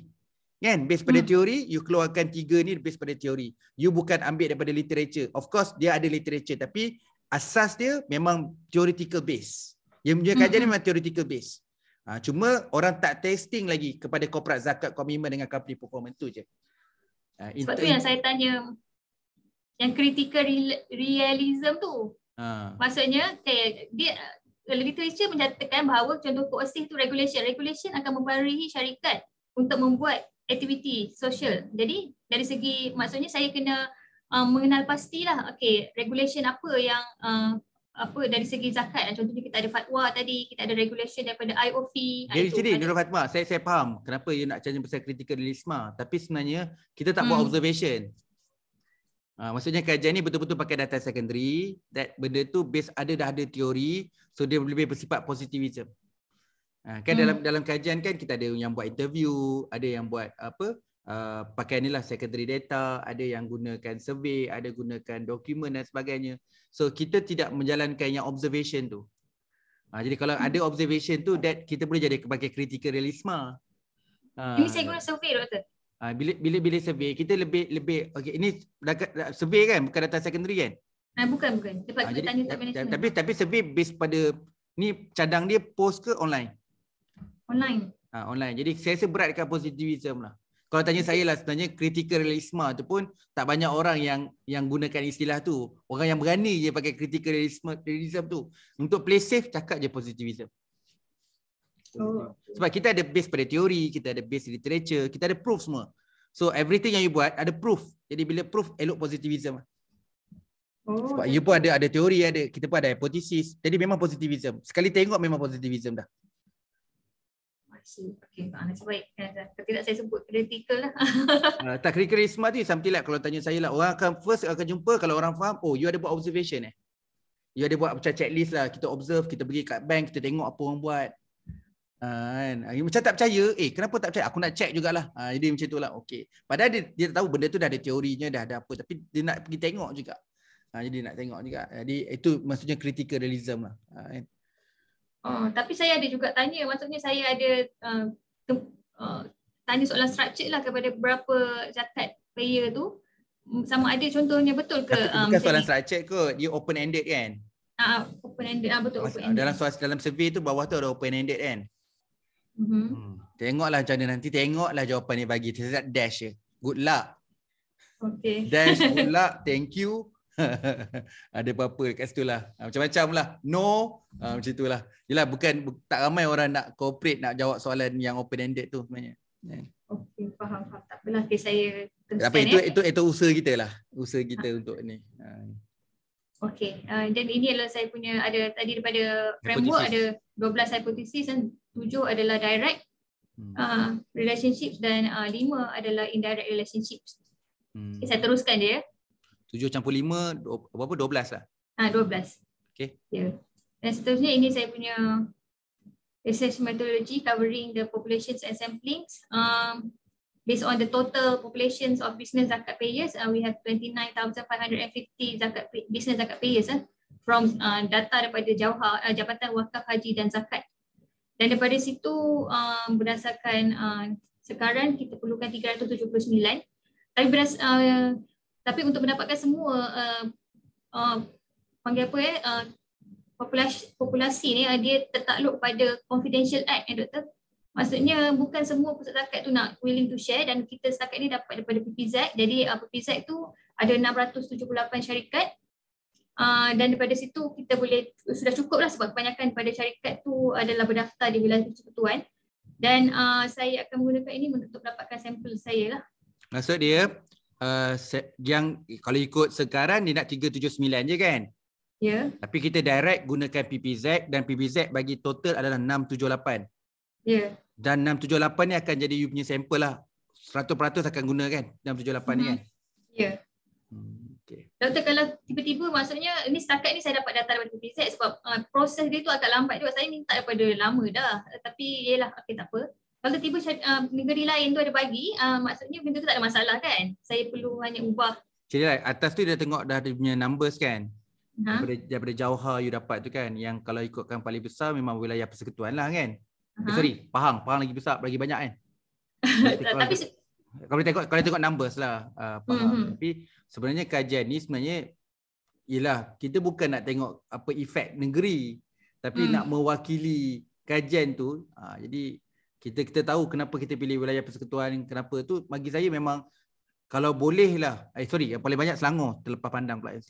Kan? Based pada hmm. teori, you keluarkan tiga ni based pada teori. You bukan ambil daripada literature. Of course, dia ada literature tapi asas dia memang theoretical base. Yang punya kajian hmm. memang theoretical base. Ha, cuma orang tak testing lagi kepada korporat zakat komitmen dengan company performance tu je. Ha, Sebab tu yang saya tanya yang critical realism tu Ha. Maksudnya okay, dia literature menyatakan bahawa contoh koersif tu regulation regulation akan mempengaruhi syarikat untuk membuat aktiviti sosial. Jadi dari segi maksudnya saya kena uh, mengenal pastilah okey regulation apa yang uh, apa dari segi zakat contohnya kita ada fatwa tadi kita ada regulation daripada IOP ah, Jadi jadi kan. Nurul Fatma saya saya faham kenapa dia nak cakap pasal critical realism tapi sebenarnya kita tak hmm. buat observation Ha, maksudnya kajian ni betul-betul pakai data secondary that benda tu based ada dah ada teori so dia lebih bersifat positivism. Ha, kan hmm. dalam dalam kajian kan kita ada yang buat interview, ada yang buat apa uh, pakai inilah secondary data, ada yang gunakan survey, ada gunakan dokumen dan sebagainya. So kita tidak menjalankan yang observation tu. Ha, jadi kalau hmm. ada observation tu that kita boleh jadi pakai critical realism. Ha. Ini saya guna survey doktor. Ah, bila bila bila survey kita lebih lebih okey ini dekat survey kan bukan data secondary kan ha, bukan bukan tempat ah, kita jadi, tanya kat management tapi tapi survey based pada ni cadang dia post ke online online ha, online jadi saya rasa berat dekat positivism lah kalau tanya saya lah sebenarnya critical realism tu pun tak banyak orang yang yang gunakan istilah tu. Orang yang berani je pakai critical realism, realism tu. Untuk play safe cakap je positivism. So, oh. Sebab kita ada base pada teori, kita ada base literature, kita ada proof semua. So everything yang you buat ada proof. Jadi bila proof elok positivism. Oh, Sebab okay. you pun ada ada teori, ada kita pun ada hipotesis Jadi memang positivism. Sekali tengok memang positivism dah. Okay, sebaik kalau kan. saya sebut kritikal lah. (laughs) Ah, tak kritikal ni something like kalau tanya saya lah orang akan first akan jumpa kalau orang faham oh you ada buat observation eh you ada buat macam checklist lah kita observe kita pergi kat bank kita tengok apa orang buat Ah, kan? Ah, macam tak percaya, eh kenapa tak percaya? Aku nak check jugalah. Ha, jadi macam lah. okey. Padahal dia, dia tahu benda tu dah ada teorinya, dah ada apa. Tapi dia nak pergi tengok juga. Ha, jadi nak tengok juga. Jadi itu maksudnya critical realism lah. Ha, kan? oh, tapi saya ada juga tanya, maksudnya saya ada uh, uh, tanya soalan structure lah kepada berapa zakat player tu. Sama ada contohnya betul ke? Tapi bukan um, soalan structure kot. Dia open-ended kan? uh, open-ended. Ah, betul. Open-ended. Dalam, soal, dalam survey tu bawah tu ada open-ended kan? Mm-hmm. Hmm. Tengoklah macam mana nanti. Tengoklah jawapan dia bagi. Saya nak dash je. Good luck. Okay. (laughs) Dash, good luck. (laughs) Thank you. (laughs) Ada apa-apa kat situ lah. Ah, Macam-macam lah. No. mm Macam tu lah. Yelah bukan tak ramai orang nak cooperate nak jawab soalan yang open-ended tu sebenarnya. Eh. Okay, faham. Tak apalah. Okay, saya teruskan. Tapi itu, itu, eh. itu, itu usaha kita lah. Usaha kita ah. untuk ni. Okay. Uh, dan ini adalah saya punya ada tadi daripada framework hypothesis. ada 12 hypothesis dan tujuh adalah direct hmm. uh, relationship dan uh, lima adalah indirect relationship. Hmm. saya teruskan dia. Ya. Tujuh campur lima, do, berapa? Dua belas lah. Ha, dua belas. Okay. Yeah. Dan seterusnya ini saya punya research methodology covering the populations and samplings. Um, based on the total populations of business zakat payers, uh, we have 29,550 zakat pay, business zakat payers. Eh, from uh, data daripada Jawa, uh, Jabatan Wakaf Haji dan Zakat. Uh, dan daripada situ uh, berdasarkan uh, sekarang kita perlukan 379. Tapi beras, uh, tapi untuk mendapatkan semua uh, uh, panggil apa eh uh, populasi populasi ni uh, dia tertakluk pada confidential act eh doktor. Maksudnya bukan semua pusat zakat tu nak willing to share dan kita setakat ni dapat daripada PPZ. Jadi uh, PPZ tu ada 678 syarikat Ah, dan daripada situ kita boleh sudah cukup lah sebab kebanyakan pada syarikat tu adalah berdaftar di bilangan persekutuan dan uh, saya akan menggunakan ini untuk dapatkan sampel saya lah. Maksud dia uh, yang kalau ikut sekarang dia nak 379 je kan? Ya. Yeah. Tapi kita direct gunakan PPZ dan PPZ bagi total adalah 678. Ya. Yeah. Dan 678 ni akan jadi you punya sampel lah. 100% akan guna kan 678 mm-hmm. ni mhm. kan? Ya. Yeah. Hmm. Okay. Doktor kalau tiba-tiba maksudnya ini setakat ni saya dapat data daripada PPZ sebab uh, proses dia tu agak lambat juga. Saya minta daripada lama dah. Uh, tapi yelah, okay tak apa. Kalau tiba-tiba uh, negeri lain tu ada bagi, uh, maksudnya benda tu tak ada masalah kan? Saya perlu hanya ubah. Jadi okay, atas tu dia tengok dah dia punya numbers kan? Ha? Daripada, daripada Jawa you dapat tu kan? Yang kalau ikutkan paling besar memang wilayah persekutuan lah kan? Ha? Eh, sorry, Pahang. Pahang lagi besar, lagi banyak kan? (laughs) tapi, kalau tengok kalau tengok numbers lah uh, mm-hmm. tapi sebenarnya kajian ni sebenarnya ialah kita bukan nak tengok apa efek negeri tapi mm. nak mewakili kajian tu uh, jadi kita kita tahu kenapa kita pilih wilayah persekutuan kenapa tu bagi saya memang kalau boleh lah eh sorry yang paling banyak Selangor terlepas pandang pula yang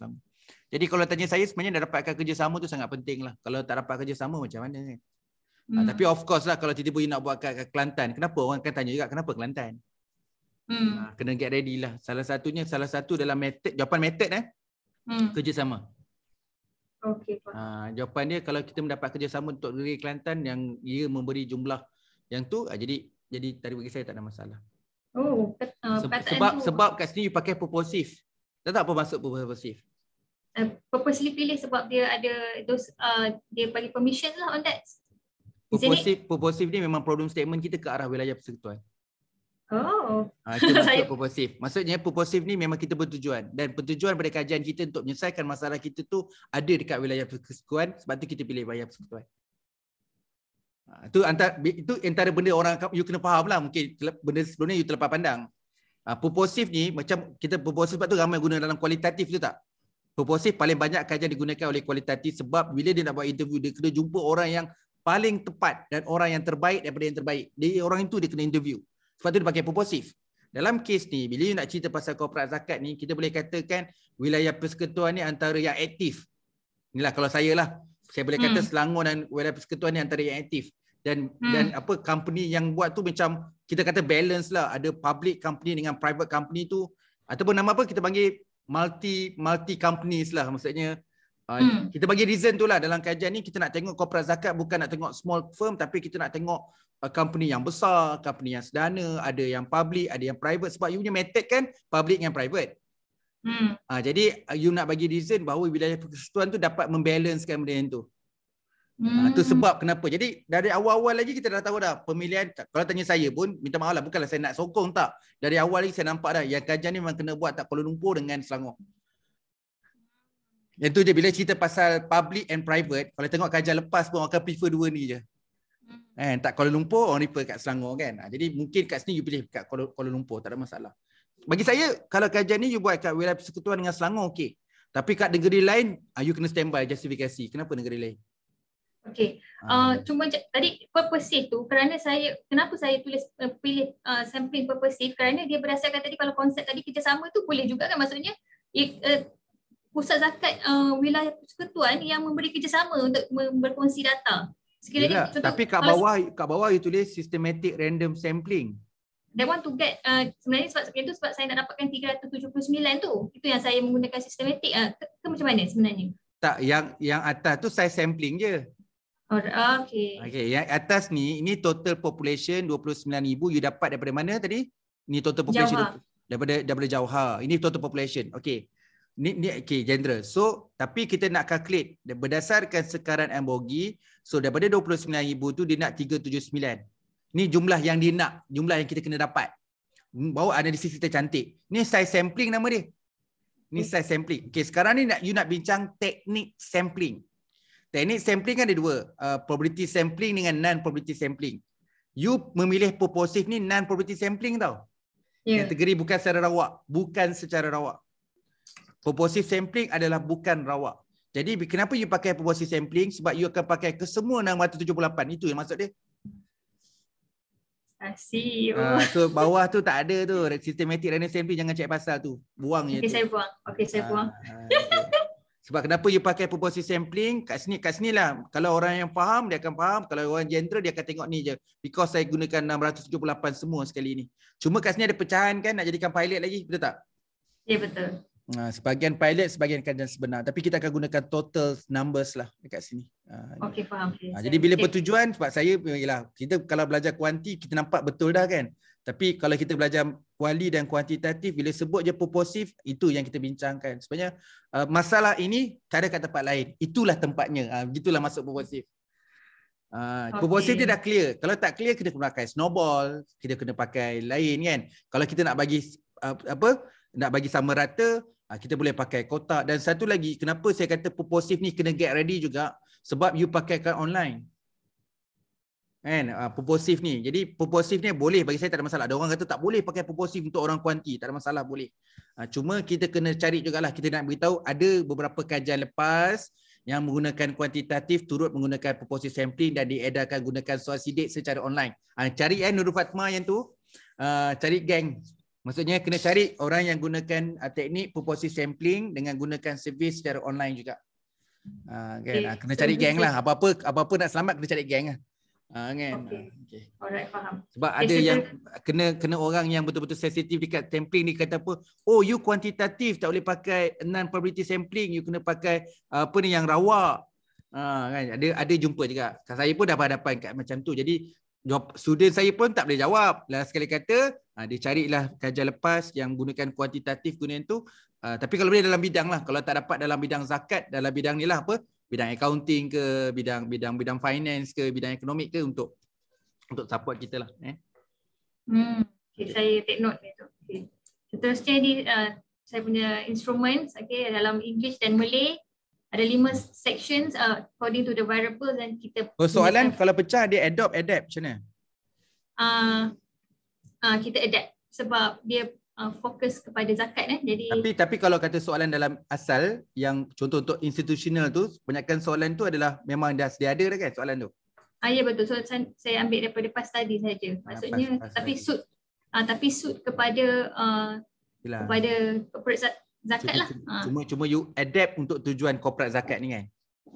jadi kalau tanya saya sebenarnya dah dapatkan kerjasama tu sangat penting lah kalau tak dapat kerjasama macam mana ni ah, mm. uh, tapi of course lah kalau tiba-tiba nak buat kat, kat Kelantan kenapa orang akan tanya juga kenapa Kelantan Hmm. Ha, kena get ready lah. Salah satunya, salah satu dalam method, jawapan method eh. Hmm. Kerjasama. Okay. Ha, ah, jawapan dia kalau kita mendapat kerjasama untuk negeri Kelantan yang ia memberi jumlah yang tu, ha, jadi jadi tadi bagi saya tak ada masalah. Oh, uh, sebab sebab kat sini you pakai purposif. Tak tak apa masuk purposif. Uh, eh, purposive pilih sebab dia ada those, uh, dia bagi permission lah on that. purposif purposive ni memang problem statement kita ke arah wilayah persekutuan. Oh, Oh. Ha, itu maksud (laughs) purposif. Maksudnya purposif ni memang kita bertujuan. Dan pertujuan pada kajian kita untuk menyelesaikan masalah kita tu ada dekat wilayah persekutuan. Sebab tu kita pilih wilayah persekutuan. Ha, tu antar, itu antara benda orang you kena faham lah mungkin benda sebelum ni you terlepas pandang. Ha, ah, purposif ni macam kita purposif sebab tu ramai guna dalam kualitatif tu tak? Purposif paling banyak kajian digunakan oleh kualitatif sebab bila dia nak buat interview dia kena jumpa orang yang paling tepat dan orang yang terbaik daripada yang terbaik. Dia orang itu dia kena interview. Sebab tu dia pakai purposif. Dalam kes ni, bila nak cerita pasal korporat zakat ni, kita boleh katakan wilayah persekutuan ni antara yang aktif. Inilah kalau saya lah. Saya boleh kata hmm. Selangor dan wilayah persekutuan ni antara yang aktif. Dan hmm. dan apa company yang buat tu macam kita kata balance lah. Ada public company dengan private company tu. Ataupun nama apa kita panggil multi multi companies lah. Maksudnya Uh, hmm. Kita bagi reason tu lah dalam kajian ni kita nak tengok korporat zakat bukan nak tengok small firm tapi kita nak tengok uh, company yang besar, company yang sedana, ada yang public, ada yang private sebab you punya method kan public dengan private. Hmm. Uh, jadi uh, you nak bagi reason bahawa wilayah persekutuan tu dapat membalancekan benda yang tu. Ah, hmm. Uh, tu sebab kenapa. Jadi dari awal-awal lagi kita dah tahu dah pemilihan, kalau tanya saya pun minta maaf lah bukanlah saya nak sokong tak. Dari awal lagi saya nampak dah yang kajian ni memang kena buat tak Kuala Lumpur dengan Selangor. Hmm. Yang tu je bila cerita pasal public and private, kalau tengok kajian lepas pun akan prefer dua ni je. Hmm. Eh Tak Kuala Lumpur, orang prefer kat Selangor kan. Ah, jadi mungkin kat sini you pilih kat Kuala, Lumpur, tak ada masalah. Bagi saya, kalau kajian ni you buat kat wilayah persekutuan dengan Selangor, okey. Tapi kat negeri lain, ah, you kena standby justifikasi. Kenapa negeri lain? Okay, ah. uh, hmm. cuma tadi purposive tu kerana saya, kenapa saya tulis uh, pilih uh, sampling purposive kerana dia berdasarkan tadi kalau konsep tadi kerjasama tu boleh juga kan maksudnya it, uh, eh, pusat zakat uh, wilayah persekutuan yang memberi kerjasama untuk berkongsi data. Sekiranya Yalah, contoh, tapi kat bawah kat bawah you tulis systematic random sampling. They want to get uh, sebenarnya sebab sebab itu sebab saya nak dapatkan 379 tu. Itu yang saya menggunakan systematic uh, ke, ke, macam mana sebenarnya? Tak yang yang atas tu saya sampling je. Oh, ah, okay. Okay, yang atas ni, ini total population 29,000. You dapat daripada mana tadi? Ni total population. Jawa. Daripada, daripada Jawa. Ini total population. Okay ni ni okay, general. So tapi kita nak calculate berdasarkan sekarang embogi. So daripada 29000 tu dia nak 379. Ni jumlah yang dia nak, jumlah yang kita kena dapat. Hmm, Bawa analisis kita cantik. Ni size sampling nama dia. Ni okay. size sampling. Okay, sekarang ni nak you nak bincang teknik sampling. Teknik sampling kan ada dua, uh, probability sampling dengan non probability sampling. You memilih purposive ni non probability sampling tau. Yeah. Kategori bukan secara rawak, bukan secara rawak purposive sampling adalah bukan rawak. Jadi kenapa you pakai purposive sampling? Sebab you akan pakai ke semua 678. Itu yang maksud dia. Uh, so bawah tu tak ada tu Systematic random sampling jangan cek pasal tu Buang je okay, saya buang. Okay saya uh, buang ah, okay. Sebab kenapa you pakai proposal sampling Kat sini kat sini lah Kalau orang yang faham dia akan faham Kalau orang general dia akan tengok ni je Because saya gunakan 678 semua sekali ni Cuma kat sini ada pecahan kan nak jadikan pilot lagi Betul tak? Ya yeah, betul Ah, sebahagian pilot sebahagian kajian sebenar tapi kita akan gunakan total numbers lah dekat sini uh, okey faham uh, jadi bila okay. pertujuan sebab saya ialah kita kalau belajar kuanti kita nampak betul dah kan tapi kalau kita belajar kuali dan kuantitatif bila sebut je purposive itu yang kita bincangkan sebenarnya masalah ini tak ada kat tempat lain itulah tempatnya uh, gitulah masuk purposive Uh, okay. Purposive dia dah clear Kalau tak clear Kita kena pakai snowball Kita kena pakai lain kan Kalau kita nak bagi Apa Nak bagi sama rata Ah, kita boleh pakai kotak dan satu lagi kenapa saya kata purposive ni kena get ready juga sebab you pakai pakaikan online kan uh, ah, purposive ni jadi purposive ni boleh bagi saya tak ada masalah ada orang kata tak boleh pakai purposive untuk orang kuanti tak ada masalah boleh uh, cuma kita kena cari jugalah kita nak beritahu ada beberapa kajian lepas yang menggunakan kuantitatif turut menggunakan purposive sampling dan diedarkan gunakan suasidik secara online uh, cari eh Nurul Fatma yang tu uh, cari geng Maksudnya kena cari orang yang gunakan uh, teknik purposive sampling dengan gunakan servis secara online juga. Uh, okay. uh, kena cari geng lah. Apa-apa apa-apa nak selamat kena cari geng lah. Uh, okay. Okay. Alright, faham. Sebab okay, ada sebab yang kena kena orang yang betul-betul sensitif dekat sampling ni kata apa, oh you kuantitatif tak boleh pakai non-probability sampling, you kena pakai uh, apa ni yang rawak. Uh, kan? Ada ada jumpa juga. Saya pun dah berhadapan kat macam tu. Jadi student saya pun tak boleh jawab. Last sekali kata, Ah, dia carilah kajian lepas yang gunakan kuantitatif gunian tu. Ah, tapi kalau boleh dalam bidang lah. Kalau tak dapat dalam bidang zakat, dalam bidang ni lah apa. Bidang accounting ke, bidang bidang bidang finance ke, bidang ekonomi ke untuk untuk support kita lah. Eh. Hmm. Okay, saya take note tu. Okay. Seterusnya ni uh, ah, saya punya instruments okay, dalam English dan Malay. Ada lima sections uh, according to the variables dan kita... Oh, soalan kalau pecah dia adopt, adapt macam mana? Uh, uh, kita adapt sebab dia uh, fokus kepada zakat eh. Jadi Tapi tapi kalau kata soalan dalam asal yang contoh untuk institutional tu banyakkan soalan tu adalah memang dah sedia ada dah kan soalan tu. Ah ya betul. So, saya ambil daripada past study saja. Ah, Maksudnya pas, pas tapi suit ah uh, tapi suit kepada uh, kepada corporate zakat cuma, lah. Cuma, ha. cuma cuma you adapt untuk tujuan corporate zakat ni kan.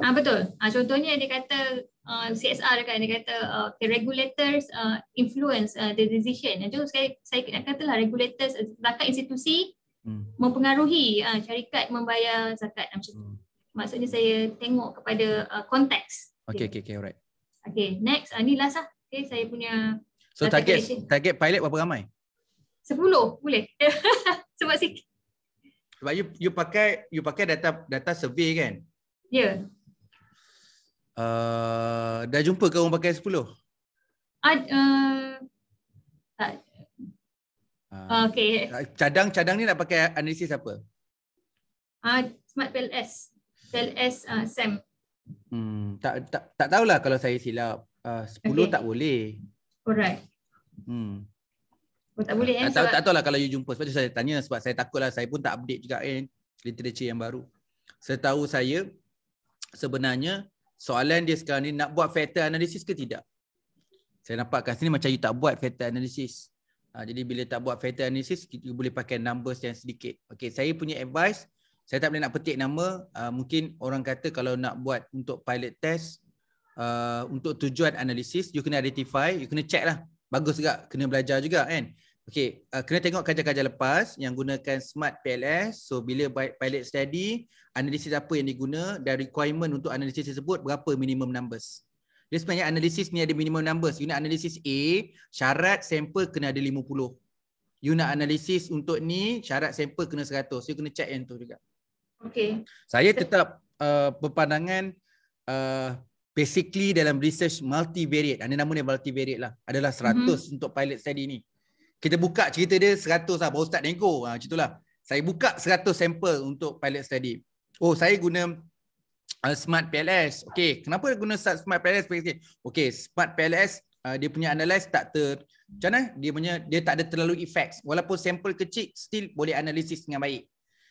Ah uh, betul. Uh, contohnya dia kata uh, ah, CSR kan dia kata uh, the regulators uh, influence uh, the decision. Jadi saya saya nak katalah regulators zakat institusi hmm. mempengaruhi uh, syarikat membayar zakat macam tu. Hmm. Maksudnya saya tengok kepada uh, konteks. Okay, okay, okay, alright. Okay, next. Uh, ni last lah. Okay, saya punya... So, target, target pilot berapa ramai? Sepuluh, boleh. (laughs) Sebab sikit. Sebab you, you pakai you pakai data data survey kan? Ya. Yeah. Uh, dah jumpa ke orang pakai 10? Ad, uh, eh, Uh, ah. okay. Cadang-cadang ni nak pakai analisis apa? Uh, Smart PLS. PLS uh, ah, sam. Hmm, tak, tak, tak tahulah kalau saya silap. Uh, 10 okay. tak boleh. Alright. Hmm. Oh, tak boleh eh? Tak, sebab... tak tahulah kalau you jumpa. Sebab saya tanya. Sebab saya lah saya pun tak update juga eh, literature yang baru. Setahu saya, sebenarnya soalan dia sekarang ni nak buat factor analysis ke tidak? Saya nampak kat sini macam you tak buat factor analysis. Ha, jadi bila tak buat factor analysis, you boleh pakai numbers yang sedikit. Okay, saya punya advice, saya tak boleh nak petik nama. Uh, mungkin orang kata kalau nak buat untuk pilot test, uh, untuk tujuan analisis, you kena identify, you kena check lah. Bagus juga, kena belajar juga kan. Okay, uh, kena tengok kerja-kerja lepas yang gunakan smart PLS. So, bila pilot study, analisis apa yang diguna dan requirement untuk analisis tersebut, berapa minimum numbers. Jadi sebenarnya analisis ni ada minimum numbers. Unit analisis A, syarat sampel kena ada 50. Unit analisis untuk ni, syarat sampel kena 100. So, you kena check yang tu juga. Okay. Saya tetap uh, berpandangan uh, basically dalam research multivariate, ada nama ni multivariate lah, adalah 100 mm-hmm. untuk pilot study ni kita buka cerita dia 100 lah baru start nego ha, ah, macam itulah saya buka 100 sampel untuk pilot study oh saya guna uh, smart PLS okey kenapa guna smart PLS okey smart PLS uh, ah, dia punya analyze tak ter macam mana dia punya dia tak ada terlalu effects walaupun sampel kecil still boleh analisis dengan baik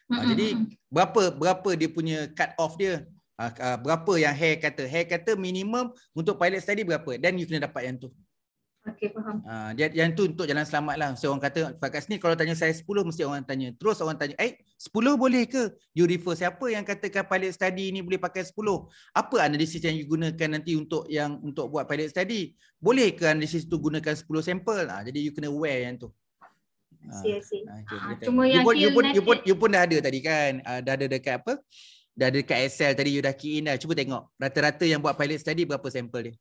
ha, mm-hmm. jadi berapa berapa dia punya cut off dia Uh, berapa yang hair kata hair kata minimum untuk pilot study berapa then you kena dapat yang tu Okay faham. Uh, dia, yang tu untuk jalan selamat lah. So, orang kata kat sini kalau tanya saya 10 mesti orang tanya. Terus orang tanya, eh 10 boleh ke? You refer siapa yang katakan pilot study ni boleh pakai 10? Apa analisis yang you gunakan nanti untuk yang untuk buat pilot study? Boleh ke analisis tu gunakan 10 sampel? Uh, jadi you kena aware yang tu. Ah, cuma yang pun You pun dah ada tadi kan? Uh, dah ada dekat apa? Dah ada dekat Excel tadi you dah key in dah. Cuba tengok. Rata-rata yang buat pilot study berapa sampel dia?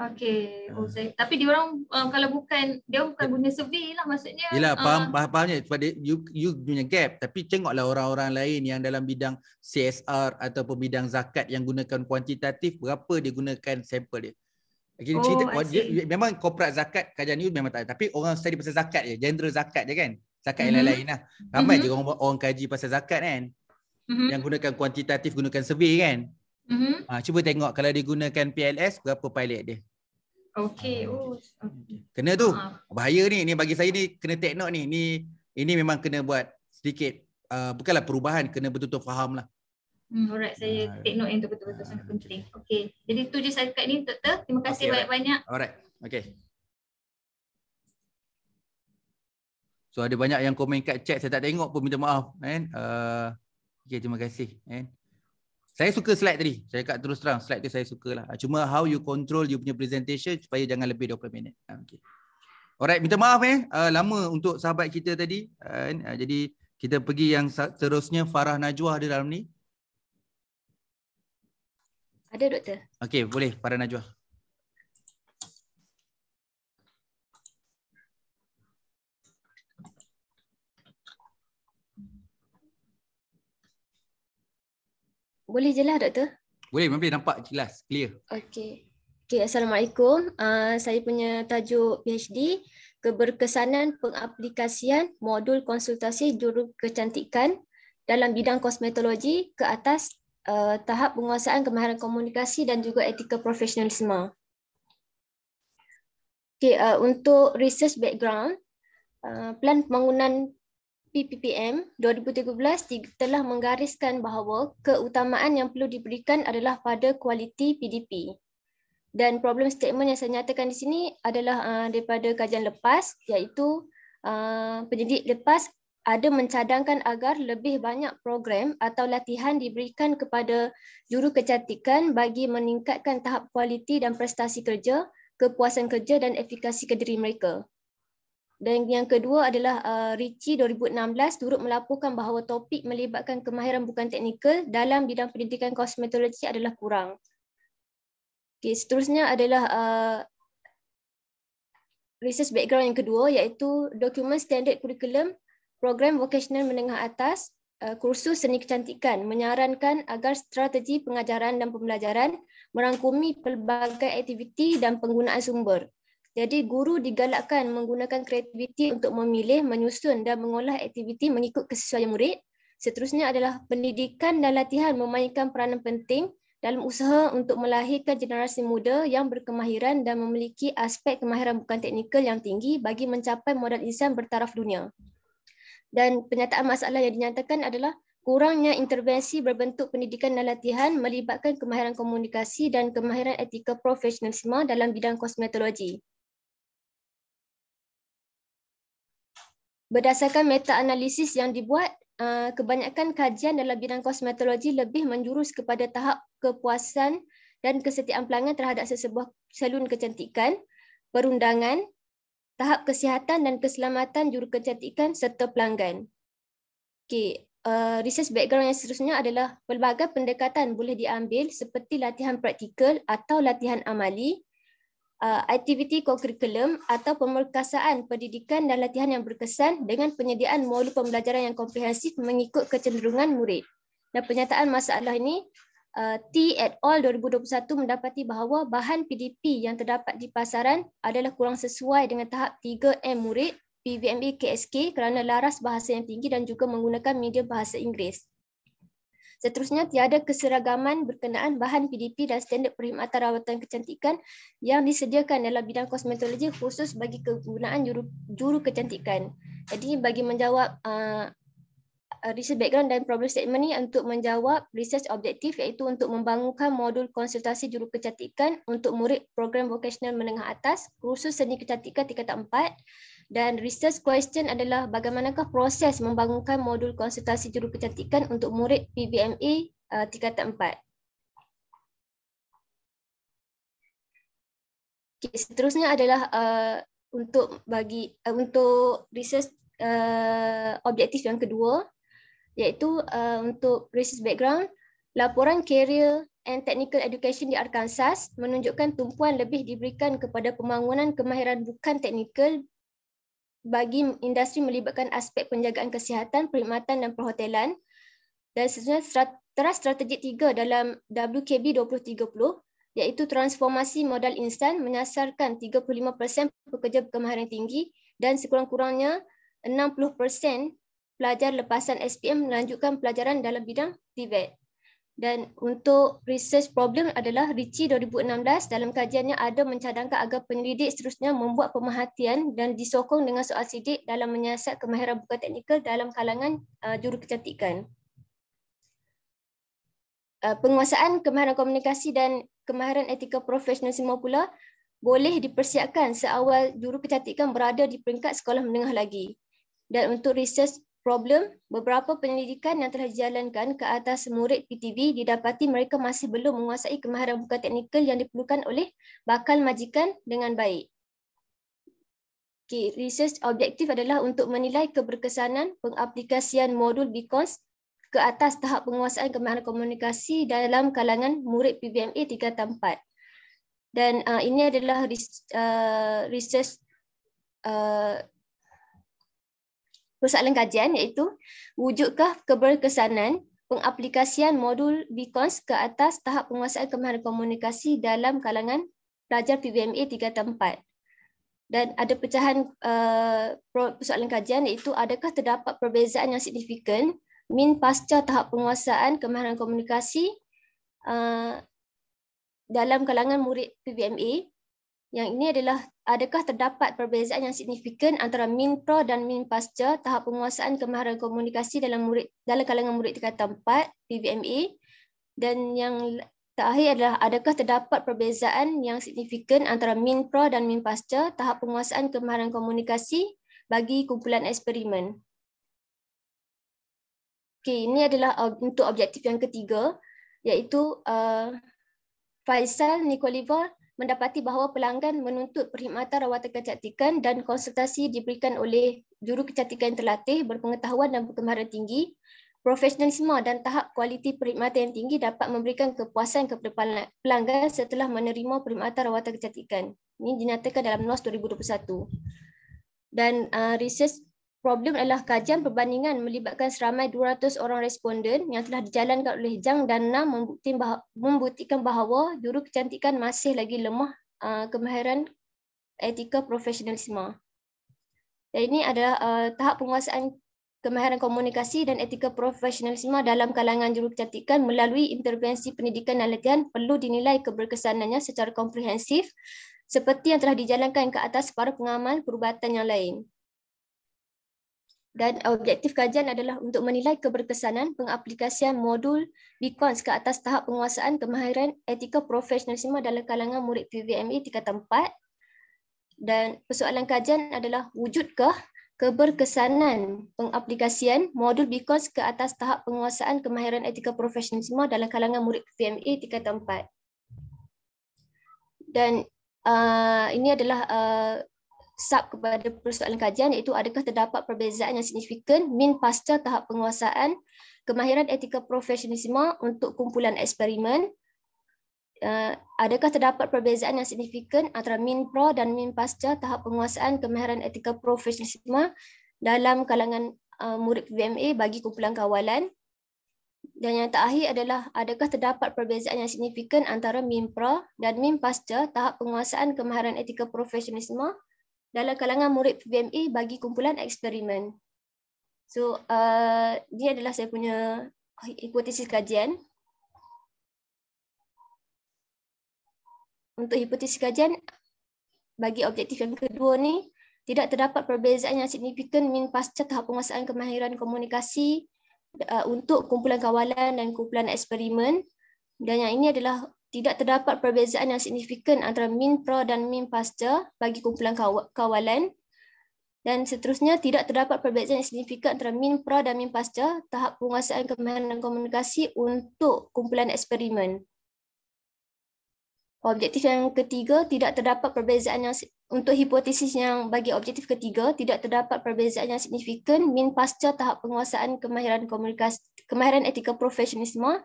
Okay. Oh, ah. saya, tapi dia orang uh, kalau bukan dia bukan ya. guna survey lah maksudnya. Yalah, eh. faham uh, faham fahamnya sebab dia, you you punya gap tapi tengoklah orang-orang lain yang dalam bidang CSR ataupun bidang zakat yang gunakan kuantitatif berapa dia gunakan sampel dia. Okay, oh, cerita, dia, memang korporat zakat kajian ni memang tak tapi orang study pasal zakat je general zakat je kan zakat yang mm-hmm. lain-lain lah ramai mm-hmm. je orang, orang kaji pasal zakat kan mm-hmm. yang gunakan kuantitatif gunakan survey kan mm-hmm. ha, cuba tengok kalau digunakan PLS berapa pilot dia Ah, oh, okey. Oh. Kena tu. Ha. Bahaya ni. Ni bagi saya ni kena take ni. Ni ini memang kena buat sedikit uh, bukanlah perubahan kena betul-betul faham lah. Hmm, alright, saya uh, take yang betul-betul uh, sangat penting. Okey. Jadi tu je saya kat ni doktor. Terima kasih okay, banyak-banyak. Alright. Okey. So ada banyak yang komen kat chat saya tak tengok pun minta maaf kan. Uh, okay, terima kasih kan. Eh? saya suka slide tadi. Saya kat terus terang slide tu saya sukalah. Cuma how you control you punya presentation supaya jangan lebih 20 minit. Ah, okay. Alright, minta maaf eh uh, lama untuk sahabat kita tadi. Uh, jadi kita pergi yang seterusnya Farah Najwa ada dalam ni. Ada doktor. Okey, boleh Farah Najwa. Boleh jelas doktor? Boleh, boleh nampak jelas, clear. Okey. Okey, assalamualaikum. Uh, saya punya tajuk PhD keberkesanan pengaplikasian modul konsultasi juru kecantikan dalam bidang kosmetologi ke atas uh, tahap penguasaan kemahiran komunikasi dan juga etika profesionalisme. Okey, uh, untuk research background, uh, plan pembangunan PPPM 2013 telah menggariskan bahawa keutamaan yang perlu diberikan adalah pada kualiti PDP. Dan problem statement yang saya nyatakan di sini adalah uh, daripada kajian lepas iaitu uh, penyidik lepas ada mencadangkan agar lebih banyak program atau latihan diberikan kepada juru kecantikan bagi meningkatkan tahap kualiti dan prestasi kerja, kepuasan kerja dan efikasi kediri mereka. Dan yang kedua adalah uh, Ricci 2016 turut melaporkan bahawa topik melibatkan kemahiran bukan teknikal dalam bidang pendidikan kosmetologi adalah kurang. Okay, seterusnya adalah uh, research background yang kedua iaitu dokumen standard curriculum program vocational menengah atas uh, kursus seni kecantikan menyarankan agar strategi pengajaran dan pembelajaran merangkumi pelbagai aktiviti dan penggunaan sumber. Jadi guru digalakkan menggunakan kreativiti untuk memilih, menyusun dan mengolah aktiviti mengikut kesesuaian murid. Seterusnya adalah pendidikan dan latihan memainkan peranan penting dalam usaha untuk melahirkan generasi muda yang berkemahiran dan memiliki aspek kemahiran bukan teknikal yang tinggi bagi mencapai modal insan bertaraf dunia. Dan penyataan masalah yang dinyatakan adalah kurangnya intervensi berbentuk pendidikan dan latihan melibatkan kemahiran komunikasi dan kemahiran etika profesionalisme dalam bidang kosmetologi. Berdasarkan meta-analisis yang dibuat, eh, kebanyakan kajian dalam bidang kosmetologi lebih menjurus kepada tahap kepuasan dan kesetiaan pelanggan terhadap sesebuah salon kecantikan, perundangan, tahap kesihatan dan keselamatan juru kecantikan serta pelanggan. Okay. Uh, research background yang seterusnya adalah pelbagai pendekatan boleh diambil seperti latihan praktikal atau latihan amali Uh, aktiviti kurikulum atau pemerkasaan pendidikan dan latihan yang berkesan dengan penyediaan modul pembelajaran yang komprehensif mengikut kecenderungan murid. Dan pernyataan masalah ini uh, T at all 2021 mendapati bahawa bahan PDP yang terdapat di pasaran adalah kurang sesuai dengan tahap 3M murid PVMB KSK kerana laras bahasa yang tinggi dan juga menggunakan media bahasa Inggeris. Seterusnya, tiada keseragaman berkenaan bahan PDP dan standard perkhidmatan rawatan kecantikan yang disediakan dalam bidang kosmetologi khusus bagi kegunaan juru, juru kecantikan. Jadi bagi menjawab uh, uh research background dan problem statement ini untuk menjawab research objektif iaitu untuk membangunkan modul konsultasi juru kecantikan untuk murid program vocational menengah atas kursus seni kecantikan tingkat 4 dan research question adalah bagaimanakah proses membangunkan modul konsultasi juru kecantikan untuk murid PBME uh, tingkat 4. Okay, seterusnya adalah uh, untuk bagi uh, untuk research uh, objektif yang kedua iaitu uh, untuk research background laporan career and technical education di Arkansas menunjukkan tumpuan lebih diberikan kepada pembangunan kemahiran bukan teknikal bagi industri melibatkan aspek penjagaan kesihatan, perkhidmatan dan perhotelan dan sesuatu teras strategi tiga dalam WKB 2030 iaitu transformasi modal instan menyasarkan 35% pekerja berkemahiran tinggi dan sekurang-kurangnya 60% pelajar lepasan SPM melanjutkan pelajaran dalam bidang TVET. Dan untuk research problem adalah Ricci 2016 dalam kajiannya ada mencadangkan agar penyelidik seterusnya membuat pemerhatian dan disokong dengan soal sidik dalam menyiasat kemahiran buka teknikal dalam kalangan uh, juru kecantikan. Uh, penguasaan kemahiran komunikasi dan kemahiran etika profesional semua pula boleh dipersiapkan seawal juru kecantikan berada di peringkat sekolah menengah lagi. Dan untuk research problem beberapa penyelidikan yang telah dijalankan ke atas murid PTV didapati mereka masih belum menguasai kemahiran buka teknikal yang diperlukan oleh bakal majikan dengan baik. Okay, research objektif adalah untuk menilai keberkesanan pengaplikasian modul Bicons ke atas tahap penguasaan kemahiran komunikasi dalam kalangan murid PBMA tingkatan 4. Dan uh, ini adalah research, uh, research uh, persoalan kajian iaitu wujudkah keberkesanan pengaplikasian modul Bcons ke atas tahap penguasaan kemahiran komunikasi dalam kalangan pelajar PBMA tiga tempat. Dan ada pecahan uh, persoalan kajian iaitu adakah terdapat perbezaan yang signifikan min pasca tahap penguasaan kemahiran komunikasi uh, dalam kalangan murid PBMA yang ini adalah adakah terdapat perbezaan yang signifikan antara min pro dan min pasca tahap penguasaan kemahiran komunikasi dalam murid dalam kalangan murid tingkatan 4 PVMA dan yang terakhir adalah adakah terdapat perbezaan yang signifikan antara min pro dan min pasca tahap penguasaan kemahiran komunikasi bagi kumpulan eksperimen. Okey, ini adalah uh, untuk objektif yang ketiga iaitu uh, Faisal Nikoliva mendapati bahawa pelanggan menuntut perkhidmatan rawatan kecantikan dan konsultasi diberikan oleh juru kecantikan yang terlatih berpengetahuan dan berkemahiran tinggi. Profesionalisme dan tahap kualiti perkhidmatan yang tinggi dapat memberikan kepuasan kepada pelanggan setelah menerima perkhidmatan rawatan kecantikan. Ini dinyatakan dalam NOS 2021. Dan uh, research problem adalah kajian perbandingan melibatkan seramai 200 orang responden yang telah dijalankan oleh Jang dan Na membuktikan bahawa juru kecantikan masih lagi lemah uh, kemahiran etika profesionalisme. Dan ini adalah uh, tahap penguasaan kemahiran komunikasi dan etika profesionalisme dalam kalangan juru kecantikan melalui intervensi pendidikan dan latihan perlu dinilai keberkesanannya secara komprehensif seperti yang telah dijalankan ke atas para pengamal perubatan yang lain dan objektif kajian adalah untuk menilai keberkesanan pengaplikasian modul BCONS ke atas tahap penguasaan kemahiran etika profesional semua dalam kalangan murid PVME tingkat tempat. Dan persoalan kajian adalah wujudkah keberkesanan pengaplikasian modul BCONS ke atas tahap penguasaan kemahiran etika profesional semua dalam kalangan murid PVME tingkat tempat. Dan uh, ini adalah uh, sub kepada persoalan kajian iaitu adakah terdapat perbezaan yang signifikan min pasca tahap penguasaan kemahiran etika profesionalisme untuk kumpulan eksperimen Uh, adakah terdapat perbezaan yang signifikan antara min pro dan min pasca tahap penguasaan kemahiran etika profesionalisme dalam kalangan uh, murid VMA bagi kumpulan kawalan? Dan yang terakhir adalah adakah terdapat perbezaan yang signifikan antara min pro dan min pasca tahap penguasaan kemahiran etika profesionalisme dalam kalangan murid PBMA bagi kumpulan eksperimen. So, uh, ini adalah saya punya hipotesis kajian. Untuk hipotesis kajian, bagi objektif yang kedua ni tidak terdapat perbezaan yang signifikan min pasca tahap penguasaan kemahiran komunikasi uh, untuk kumpulan kawalan dan kumpulan eksperimen. Dan yang ini adalah tidak terdapat perbezaan yang signifikan antara min pro dan min pasca bagi kumpulan kawalan. Dan seterusnya, tidak terdapat perbezaan yang signifikan antara min pro dan min pasca tahap penguasaan kemahiran dan komunikasi untuk kumpulan eksperimen. Objektif yang ketiga, tidak terdapat perbezaan yang untuk hipotesis yang bagi objektif ketiga, tidak terdapat perbezaan yang signifikan min pasca tahap penguasaan kemahiran komunikasi kemahiran etika profesionalisme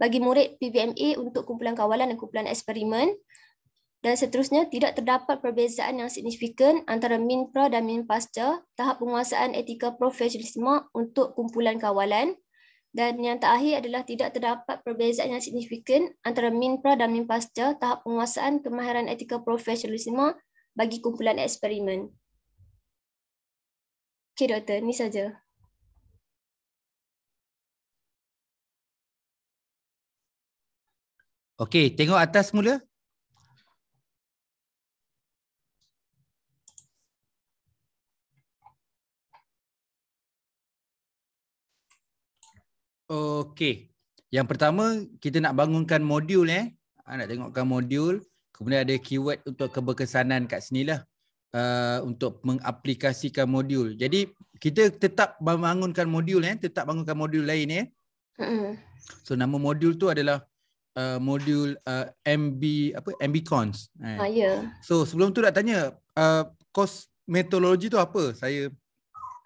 bagi murid PVMA untuk kumpulan kawalan dan kumpulan eksperimen dan seterusnya tidak terdapat perbezaan yang signifikan antara min MINPRA dan min pasca tahap penguasaan etika profesionalisme untuk kumpulan kawalan dan yang terakhir adalah tidak terdapat perbezaan yang signifikan antara min MINPRA dan min pasca tahap penguasaan kemahiran etika profesionalisme bagi kumpulan eksperimen. Okey doktor, ni saja. Okey, tengok atas mula. Okey. Yang pertama kita nak bangunkan modul eh. Ha, nak tengokkan modul, kemudian ada keyword untuk keberkesanan kat sinilah. Uh, untuk mengaplikasikan modul. Jadi kita tetap bangunkan modul eh, tetap bangunkan modul lain eh. Mm. So nama modul tu adalah modul uh, MB uh, apa MB cons. Right? Eh. Ah, ya. Yeah. So sebelum tu nak tanya uh, kos uh, metodologi tu apa? Saya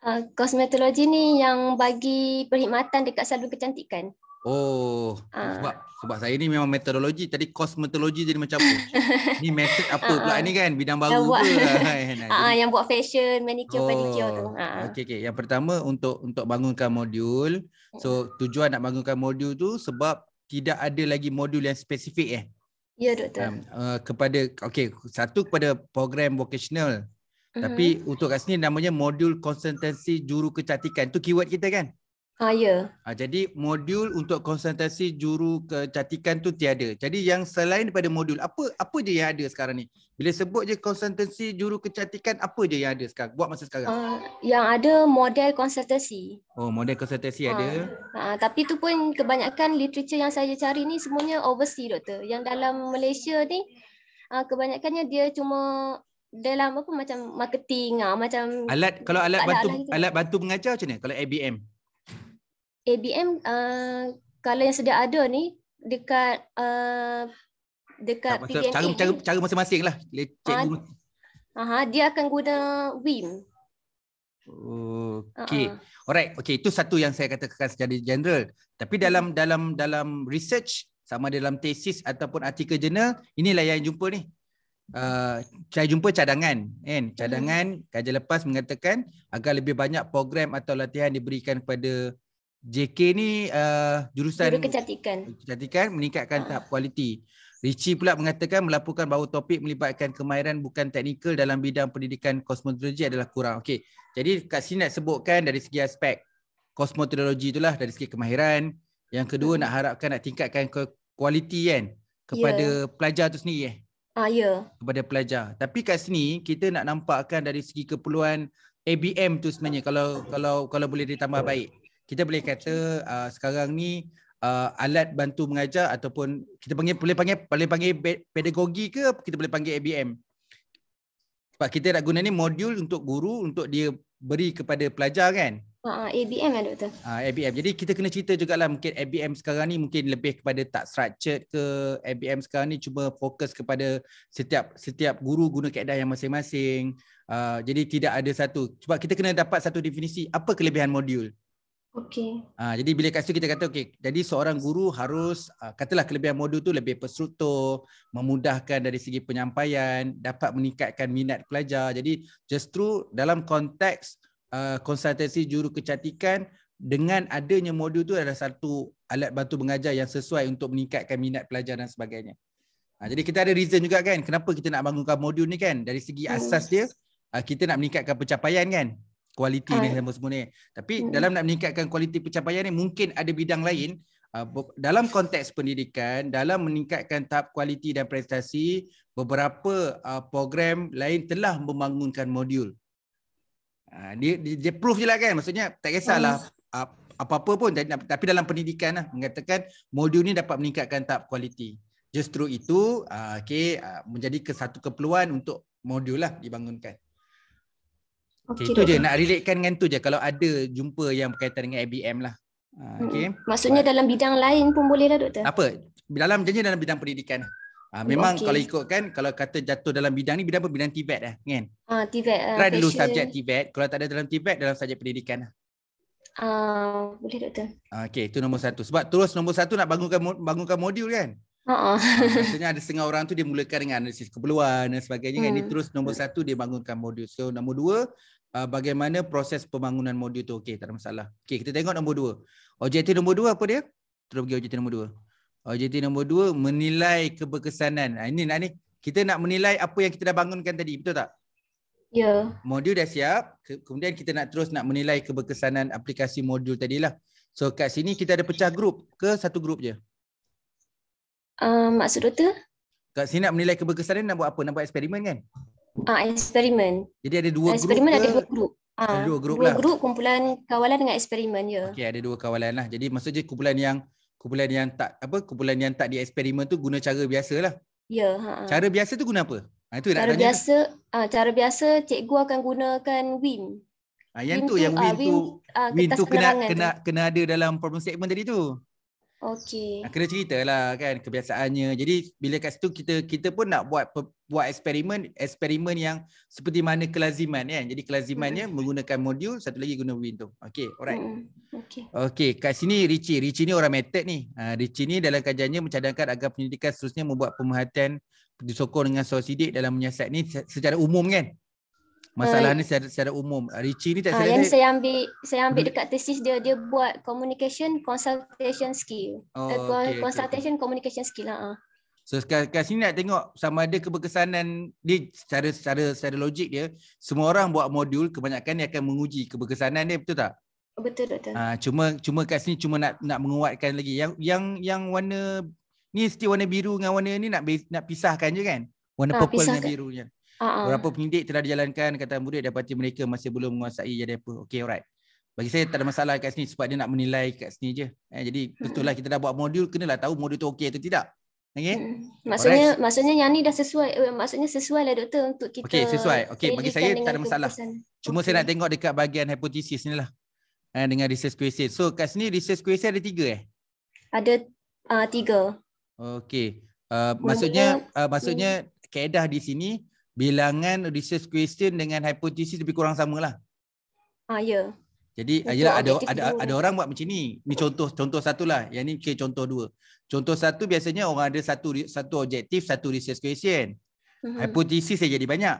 ah, kosmetologi uh, ni yang bagi perkhidmatan dekat salon kecantikan. Oh, uh. sebab sebab saya ni memang metodologi. Tadi kosmetologi jadi macam oh, (laughs) ni method apa uh, pula uh. ni kan? Bidang baru yang ke? (laughs) Ah, uh, yang buat fashion, manicure, oh. pedicure tu. Uh. Okey okey. Yang pertama untuk untuk bangunkan modul. So mm. tujuan nak bangunkan modul tu sebab tidak ada lagi modul yang spesifik eh. Ya doktor. Um, uh, kepada okey satu kepada program vocational. Mm-hmm. Tapi untuk kat sini namanya modul konsentrasi juru kecantikan. Tu keyword kita kan? Ah ya. Ah jadi modul untuk konsentrasi juru kecantikan tu tiada. Jadi yang selain daripada modul, apa apa je yang ada sekarang ni? Bila sebut je konsentrasi juru kecantikan, apa je yang ada sekarang? Buat masa sekarang. Uh, yang ada model konsentrasi. Oh, model konsentrasi uh, ah, ada. Ah tapi tu pun kebanyakan literature yang saya cari ni semuanya overseas doktor. Yang dalam Malaysia ni ah, kebanyakannya dia cuma dalam apa macam marketing ah macam alat kalau alat bantu alat, alat bantu mengajar macam ni kalau ABM ABM uh, eh, kalau yang sedia ada ni dekat uh, dekat tak, PMA cara, cara, cara masing-masing lah uh, uh, dia akan guna WIM Okey. Uh -uh. Alright, okey itu satu yang saya katakan secara general. Tapi dalam hmm. dalam dalam research sama dalam tesis ataupun artikel jurnal, inilah yang jumpa ni. Uh, saya jumpa cadangan, kan? Hmm. Cadangan uh kajian lepas mengatakan agak lebih banyak program atau latihan diberikan kepada JK ni uh, jurusan Juru kecantikan. Kecantikan meningkatkan ha. tahap kualiti. Richie pula mengatakan melaporkan bahawa topik melibatkan kemahiran bukan teknikal dalam bidang pendidikan kosmetologi adalah kurang. Okey. Jadi kat sini nak sebutkan dari segi aspek kosmetologi itulah dari segi kemahiran. Yang kedua hmm. nak harapkan nak tingkatkan kualiti kan kepada yeah. pelajar tu sendiri eh. Ah ya. Yeah. Kepada pelajar. Tapi kat sini kita nak nampakkan dari segi keperluan ABM tu sebenarnya kalau kalau kalau boleh ditambah baik kita boleh kata uh, sekarang ni uh, alat bantu mengajar ataupun kita panggil boleh panggil boleh panggil pedagogi ke kita boleh panggil ABM sebab kita nak guna ni modul untuk guru untuk dia beri kepada pelajar kan Ah ha, ABM lah Doktor Ah ABM Jadi kita kena cerita jugalah Mungkin ABM sekarang ni Mungkin lebih kepada Tak structured ke ABM sekarang ni Cuma fokus kepada Setiap setiap guru Guna keadaan yang masing-masing uh, Jadi tidak ada satu Sebab kita kena dapat Satu definisi Apa kelebihan modul Okey. Uh, jadi bila kat situ kita kata okey. jadi seorang guru harus uh, katalah kelebihan modul tu lebih perstruktur, memudahkan dari segi penyampaian, dapat meningkatkan minat pelajar. Jadi justru dalam konteks uh, konsultasi juru kecantikan dengan adanya modul tu adalah satu alat bantu mengajar yang sesuai untuk meningkatkan minat pelajar dan sebagainya. Uh, jadi kita ada reason juga kan kenapa kita nak bangunkan modul ni kan dari segi hmm. asas dia uh, kita nak meningkatkan pencapaian kan kualiti ni ah, ya. semua semua ni tapi hmm. dalam nak meningkatkan kualiti pencapaian ni mungkin ada bidang lain uh, dalam konteks pendidikan dalam meningkatkan tahap kualiti dan prestasi beberapa uh, program lain telah membangunkan modul uh, dia, dia dia proof je lah kan maksudnya tak kisahlah hmm. apa-apa pun tapi dalam pendidikan lah, mengatakan modul ni dapat meningkatkan tahap kualiti. Justru itu uh, okay, uh, menjadi kesatu keperluan untuk modul lah dibangunkan. Okay, itu je nak relatekan dengan tu je kalau ada jumpa yang berkaitan dengan ABM lah. Ah, hmm. Okay. Maksudnya But, dalam bidang lain pun boleh lah doktor? Apa? Dalam jenis dalam bidang pendidikan. Ha, memang okay. kalau kan kalau kata jatuh dalam bidang ni bidang apa? Bidang Tibet lah kan? Ah, Tibet. Uh, lah, Try dulu subjek Tibet. Kalau tak ada dalam Tibet dalam subjek pendidikan lah. Uh, boleh doktor. Okay itu nombor satu. Sebab terus nombor satu nak bangunkan, bangunkan modul kan? Uh-uh. (laughs) Maksudnya ada setengah orang tu dia mulakan dengan analisis keperluan dan sebagainya hmm. kan. Dia hmm. terus nombor satu dia bangunkan modul. So nombor dua, uh, bagaimana proses pembangunan modul tu. Okey, tak ada masalah. Okey, kita tengok nombor dua. Objektif nombor dua apa dia? Terus pergi objektif nombor dua. Objektif nombor dua, menilai keberkesanan. Ha, ini nak ni. Kita nak menilai apa yang kita dah bangunkan tadi. Betul tak? Ya. Yeah. Modul dah siap. Ke- kemudian kita nak terus nak menilai keberkesanan aplikasi modul tadilah. So kat sini kita ada pecah grup ke satu grup je? Ehm, maksud doktor? Kat sini nak menilai keberkesan nak buat apa? Nak buat eksperimen kan? Ah uh, eksperimen. Jadi ada dua eksperimen grup. Eksperimen ada dua grup. Ha, ada dua grup dua lah. grup kumpulan kawalan dengan eksperimen ya. Okey ada dua kawalan lah. Jadi maksudnya kumpulan yang kumpulan yang tak apa kumpulan yang tak di eksperimen tu guna cara biasa lah. Ya. Ha. ha. Cara biasa tu guna apa? Ha, itu cara nak tanya biasa lah. ha, cara biasa cikgu akan gunakan WIM. Ha, yang WIM tu, tu yang Win WIM tu WIM, WIM tu kena kena, kena kena ada dalam problem statement tadi tu. Okey. Kena lah kan kebiasaannya. Jadi bila kat situ kita kita pun nak buat buat eksperimen eksperimen yang seperti mana kelaziman kan. Jadi kelazimannya hmm. menggunakan modul satu lagi guna win tu. Okey, alright. Hmm. Okey. Okey, kat sini Richie. Richie ni orang method ni. Ha, Richie ni dalam kajiannya mencadangkan agar pendidikan seterusnya membuat pemerhatian disokong dengan sosidik dalam menyiasat ni secara umum kan masalah Hai. Eh, ni secara, secara umum ah, Ricci ni tak selesai. Ah, ha, yang saya ambil saya ambil hmm. dekat tesis dia dia buat communication consultation skill. Eh, oh, uh, okay, consultation okay. communication skill ha. So kat, kat sini nak tengok sama ada keberkesanan dia secara secara secara logik dia semua orang buat modul kebanyakan dia akan menguji keberkesanan dia betul tak? Betul doktor. Ha, cuma cuma kat sini cuma nak nak menguatkan lagi yang yang yang warna ni mesti warna biru dengan warna ni nak nak pisahkan je kan? Warna ha, purple dengan birunya. Uh-huh. Ah, ah. Berapa penyidik telah dijalankan kata murid dapati mereka masih belum menguasai jadi apa. Okey alright. Bagi saya tak ada masalah kat sini sebab dia nak menilai kat sini je. Eh, jadi hmm. betul lah kita dah buat modul lah tahu modul tu okey atau tidak. Okay. Hmm. Maksudnya Alright. maksudnya yang ni dah sesuai eh, maksudnya sesuai lah doktor untuk kita. okay sesuai. okay bagi saya tak ada masalah. Kebusan. Cuma okay. saya nak tengok dekat bahagian hipotesis ni lah. Eh, dengan research question. So kat sini research question ada tiga eh? Ada uh, tiga. okay Uh, maksudnya uh, maksudnya hmm. kaedah di sini bilangan research question dengan hypothesis lebih kurang samalah. Ah ya. Yeah. Jadi ayalah ada ada dulu. ada orang buat macam ni. Ni contoh contoh satulah. Yang ni ke okay, contoh dua. Contoh satu biasanya orang ada satu satu objektif, satu research question. Mm-hmm. Hypothesis saya jadi banyak.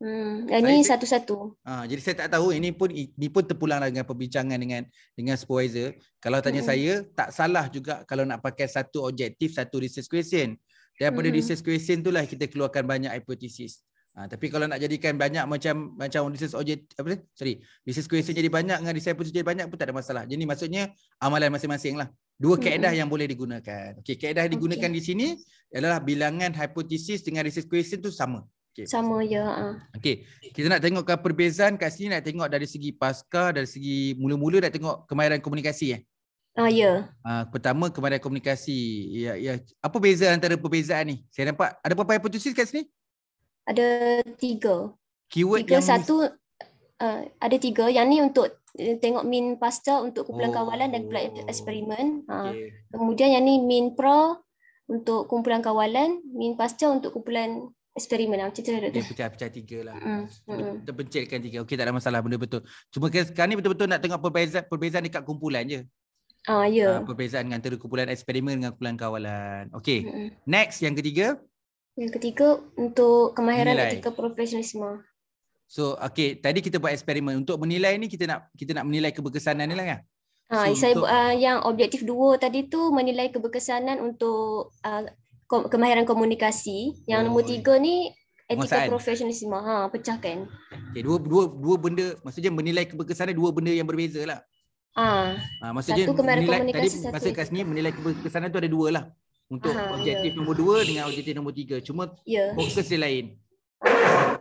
Hmm, yang ni satu-satu. ha, jadi saya tak tahu ini pun ini pun terpulanglah dengan perbincangan dengan dengan supervisor. Kalau tanya mm-hmm. saya, tak salah juga kalau nak pakai satu objektif, satu research question daripada hmm. disease question tu lah kita keluarkan banyak hypothesis. Ha, tapi kalau nak jadikan banyak macam macam disease object apa tu? Sorry. Disease question jadi banyak dengan disease hypothesis jadi banyak pun tak ada masalah. Jadi maksudnya amalan masing-masing lah. Dua hmm. kaedah yang boleh digunakan. Okey, kaedah yang digunakan okay. di sini adalah bilangan hypothesis dengan disease question tu sama. Okay. Sama ya. Okey. Kita nak tengokkan perbezaan kat sini nak tengok dari segi pasca, dari segi mula-mula nak tengok kemahiran komunikasi eh. Oh, ya. Yeah. Uh, pertama kemahiran komunikasi. Ya, ya. Apa beza antara perbezaan ni? Saya nampak ada berapa hipotesis kat sini? Ada tiga. Keyword tiga, yang satu uh, ada tiga. Yang ni untuk eh, tengok min pasta untuk kumpulan oh. kawalan dan pula oh, eksperimen. Ah, okay. kemudian yang ni min pro untuk kumpulan kawalan, min pasta untuk kumpulan eksperimen. Macam tu lah, dah. pecah-pecah tiga lah. Mm. mm, mm. Terpencilkan tiga. Okey tak ada masalah. Benda betul. Cuma sekarang ni betul-betul nak tengok perbezaan, perbezaan dekat kumpulan je. Ah, ya. Yeah. Uh, perbezaan antara kumpulan eksperimen dengan kumpulan kawalan. Okey. hmm Next yang ketiga. Yang ketiga untuk kemahiran Nilai. etika profesionalisme. So, okey, tadi kita buat eksperimen untuk menilai ni kita nak kita nak menilai keberkesanan ni lah kan? Ha, so saya untuk... uh, yang objektif dua tadi tu menilai keberkesanan untuk uh, kemahiran komunikasi. Yang oh. nombor tiga ni etika profesionalisme. Ha, pecahkan. Okey, dua dua dua benda maksudnya menilai keberkesanan dua benda yang berbeza lah. Ah. Ah, maksudnya satu menilai, tadi masa kat sini menilai kesanan tu ada dua lah. Untuk Aha, objektif yeah. nombor dua dengan objektif nombor tiga. Cuma yeah. fokus dia lain.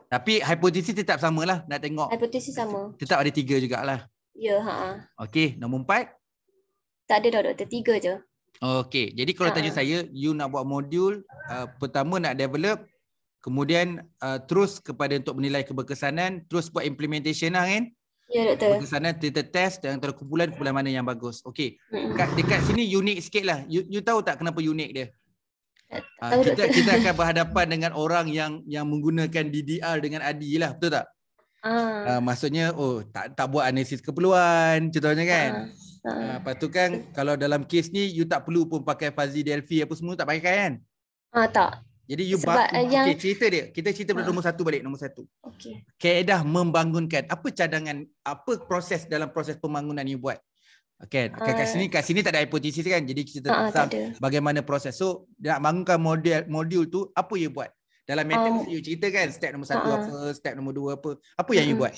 Tapi hipotesis tetap sama lah nak tengok. Hipotesis sama. Tetap ada tiga jugalah. Ya. Yeah, ha, ha. Okey, nombor empat? Tak ada dah, doktor. Tiga je. Okey, jadi kalau ha. tanya ha. saya, you nak buat modul uh, pertama nak develop, kemudian uh, terus kepada untuk menilai keberkesanan, terus buat implementation lah kan? Ya, doktor. Pergi sana, kita test dan antara kumpulan-kumpulan mana yang bagus. Okey. Dekat, dekat sini unik sikit lah. You, you tahu tak kenapa unik dia? Ha, kita kita akan (laughs) berhadapan dengan orang yang yang menggunakan DDR dengan ADI lah, betul tak? Ah. Uh, maksudnya oh tak tak buat analisis keperluan, contohnya kan. Ah, ah. Ah. lepas tu kan kalau dalam kes ni you tak perlu pun pakai fuzzy Delphi apa semua tak pakai kan? Ah tak. Jadi you Sebab baku. Eh, yang... Okay, cerita dia. Kita cerita pada ha. nombor satu balik. Nombor satu. Okay. Kaedah membangunkan. Apa cadangan, apa proses dalam proses pembangunan you buat? Okay. Uh, kat, kat ah. sini kat sini tak ada hipotesis kan. Jadi kita tak uh, ah, tahu bagaimana proses. So nak bangunkan model modul tu apa you buat? Dalam matrix uh, ah. you cerita kan step nombor satu uh, apa, step nombor dua apa. Apa yang uh, you hmm. buat?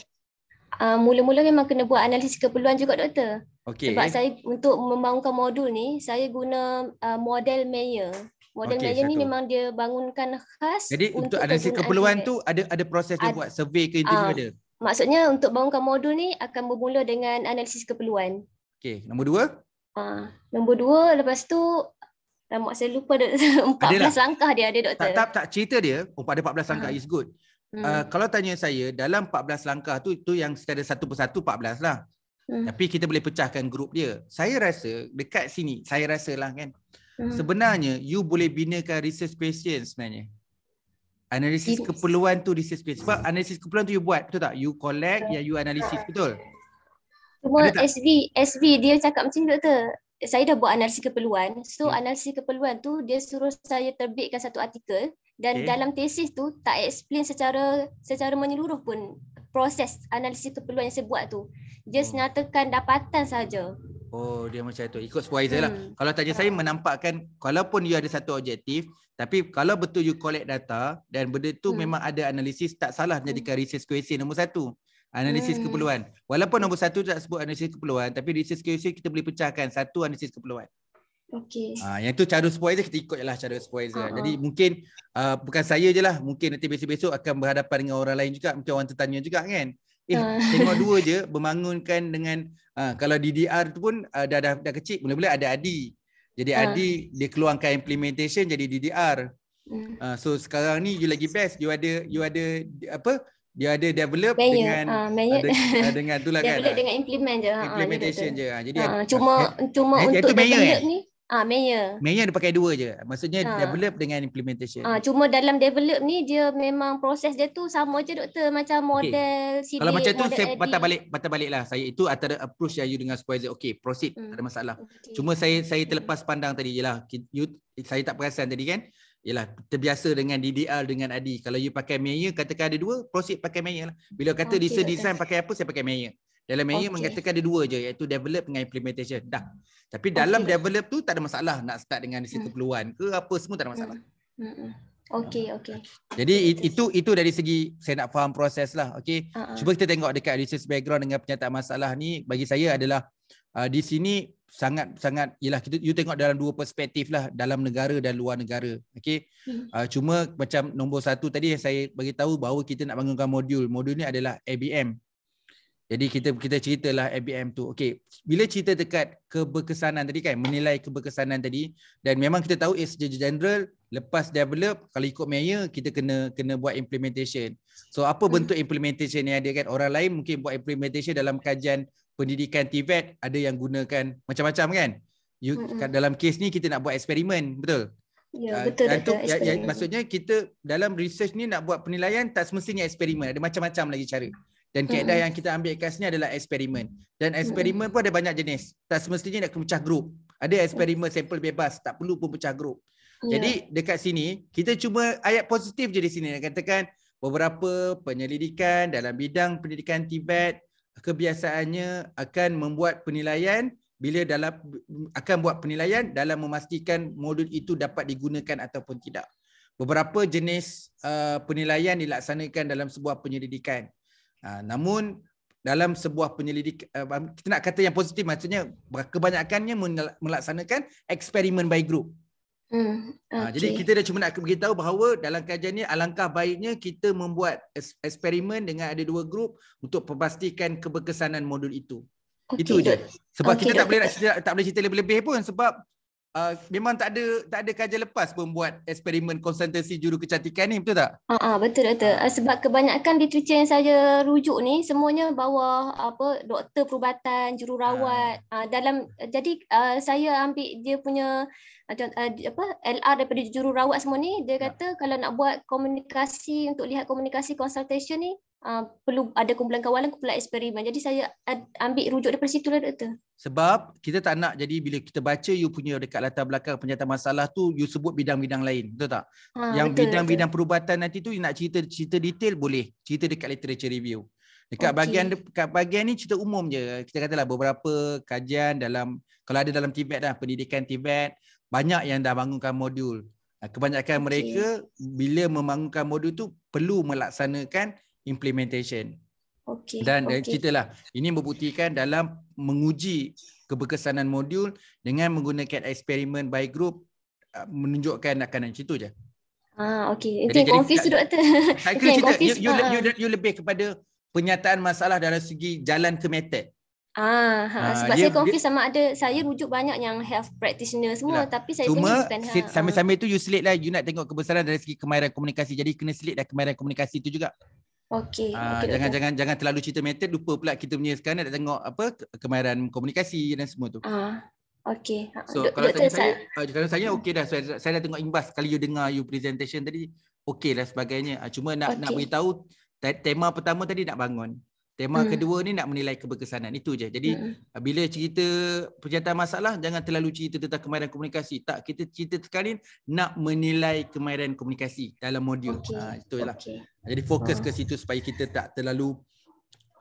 Uh, mula-mula memang kena buat analisis keperluan juga doktor. Okay. Sebab saya untuk membangunkan modul ni saya guna uh, model Mayer. Model okay, Nayan ni memang dia bangunkan khas Jadi untuk ada si keperluan tu ada ada proses dia ada, buat survey ke interview uh, ada. Maksudnya untuk bangunkan modul ni akan bermula dengan analisis keperluan. Okey, nombor dua? Uh, nombor dua lepas tu Ramak saya lupa (laughs) ada 14 Adalah. langkah dia ada doktor. Tak, tak, tak cerita dia, oh, ada 14 langkah uh. is good. Uh, hmm. kalau tanya saya, dalam 14 langkah tu, itu yang secara satu persatu 14 lah. Hmm. Tapi kita boleh pecahkan grup dia. Saya rasa dekat sini, saya rasa lah kan. Hmm. Hmm. sebenarnya you boleh binakan research question sebenarnya analisis It keperluan tu research question sebab analisis keperluan tu you buat betul tak you collect yeah. yang you analisis betul cuma SV SV dia cakap macam tu. saya dah buat analisis keperluan so yeah. Hmm. analisis keperluan tu dia suruh saya terbitkan satu artikel dan okay. dalam tesis tu tak explain secara secara menyeluruh pun proses analisis keperluan yang saya buat tu just oh. Hmm. nyatakan dapatan saja Oh dia macam tu ikut supervisor lah. hmm. lah Kalau tanya saya menampakkan Walaupun you ada satu objektif Tapi kalau betul you collect data Dan benda tu hmm. memang ada analisis Tak salah hmm. menjadikan hmm. research question nombor satu Analisis hmm. keperluan Walaupun nombor satu tak sebut analisis keperluan Tapi research question kita boleh pecahkan Satu analisis keperluan Okay. Ha, yang tu cara supervisor kita ikut je lah cara supervisor. Uh-huh. Jadi mungkin uh, bukan saya je lah. Mungkin nanti besok-besok akan berhadapan dengan orang lain juga. Mungkin orang tertanya juga kan. Eh uh. tengok (laughs) dua je. Bermangunkan dengan Ha, kalau DDR tu pun uh, dah, dah, dah kecil, mula-mula ada ADI. Jadi ha. ADI dia keluarkan implementation jadi DDR. Ha. Hmm. Ah, so sekarang ni you lagi best, you ada you ada apa? Dia ada develop Mayor. dengan uh, ah, Mayor. Ada, dengan itulah (laughs) kan. Develop dengan implement je. Implementation ha, je. Ha, jadi ha, cuma ha, cuma ha, untuk develop eh? ni. Ah, mayor. Mayor dia pakai dua je. Maksudnya ha. develop dengan implementation. Ah, cuma dalam develop ni dia memang proses dia tu sama je doktor macam model okay. CD. Kalau macam tu saya patah balik, patah balik lah. Saya itu antara approach yang you dengan supervisor. Okay, proceed. Hmm. Tak ada hmm. masalah. Okay. Cuma saya saya terlepas pandang tadi jelah. You saya tak perasan tadi kan. Yalah, terbiasa dengan DDR dengan Adi. Kalau you pakai mayor, katakan ada dua, proceed pakai mayor lah. Bila kata okay, desain, pakai apa, saya pakai mayor. Dalam AI okay. mengatakan ada dua je iaitu develop dengan implementation. Dah. Tapi dalam develop tu tak ada masalah nak start dengan situ hmm. peluan ke apa semua tak ada masalah. Hmm. Hmm. hmm. Okay, okay. Jadi okay. itu itu dari segi saya nak faham proses lah. Okay. Uh-huh. Cuba kita tengok dekat research background dengan penyataan masalah ni bagi saya adalah uh, di sini sangat sangat ialah kita you tengok dalam dua perspektif lah dalam negara dan luar negara okey hmm. uh, cuma macam nombor satu tadi saya bagi tahu bahawa kita nak bangunkan modul modul ni adalah ABM jadi kita kita ceritalah ABM tu. Okey, bila cerita dekat keberkesanan tadi kan, menilai keberkesanan tadi dan memang kita tahu SJ General lepas develop kalau ikut mayor kita kena kena buat implementation. So apa hmm. bentuk implementation yang ada kan? Orang lain mungkin buat implementation dalam kajian pendidikan TVET e ada yang gunakan macam-macam kan? You, mm-hmm. dalam kes ni kita nak buat eksperimen, betul? Ya, uh, betul. Ya, ya, maksudnya kita dalam research ni nak buat penilaian tak semestinya eksperimen, ada macam-macam lagi cara. Dan keadaan mm-hmm. yang kita ambil kat sini adalah eksperimen. Dan hmm. eksperimen mm-hmm. pun ada banyak jenis. Tak semestinya nak pecah grup. Ada eksperimen mm-hmm. sampel bebas. Tak perlu pun pecah grup. Yeah. Jadi dekat sini, kita cuma ayat positif je di sini. Nak katakan beberapa penyelidikan dalam bidang pendidikan Tibet kebiasaannya akan membuat penilaian bila dalam akan buat penilaian dalam memastikan modul itu dapat digunakan ataupun tidak. Beberapa jenis uh, penilaian dilaksanakan dalam sebuah penyelidikan. Ha, namun dalam sebuah penyelidikan eh, kita nak kata yang positif maksudnya kebanyakannya melaksanakan eksperimen by group. Hmm, okay. Ha, jadi kita dah cuma nak beritahu bahawa dalam kajian ni alangkah baiknya kita membuat eksperimen dengan ada dua grup untuk memastikan keberkesanan modul itu. Okay, itu je. Sebab okay, kita tak boleh tak boleh cerita lebih-lebih pun sebab uh, memang tak ada tak ada kajian lepas pun buat eksperimen konsentrasi juru kecantikan ni betul tak? Ha ah betul betul Uh, sebab kebanyakan di literature yang saya rujuk ni semuanya bawah apa doktor perubatan, jururawat. Ha. Uh, dalam jadi uh, saya ambil dia punya uh, apa LR daripada jururawat semua ni dia ya. kata ha. kalau nak buat komunikasi untuk lihat komunikasi consultation ni uh, perlu ada kumpulan kawalan kumpulan eksperimen jadi saya ambil rujuk daripada situ lah doktor sebab kita tak nak jadi bila kita baca you punya dekat latar belakang penyataan masalah tu you sebut bidang-bidang lain betul tak ha, yang bidang-bidang perubatan nanti tu nak cerita cerita detail boleh cerita dekat literature review dekat okay. bahagian dekat bahagian ni cerita umum je kita katalah beberapa kajian dalam kalau ada dalam Tibet dah pendidikan Tibet banyak yang dah bangunkan modul kebanyakan okay. mereka bila membangunkan modul tu perlu melaksanakan implementation. Okay. Dan okay. lah. ini membuktikan dalam menguji keberkesanan modul dengan menggunakan eksperimen by group ah, menunjukkan akan macam itu je. Ah, okay. Itu yang confuse tu, doktor. Saya (laughs) kena cerita, confuse, you, you, ah. you, you, lebih kepada penyataan masalah dalam segi jalan ke method. Ah, ha, ah, sebab dia, saya confuse dia, sama ada saya rujuk banyak yang health practitioner semua lah. tapi saya Cuma, pun bukan. Cuma sambil-sambil ha. ha. tu you slate lah you nak tengok kebesaran dari segi kemahiran komunikasi. Jadi kena slate lah kemahiran komunikasi tu juga. Okey. Uh, ah, okay, jangan okay. jangan jangan terlalu cerita method lupa pula kita punya sekarang nak tengok apa kemahiran komunikasi dan semua tu. Ah. Uh, Okey. Ha, so Do- kalau tanya saya, saya ah, kalau saya okey dah saya, saya dah tengok imbas kali you dengar you presentation tadi okey dah sebagainya. Uh, cuma nak okay. nak beritahu tema pertama tadi nak bangun. Tema hmm. kedua ni nak menilai keberkesanan. Itu je. Jadi hmm. bila cerita penyataan masalah, jangan terlalu cerita tentang kemahiran komunikasi. Tak, kita cerita sekali nak menilai kemahiran komunikasi dalam modul. Okay. Ha, itulah. Okay. Jadi fokus ah. ke situ supaya kita tak terlalu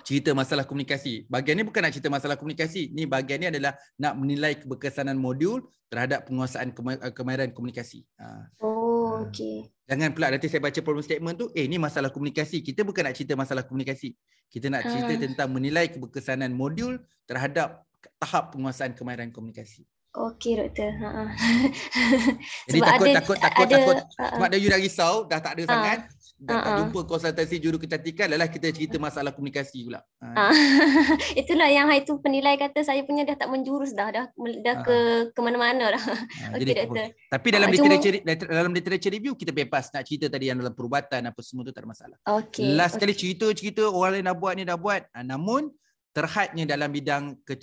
cerita masalah komunikasi. Bahagian ni bukan nak cerita masalah komunikasi. Ni bahagian ni adalah nak menilai keberkesanan modul terhadap penguasaan eh, kemahiran komunikasi. Ah. Oh, ah. okey. Jangan pula nanti saya baca problem statement tu, eh ni masalah komunikasi. Kita bukan nak cerita masalah komunikasi. Kita nak cerita hmm. tentang menilai keberkesanan modul terhadap tahap penguasaan kemahiran komunikasi. Okey doktor. Ha. (laughs) Jadi sebab takut, ada, takut takut ada, takut takut sebab dah you dah risau dah tak ada ha. sangat dah uh tak jumpa konsultasi juru kecantikan lah kita cerita ha. masalah komunikasi pula. Uh. (laughs) Itulah yang hari tu penilai kata saya punya dah tak menjurus dah dah dah ke uh. ke mana-mana dah. Uh, (laughs) doktor. Tapi dalam uh, literature cuma... dalam literature review kita bebas nak cerita tadi yang dalam perubatan apa semua tu tak ada masalah. Okay. Last okay. kali cerita-cerita orang lain dah buat ni dah buat. Uh, namun terhadnya dalam bidang ke,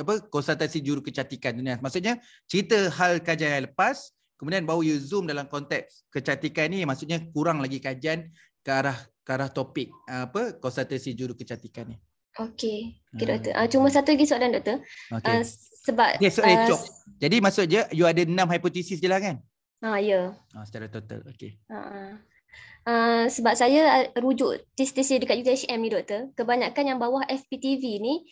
apa konsultasi juru kecantikan dunia. Maksudnya cerita hal kajian yang lepas kemudian bawa you zoom dalam konteks kecantikan ni maksudnya kurang lagi kajian ke arah ke arah topik apa konsultasi juru kecantikan ni. Okey, okay, hmm. doktor. Uh, cuma satu lagi soalan doktor. Okay. Uh, ah, sebab okay, so, uh, eh, Jadi maksudnya you ada enam hipotesis je lah kan? Ha uh, ya. Yeah. Uh, secara total. Okey. Uh-uh uh, sebab saya eh, rujuk tesis tes dekat UTHM ni doktor, kebanyakan yang bawah FPTV ni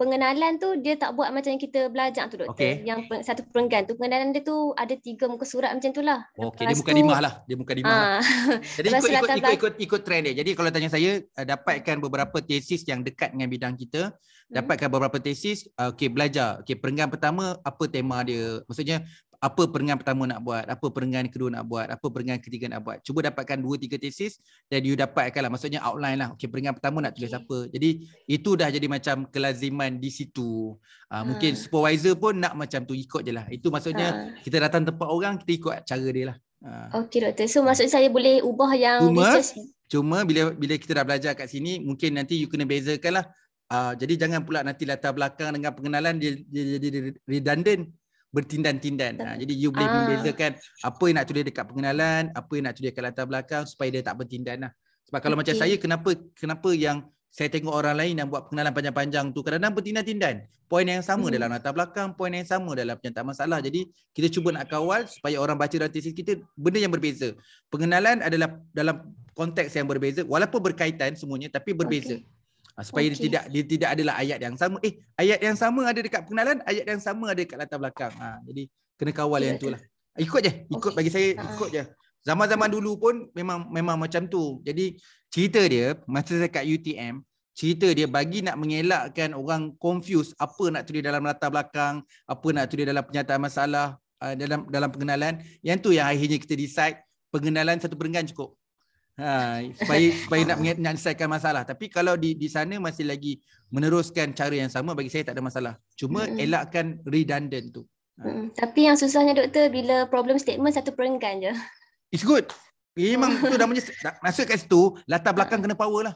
pengenalan tu dia tak buat macam yang kita belajar tu doktor. Okay. Yang satu perenggan tu pengenalan dia tu ada tiga muka surat macam tu lah. Okey, dia bukan lima lah. Dia bukan lima. Ah. (laughs) Jadi ikut ikut, ikut, ikut, ikut, trend dia. Jadi kalau tanya saya, eh, dapatkan beberapa tesis yang dekat dengan bidang kita. Hmm. Dapatkan beberapa tesis, okey belajar. Okey, perenggan pertama apa tema dia? Maksudnya apa perenggan pertama nak buat, apa perenggan kedua nak buat, apa perenggan ketiga nak buat. Cuba dapatkan dua tiga tesis dan you dapatkan lah maksudnya outline lah. Okey perenggan pertama nak tulis okay. apa. Jadi itu dah jadi macam kelaziman di situ. Ha. mungkin supervisor pun nak macam tu ikut je lah. Itu maksudnya ha. kita datang tempat orang kita ikut cara dia lah. Ha. Okey doktor. So maksud saya boleh ubah yang cuma, research. Cuma bila bila kita dah belajar kat sini mungkin nanti you kena bezakan lah Uh, jadi jangan pula nanti latar belakang dengan pengenalan dia jadi redundant bertindan-tindan. Ha, jadi you boleh ah. membezakan apa yang nak tulis dekat pengenalan, apa yang nak tulis dekat latar belakang supaya dia tak bertindan lah. Sebab kalau okay. macam saya, kenapa kenapa yang saya tengok orang lain yang buat pengenalan panjang-panjang tu kadang-kadang bertindan-tindan. Poin yang sama hmm. dalam latar belakang, poin yang sama dalam penyataan masalah. Jadi kita cuba nak kawal supaya orang baca dalam kita benda yang berbeza. Pengenalan adalah dalam konteks yang berbeza walaupun berkaitan semuanya tapi berbeza. Okay. Ah, supaya okay. dia tidak dia tidak adalah ayat yang sama eh ayat yang sama ada dekat pengenalan ayat yang sama ada dekat latar belakang ha jadi kena kawal yeah. yang lah. ikut je ikut okay. bagi saya ikut je zaman-zaman dulu pun memang memang macam tu jadi cerita dia masa saya kat UTM cerita dia bagi nak mengelakkan orang confuse apa nak tulis dalam latar belakang apa nak tulis dalam penyataan masalah dalam dalam pengenalan yang tu yang akhirnya kita decide pengenalan satu perenggan cukup Ha, supaya supaya nak menyelesaikan masalah. Tapi kalau di di sana masih lagi meneruskan cara yang sama bagi saya tak ada masalah. Cuma hmm. elakkan redundant tu. Ha. Hmm. Tapi yang susahnya doktor bila problem statement satu perenggan je. It's good. Memang hmm. tu namanya masuk kat situ latar belakang kena power lah.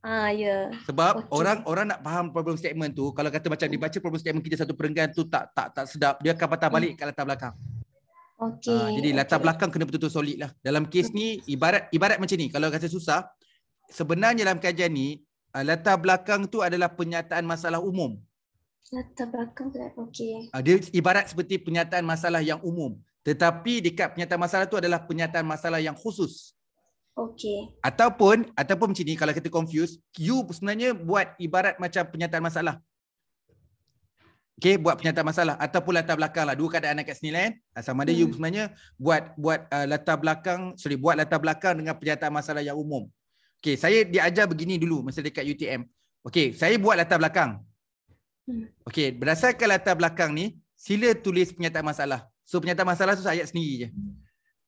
Ah ya. Yeah. Sebab okay. Oh, orang orang nak faham problem statement tu kalau kata macam dibaca problem statement kita satu perenggan tu tak tak tak sedap dia akan patah balik hmm. kat latar belakang. Okay. Uh, ah, jadi latar okay. belakang kena betul-betul solid lah. Dalam kes ni ibarat ibarat macam ni. Kalau kata susah, sebenarnya dalam kajian ni uh, latar belakang tu adalah penyataan masalah umum. Latar belakang tu okay. Uh, ah, dia ibarat seperti penyataan masalah yang umum. Tetapi dekat penyataan masalah tu adalah penyataan masalah yang khusus. Okay. Ataupun ataupun macam ni kalau kita confuse, you sebenarnya buat ibarat macam penyataan masalah. Okay, buat penyataan masalah ataupun latar belakang lah. Dua keadaan kat sini kan. Sama ada hmm. you sebenarnya buat buat uh, latar belakang, sorry, buat latar belakang dengan penyataan masalah yang umum. Okay, saya diajar begini dulu masa dekat UTM. Okay, saya buat latar belakang. Hmm. Okay, berdasarkan latar belakang ni, sila tulis penyataan masalah. So, penyataan masalah tu saya ayat sendiri je.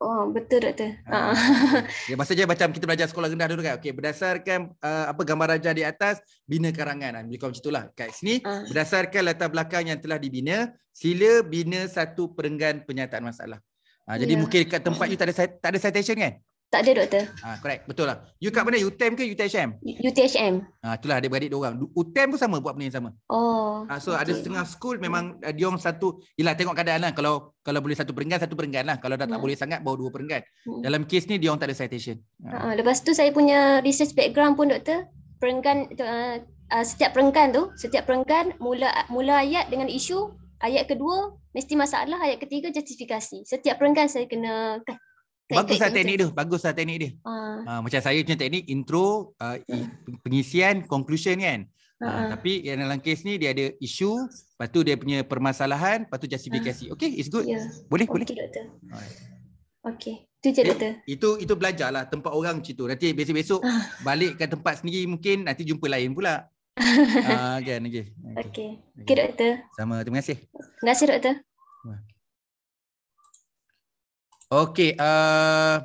Oh betul doktor. Ha. (laughs) Ya maksudnya macam kita belajar sekolah rendah dulu kan. Okey berdasarkan uh, apa gambar rajah di atas bina karangan. Ha macam itulah. Kat sini uh. berdasarkan latar belakang yang telah dibina, sila bina satu perenggan penyataan masalah. Ha, jadi yeah. mungkin kat tempat you tak ada tak ada citation kan? Tak ada doktor. Ha, correct. Betul lah. You kat mana? UTM ke UTHM? UTHM. Ha, ah, itulah adik beradik diorang. UTM pun sama buat benda yang sama. Oh. Ha, so okay. ada setengah school memang eh, dia diorang satu. Yelah tengok keadaan lah. Kalau kalau boleh satu peringkat, satu peringkat lah. Kalau dah tak ya. boleh sangat, bawa dua peringkat. Ya. Dalam kes ni dia diorang tak ada citation. Ha. Ha, lepas tu saya punya research background pun doktor. Peringkat, uh, uh, setiap peringkat tu, setiap peringkat mula, mula ayat dengan isu, Ayat kedua mesti masalah, ayat ketiga justifikasi. Setiap perenggan saya kena Baguslah teknik, lah lah teknik dia. Baguslah teknik dia. Uh. Uh, macam saya punya teknik intro, uh, pengisian, conclusion kan. Uh, uh. Tapi yang dalam kes ni dia ada isu, lepas tu dia punya permasalahan, lepas tu justifikasi. Uh. Okay, it's good. Yeah. Boleh, okay, boleh. Okay, Okay. Itu je doktor. Itu itu belajarlah tempat orang macam tu. Nanti besok-besok uh. balik ke tempat sendiri mungkin nanti jumpa lain pula. (laughs) Ah uh, kan okey. Okey. Okey okay, doktor. Sama. Terima kasih. Terima kasih doktor. Okay, uh,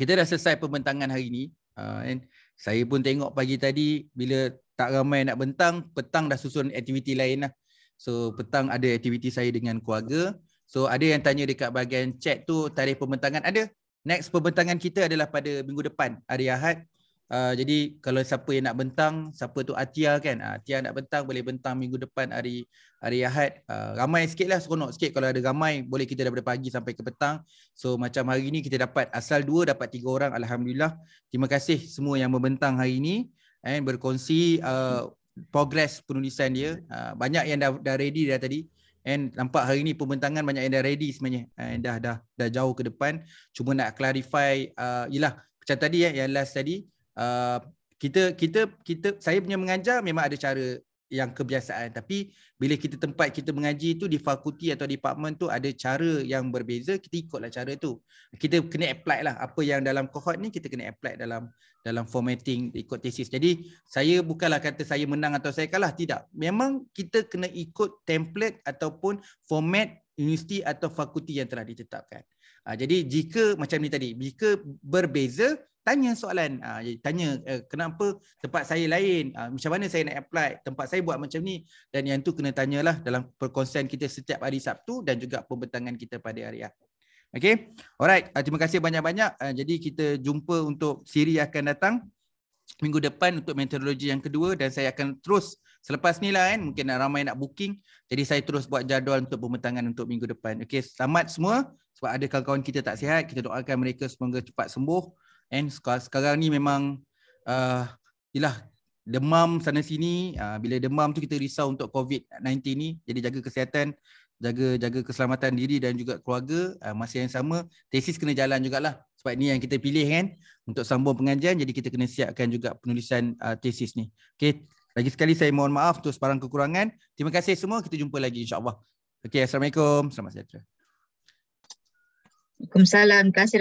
kita dah selesai pembentangan hari ni. Uh, saya pun tengok pagi tadi bila tak ramai nak bentang, petang dah susun aktiviti lain lah. So petang ada aktiviti saya dengan keluarga. So ada yang tanya dekat bahagian chat tu tarikh pembentangan ada. Next pembentangan kita adalah pada minggu depan, hari Ahad. Ah, jadi kalau siapa yang nak bentang, siapa tu Atia kan? Uh, Atia nak bentang boleh bentang minggu depan hari hari Ahad. Uh, ramai sikit lah, seronok sikit kalau ada ramai boleh kita daripada pagi sampai ke petang. So macam hari ni kita dapat asal dua dapat tiga orang Alhamdulillah. Terima kasih semua yang membentang hari ni and eh, berkongsi uh, progress penulisan dia. Uh, banyak yang dah, dah ready dah tadi. And nampak hari ni pembentangan banyak yang dah ready sebenarnya. And eh, dah dah dah jauh ke depan. Cuma nak clarify uh, yalah macam tadi ya yang last tadi Uh, kita kita kita saya punya mengajar memang ada cara yang kebiasaan tapi bila kita tempat kita mengaji tu di fakulti atau di department tu ada cara yang berbeza kita ikutlah cara tu kita kena apply lah apa yang dalam cohort ni kita kena apply dalam dalam formatting ikut thesis jadi saya bukanlah kata saya menang atau saya kalah tidak memang kita kena ikut template ataupun format universiti atau fakulti yang telah ditetapkan ah, jadi jika macam ni tadi jika berbeza tanya soalan ah, tanya eh, kenapa tempat saya lain ah, macam mana saya nak apply tempat saya buat macam ni dan yang tu kena tanyalah dalam perkonsen kita setiap hari Sabtu dan juga pembentangan kita pada hari Ahad okey alright ah, terima kasih banyak-banyak jadi kita jumpa untuk siri akan datang minggu depan untuk metodologi yang kedua dan saya akan terus selepas ni lah kan mungkin ramai nak booking jadi saya terus buat jadual untuk pembentangan untuk minggu depan Okay, selamat semua sebab ada kawan-kawan kita tak sihat kita doakan mereka semoga cepat sembuh And sekarang ni memang uh, yalah, demam sana sini uh, bila demam tu kita risau untuk COVID-19 ni jadi jaga kesihatan jaga jaga keselamatan diri dan juga keluarga uh, masa yang sama tesis kena jalan jugalah sebab ni yang kita pilih kan untuk sambung pengajian jadi kita kena siapkan juga penulisan uh, tesis ni Okay, lagi sekali saya mohon maaf terus sebarang kekurangan terima kasih semua kita jumpa lagi insyaallah Okay, assalamualaikum selamat sejahtera Waalaikumsalam. Terima kasih.